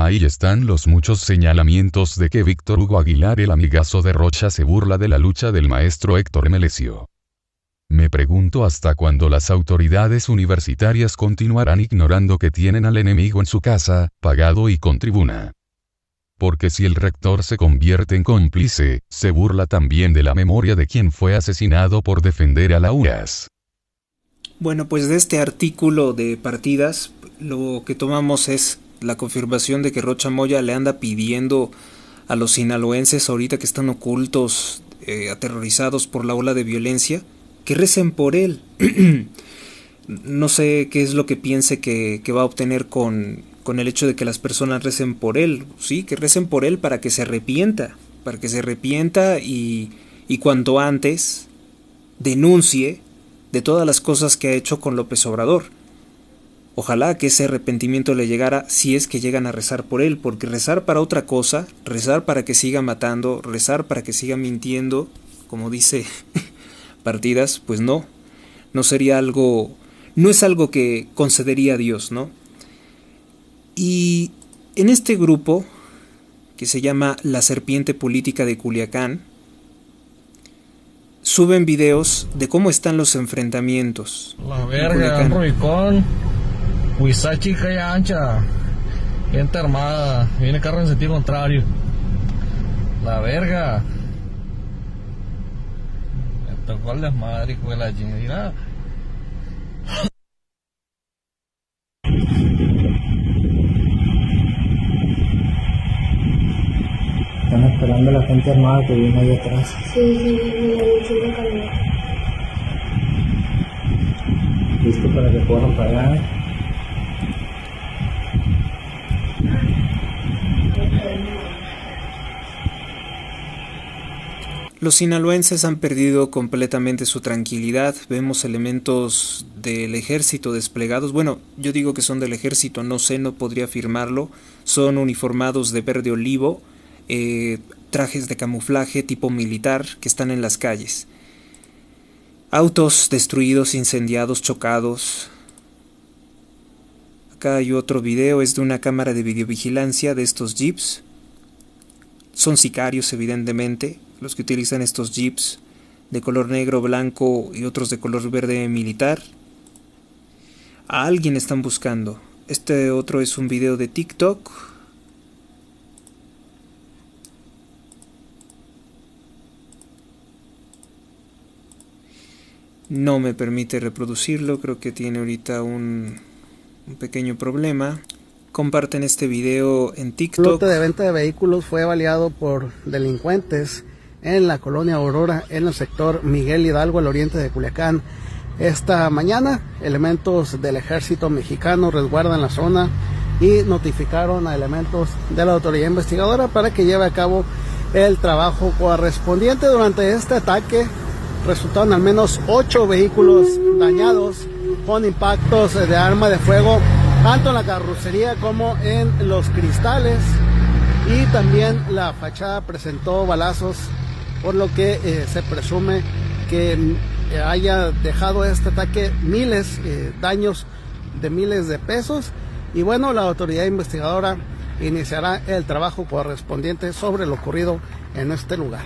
B: Ahí están los muchos señalamientos de que Víctor Hugo Aguilar el amigazo de Rocha se burla de la lucha del maestro Héctor Melesio. Me pregunto hasta cuándo las autoridades universitarias continuarán ignorando que tienen al enemigo en su casa, pagado y con tribuna. Porque si el rector se convierte en cómplice, se burla también de la memoria de quien fue asesinado por defender a la UAS.
A: Bueno, pues de este artículo de partidas, lo que tomamos es la confirmación de que Rocha Moya le anda pidiendo a los sinaloenses ahorita que están ocultos, eh, aterrorizados por la ola de violencia, que recen por él. no sé qué es lo que piense que, va a obtener con, con el hecho de que las personas recen por él, sí, que recen por él para que se arrepienta, para que se arrepienta y, y cuanto antes denuncie de todas las cosas que ha hecho con López Obrador. Ojalá que ese arrepentimiento le llegara si es que llegan a rezar por él, porque rezar para otra cosa, rezar para que siga matando, rezar para que siga mintiendo, como dice partidas, pues no, no sería algo, no es algo que concedería a Dios, ¿no? Y en este grupo, que se llama La Serpiente Política de Culiacán, suben videos de cómo están los enfrentamientos.
C: La verga, Huizachi, calle ancha. Gente armada. Viene carro en sentido contrario. La verga. Me tocó la madre, hijo de la chingada. Están esperando a la gente armada que viene ahí atrás.
A: Sí, sí, sí, sí,
C: sí, Listo para que puedan pagar.
A: Los sinaloenses han perdido completamente su tranquilidad. Vemos elementos del ejército desplegados. Bueno, yo digo que son del ejército, no sé, no podría afirmarlo. Son uniformados de verde olivo, eh, trajes de camuflaje tipo militar que están en las calles. Autos destruidos, incendiados, chocados, Acá hay otro video, es de una cámara de videovigilancia de estos jeeps. Son sicarios, evidentemente, los que utilizan estos jeeps de color negro, blanco y otros de color verde militar. A alguien están buscando. Este otro es un video de TikTok. No me permite reproducirlo, creo que tiene ahorita un un pequeño problema. Comparten este video en TikTok. El
C: de venta de vehículos fue avaliado por delincuentes en la colonia Aurora, en el sector Miguel Hidalgo, al oriente de Culiacán. Esta mañana, elementos del ejército mexicano resguardan la zona y notificaron a elementos de la autoridad investigadora para que lleve a cabo el trabajo correspondiente. Durante este ataque resultaron al menos ocho vehículos dañados con impactos de arma de fuego, tanto en la carrocería como en los cristales. Y también la fachada presentó balazos, por lo que eh, se presume que mm, haya dejado este ataque miles de eh, daños de miles de pesos. Y bueno, la autoridad investigadora iniciará el trabajo correspondiente sobre lo ocurrido en este lugar.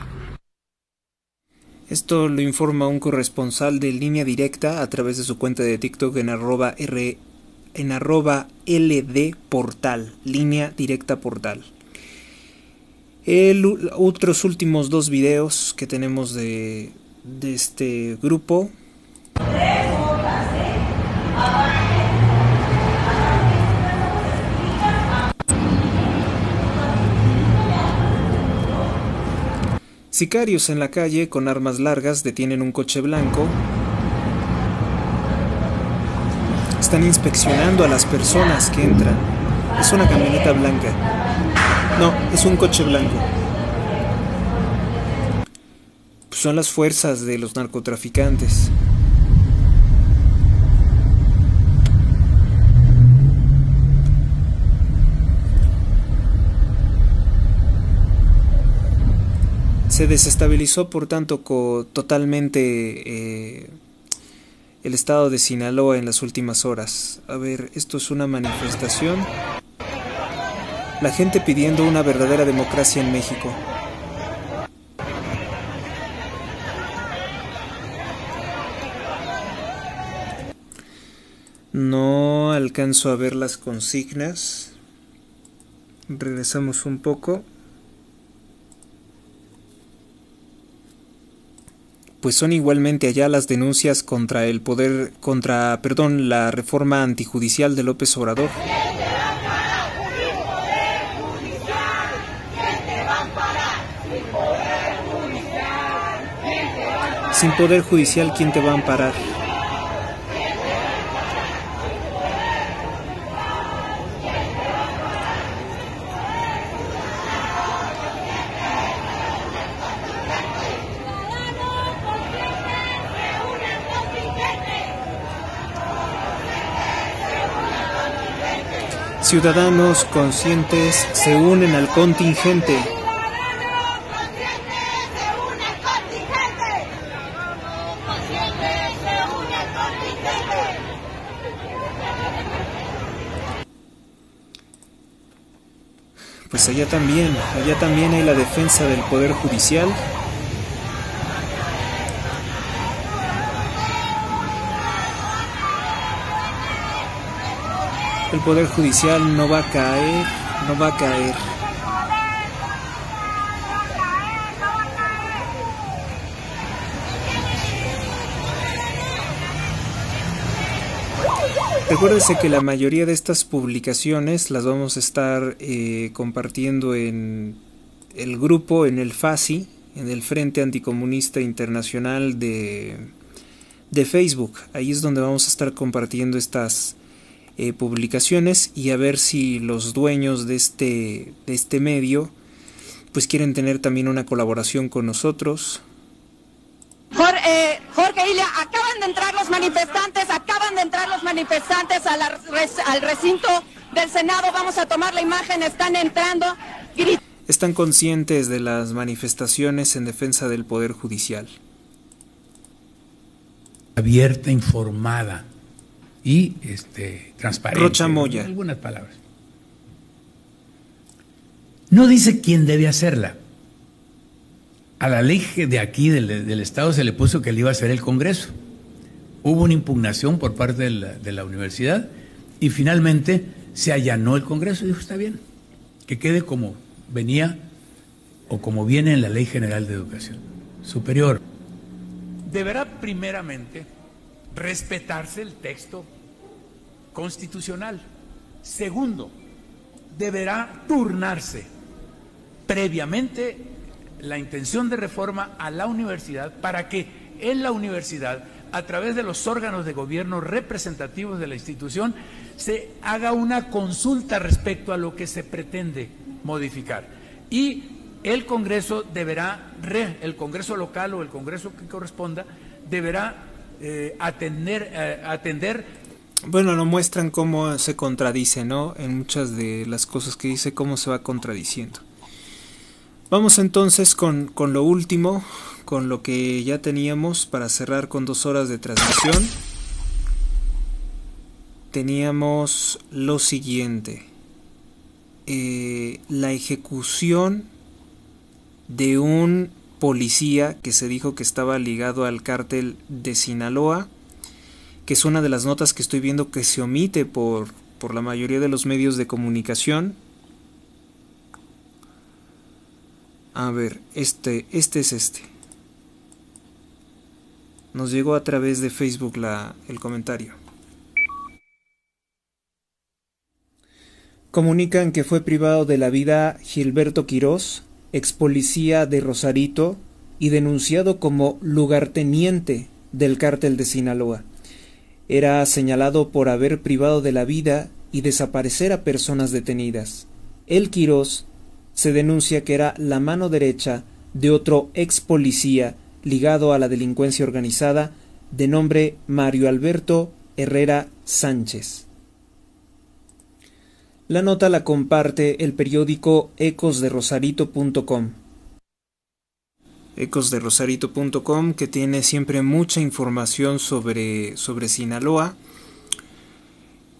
A: Esto lo informa un corresponsal de línea directa a través de su cuenta de TikTok en arroba, R, LD Portal, línea directa portal. El, otros últimos dos videos que tenemos de, de este grupo. ¿eh? Sicarios en la calle con armas largas detienen un coche blanco. Están inspeccionando a las personas que entran. Es una camioneta blanca. No, es un coche blanco. son las fuerzas de los narcotraficantes. se desestabilizó por tanto totalmente eh, el estado de Sinaloa en las últimas horas. A ver, esto es una manifestación. La gente pidiendo una verdadera democracia en México. No alcanzo a ver las consignas. Regresamos un poco. pues son igualmente allá las denuncias contra el poder, contra, perdón, la reforma antijudicial de López Obrador. Sin poder judicial, ¿quién te va a amparar? ciudadanos conscientes se unen al contingente. Pues allá también, allá también hay la defensa del Poder Judicial, el Poder Judicial no va a caer, no va a caer. Recuérdense que la mayoría de estas publicaciones las vamos a estar eh, compartiendo en el grupo, en el FASI, en el Frente Anticomunista Internacional de, de Facebook. Ahí es donde vamos a estar compartiendo estas eh, publicaciones y a ver si los dueños de este, de este medio pues quieren tener también una colaboración con nosotros.
F: Jorge, eh, Jorge Ilia, acaban de entrar los manifestantes, acaban de entrar los manifestantes a al recinto del Senado, vamos a tomar la imagen, están entrando.
A: Están conscientes de las manifestaciones en defensa del Poder Judicial.
D: Abierta, informada y este, transparente. Rocha Moya. Algunas palabras. No dice quién debe hacerla. A la ley de aquí del, Estado se le puso que le iba a hacer el Congreso. Hubo una impugnación por parte de la universidad y finalmente se allanó el Congreso y dijo, está bien, que quede como venía o como viene en la Ley General de Educación Superior. Deberá primeramente respetarse el texto constitucional. Segundo, deberá turnarse previamente la intención de reforma a la universidad para que en la universidad, a través de los órganos de gobierno representativos de la institución, se haga una consulta respecto a lo que se pretende modificar. Y el Congreso deberá, el Congreso local o el Congreso que corresponda, deberá eh, atender, eh, atender. Bueno,
A: lo muestran cómo se contradice, ¿no? En muchas de las cosas que dice, cómo se va contradiciendo. Vamos entonces con, lo último, con lo que ya teníamos para cerrar con dos horas de transmisión. Teníamos lo siguiente. Eh, la ejecución de un policía que se dijo que estaba ligado al cártel de Sinaloa, que es una de las notas que estoy viendo que se omite por, por la mayoría de los medios de comunicación. A ver, este, este es este. Nos llegó a través de Facebook la, el comentario. Comunican que fue privado de la vida Gilberto Quirós, ex policía de Rosarito y denunciado como lugarteniente del cártel de Sinaloa. Era señalado por haber privado de la vida y desaparecer a personas detenidas. El Quirós se denuncia que era la mano derecha de otro ex policía ligado a la delincuencia organizada de nombre Mario Alberto Herrera Sánchez. La nota la comparte el periódico ecosderosarito.com. Ecosderosarito.com que tiene siempre mucha información sobre, sobre Sinaloa.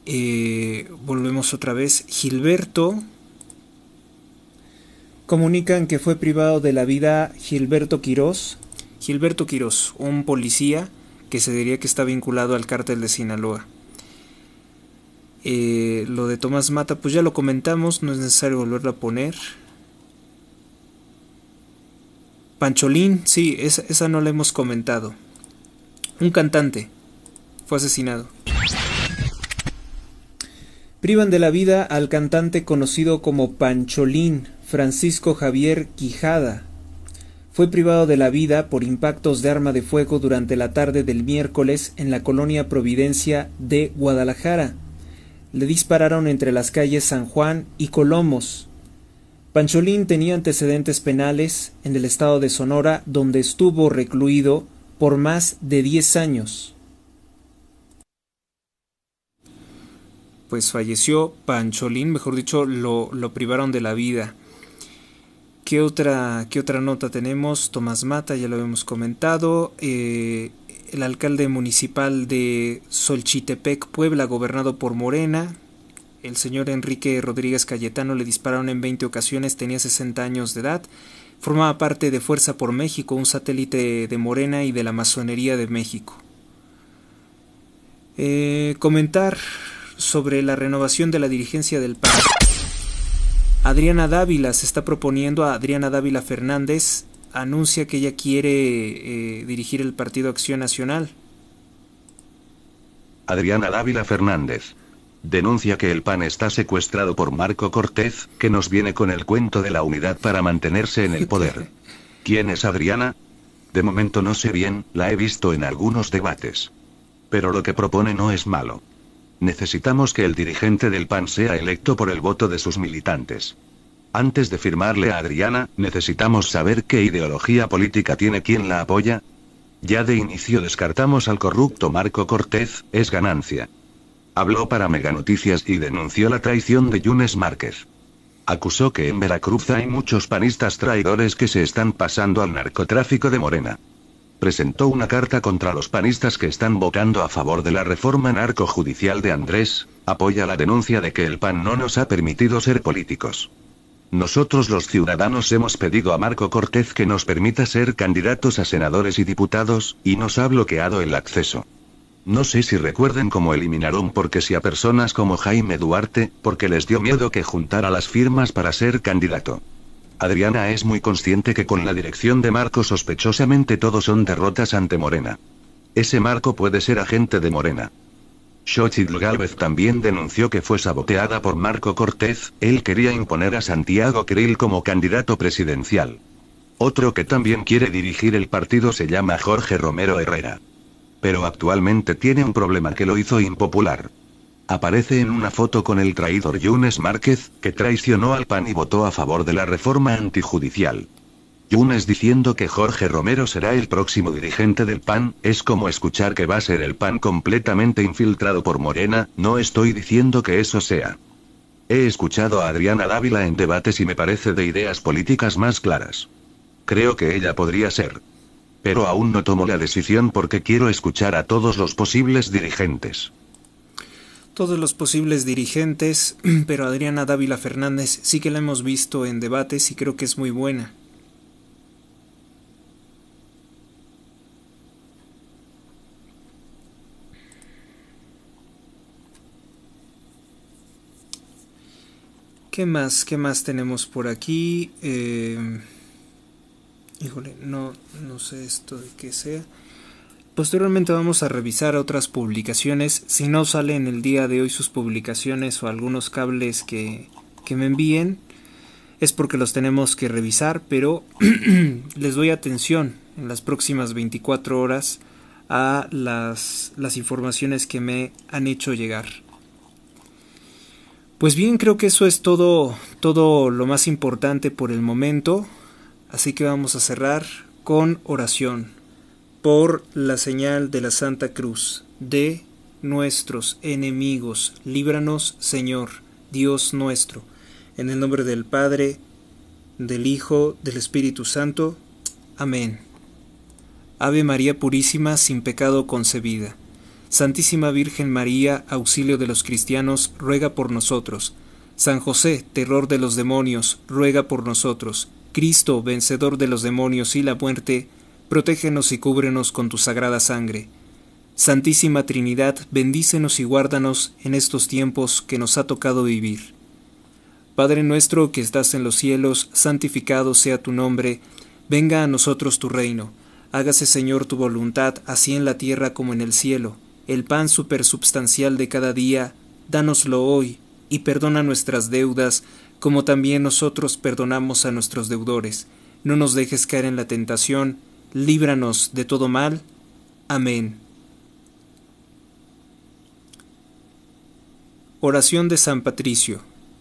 A: Eh, volvemos otra vez. Gilberto. Comunican que fue privado de la vida Gilberto Quirós. Gilberto Quirós, un policía que se diría que está vinculado al cártel de Sinaloa. Eh, lo de Tomás Mata, pues ya lo comentamos, no es necesario volverlo a poner. Pancholín, sí, esa, esa no la hemos comentado. Un cantante fue asesinado. Privan de la vida al cantante conocido como Pancholín, Francisco Javier Quijada. Fue privado de la vida por impactos de arma de fuego durante la tarde del miércoles en la colonia Providencia de Guadalajara le dispararon entre las calles San Juan y Colomos. Pancholín tenía antecedentes penales en el estado de Sonora, donde estuvo recluido por más de 10 años. Pues falleció Pancholín, mejor dicho, lo, privaron de la vida. ¿Qué otra, ¿Qué otra nota tenemos? Tomás Mata, ya lo habíamos comentado. Eh, el alcalde municipal de Solchitepec, Puebla, gobernado por Morena. El señor Enrique Rodríguez Cayetano le dispararon en 20 ocasiones, tenía 60 años de edad. Formaba parte de Fuerza por México, un satélite de Morena y de la masonería de México. Eh, comentar sobre la renovación de la dirigencia del PAN. Adriana Dávila se está proponiendo a Adriana Dávila Fernández anuncia que ella quiere eh, dirigir el Partido Acción Nacional.
E: Adriana Dávila Fernández. Denuncia que el PAN está secuestrado por Marco Cortés, que nos viene con el cuento de la unidad para mantenerse en el poder. ¿Quién es Adriana? De momento no sé bien, la he visto en algunos debates. Pero lo que propone no es malo. Necesitamos que el dirigente del PAN sea electo por el voto de sus militantes. Antes de firmarle a Adriana, necesitamos saber qué ideología política tiene quien la apoya. Ya de inicio descartamos al corrupto Marco Cortés, es ganancia. Habló para Meganoticias y denunció la traición de Yunes Márquez. Acusó que en Veracruz hay muchos panistas traidores que se están pasando al narcotráfico de Morena presentó una carta contra los panistas que están votando a favor de la reforma narcojudicial de Andrés, apoya la denuncia de que el PAN no nos ha permitido ser políticos. Nosotros los ciudadanos hemos pedido a Marco Cortés que nos permita ser candidatos a senadores y diputados, y nos ha bloqueado el acceso. No sé si recuerden cómo eliminaron porque si a personas como Jaime Duarte, porque les dio miedo que juntara las firmas para ser candidato. Adriana es muy consciente que con la dirección de Marco sospechosamente todos son derrotas ante Morena. Ese Marco puede ser agente de Morena. Xochitl Gálvez también denunció que fue saboteada por Marco Cortés, él quería imponer a Santiago Krill como candidato presidencial. Otro que también quiere dirigir el partido se llama Jorge Romero Herrera. Pero actualmente tiene un problema que lo hizo impopular. Aparece en una foto con el traidor Yunes Márquez, que traicionó al PAN y votó a favor de la reforma antijudicial. Yunes diciendo que Jorge Romero será el próximo dirigente del PAN, es como escuchar que va a ser el PAN completamente infiltrado por Morena, no estoy diciendo que eso sea. He escuchado a Adriana Dávila en debates y me parece de ideas políticas más claras. Creo que ella podría ser. Pero aún no tomo la decisión porque quiero escuchar a todos los posibles dirigentes
A: todos los posibles dirigentes, pero Adriana Dávila Fernández sí que la hemos visto en debates y creo que es muy buena. ¿Qué más? ¿Qué más tenemos por aquí? Em, híjole, no, no sé esto de qué sea. Posteriormente vamos a revisar otras publicaciones. Si no salen el día de hoy sus publicaciones o algunos cables que, que me envíen, es porque los tenemos que revisar, pero les doy atención en las próximas 24 horas a las, las informaciones que me han hecho llegar. Pues bien, creo que eso es todo, todo lo más importante por el momento. Así que vamos a cerrar con oración por la señal de la Santa Cruz de nuestros enemigos. Líbranos, Señor, Dios nuestro. En el nombre del Padre, del Hijo, del Espíritu Santo. Amén. Ave María Purísima, sin pecado concebida. Santísima Virgen María, auxilio de los cristianos, ruega por nosotros. San José, terror de los demonios, ruega por nosotros. Cristo, vencedor de los demonios y la muerte, protégenos y cúbrenos con tu sagrada sangre. Santísima Trinidad, bendícenos y guárdanos en estos tiempos que nos ha tocado vivir. Padre nuestro que estás en los cielos, santificado sea tu nombre, venga a nosotros tu reino, hágase Señor tu voluntad, así en la tierra como en el cielo. El pan supersubstancial de cada día, dánoslo hoy, y perdona nuestras deudas, como también nosotros perdonamos a nuestros deudores. No nos dejes caer en la tentación, líbranos de todo mal. Amén. Oración de San Patricio.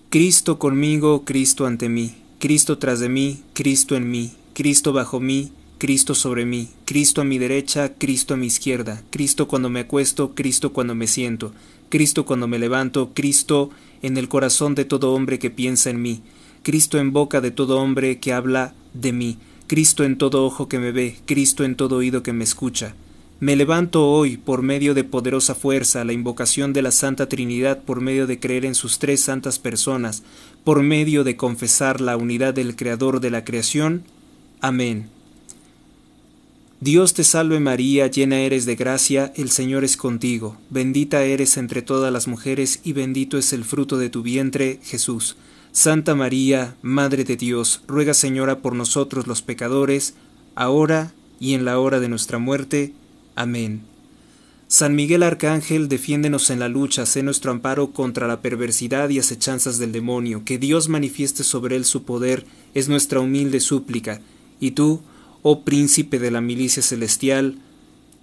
A: Cristo conmigo, Cristo ante mí, Cristo tras de mí, Cristo en mí, Cristo bajo mí, Cristo sobre mí, Cristo a mi derecha, Cristo a mi izquierda, Cristo cuando me acuesto, Cristo cuando me siento, Cristo cuando me levanto, Cristo en el corazón de todo hombre que piensa en mí, Cristo en boca de todo hombre que habla de mí, Cristo en todo ojo que me ve, Cristo en todo oído que me escucha. Me levanto hoy por medio de poderosa fuerza la invocación de la Santa Trinidad, por medio de creer en sus tres santas personas, por medio de confesar la unidad del Creador de la creación. Amén. Dios te salve María, llena eres de gracia, el Señor es contigo, bendita eres entre todas las mujeres y bendito es el fruto de tu vientre, Jesús. Santa María, Madre de Dios, ruega Señora por nosotros los pecadores, ahora y en la hora de nuestra muerte. Amén. San Miguel Arcángel, defiéndenos en la lucha, sé nuestro amparo contra la perversidad y acechanzas del demonio, que Dios manifieste sobre él su poder, es nuestra humilde súplica. Y tú, oh príncipe de la milicia celestial,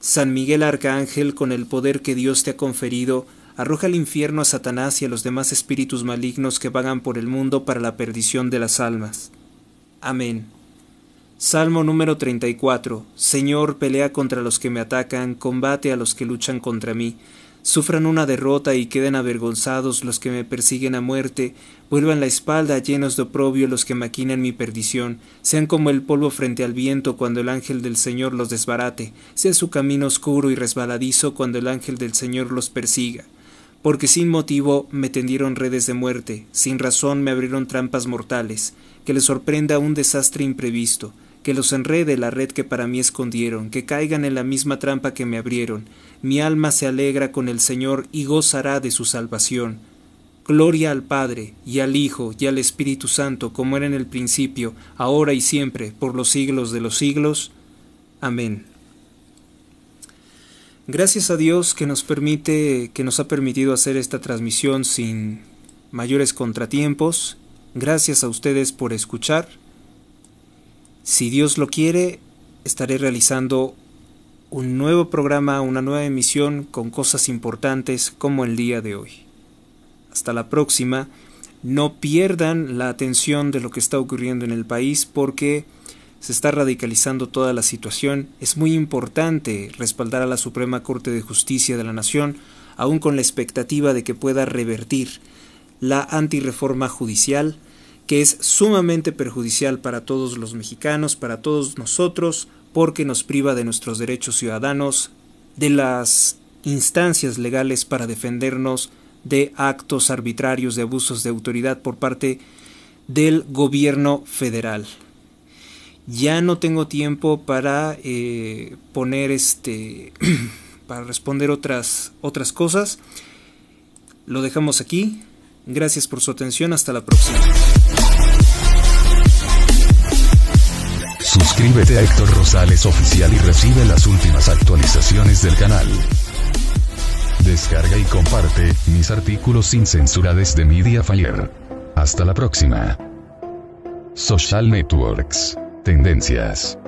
A: San Miguel Arcángel, con el poder que Dios te ha conferido, arroja al infierno a Satanás y a los demás espíritus malignos que vagan por el mundo para la perdición de las almas. Amén. Salmo número 34. Señor, pelea contra los que me atacan, combate a los que luchan contra mí sufran una derrota y queden avergonzados los que me persiguen a muerte, vuelvan la espalda llenos de oprobio los que maquinan mi perdición, sean como el polvo frente al viento cuando el ángel del Señor los desbarate, sea su camino oscuro y resbaladizo cuando el ángel del Señor los persiga. Porque sin motivo me tendieron redes de muerte, sin razón me abrieron trampas mortales, que les sorprenda un desastre imprevisto, que los enrede la red que para mí escondieron, que caigan en la misma trampa que me abrieron, mi alma se alegra con el Señor y gozará de su salvación. Gloria al Padre, y al Hijo, y al Espíritu Santo, como era en el principio, ahora y siempre, por los siglos de los siglos. Amén. Gracias a Dios que nos permite, que nos ha permitido hacer esta transmisión sin mayores contratiempos. Gracias a ustedes por escuchar. Si Dios lo quiere, estaré realizando un nuevo programa, una nueva emisión con cosas importantes como el día de hoy. Hasta la próxima. No pierdan la atención de lo que está ocurriendo en el país porque se está radicalizando toda la situación. Es muy importante respaldar a la Suprema Corte de Justicia de la Nación, aún con la expectativa de que pueda revertir la antirreforma judicial, que es sumamente perjudicial para todos los mexicanos, para todos nosotros, porque nos priva de nuestros derechos ciudadanos, de las instancias legales para defendernos de actos arbitrarios de abusos de autoridad por parte del gobierno federal. Ya no tengo tiempo para eh, poner este para responder otras otras cosas. Lo dejamos aquí. Gracias por su atención. Hasta la próxima.
B: Suscríbete a Héctor Rosales Oficial y recibe las últimas actualizaciones del canal. Descarga y comparte mis artículos sin censura desde Mediafire. Hasta la próxima. Social Networks. Tendencias.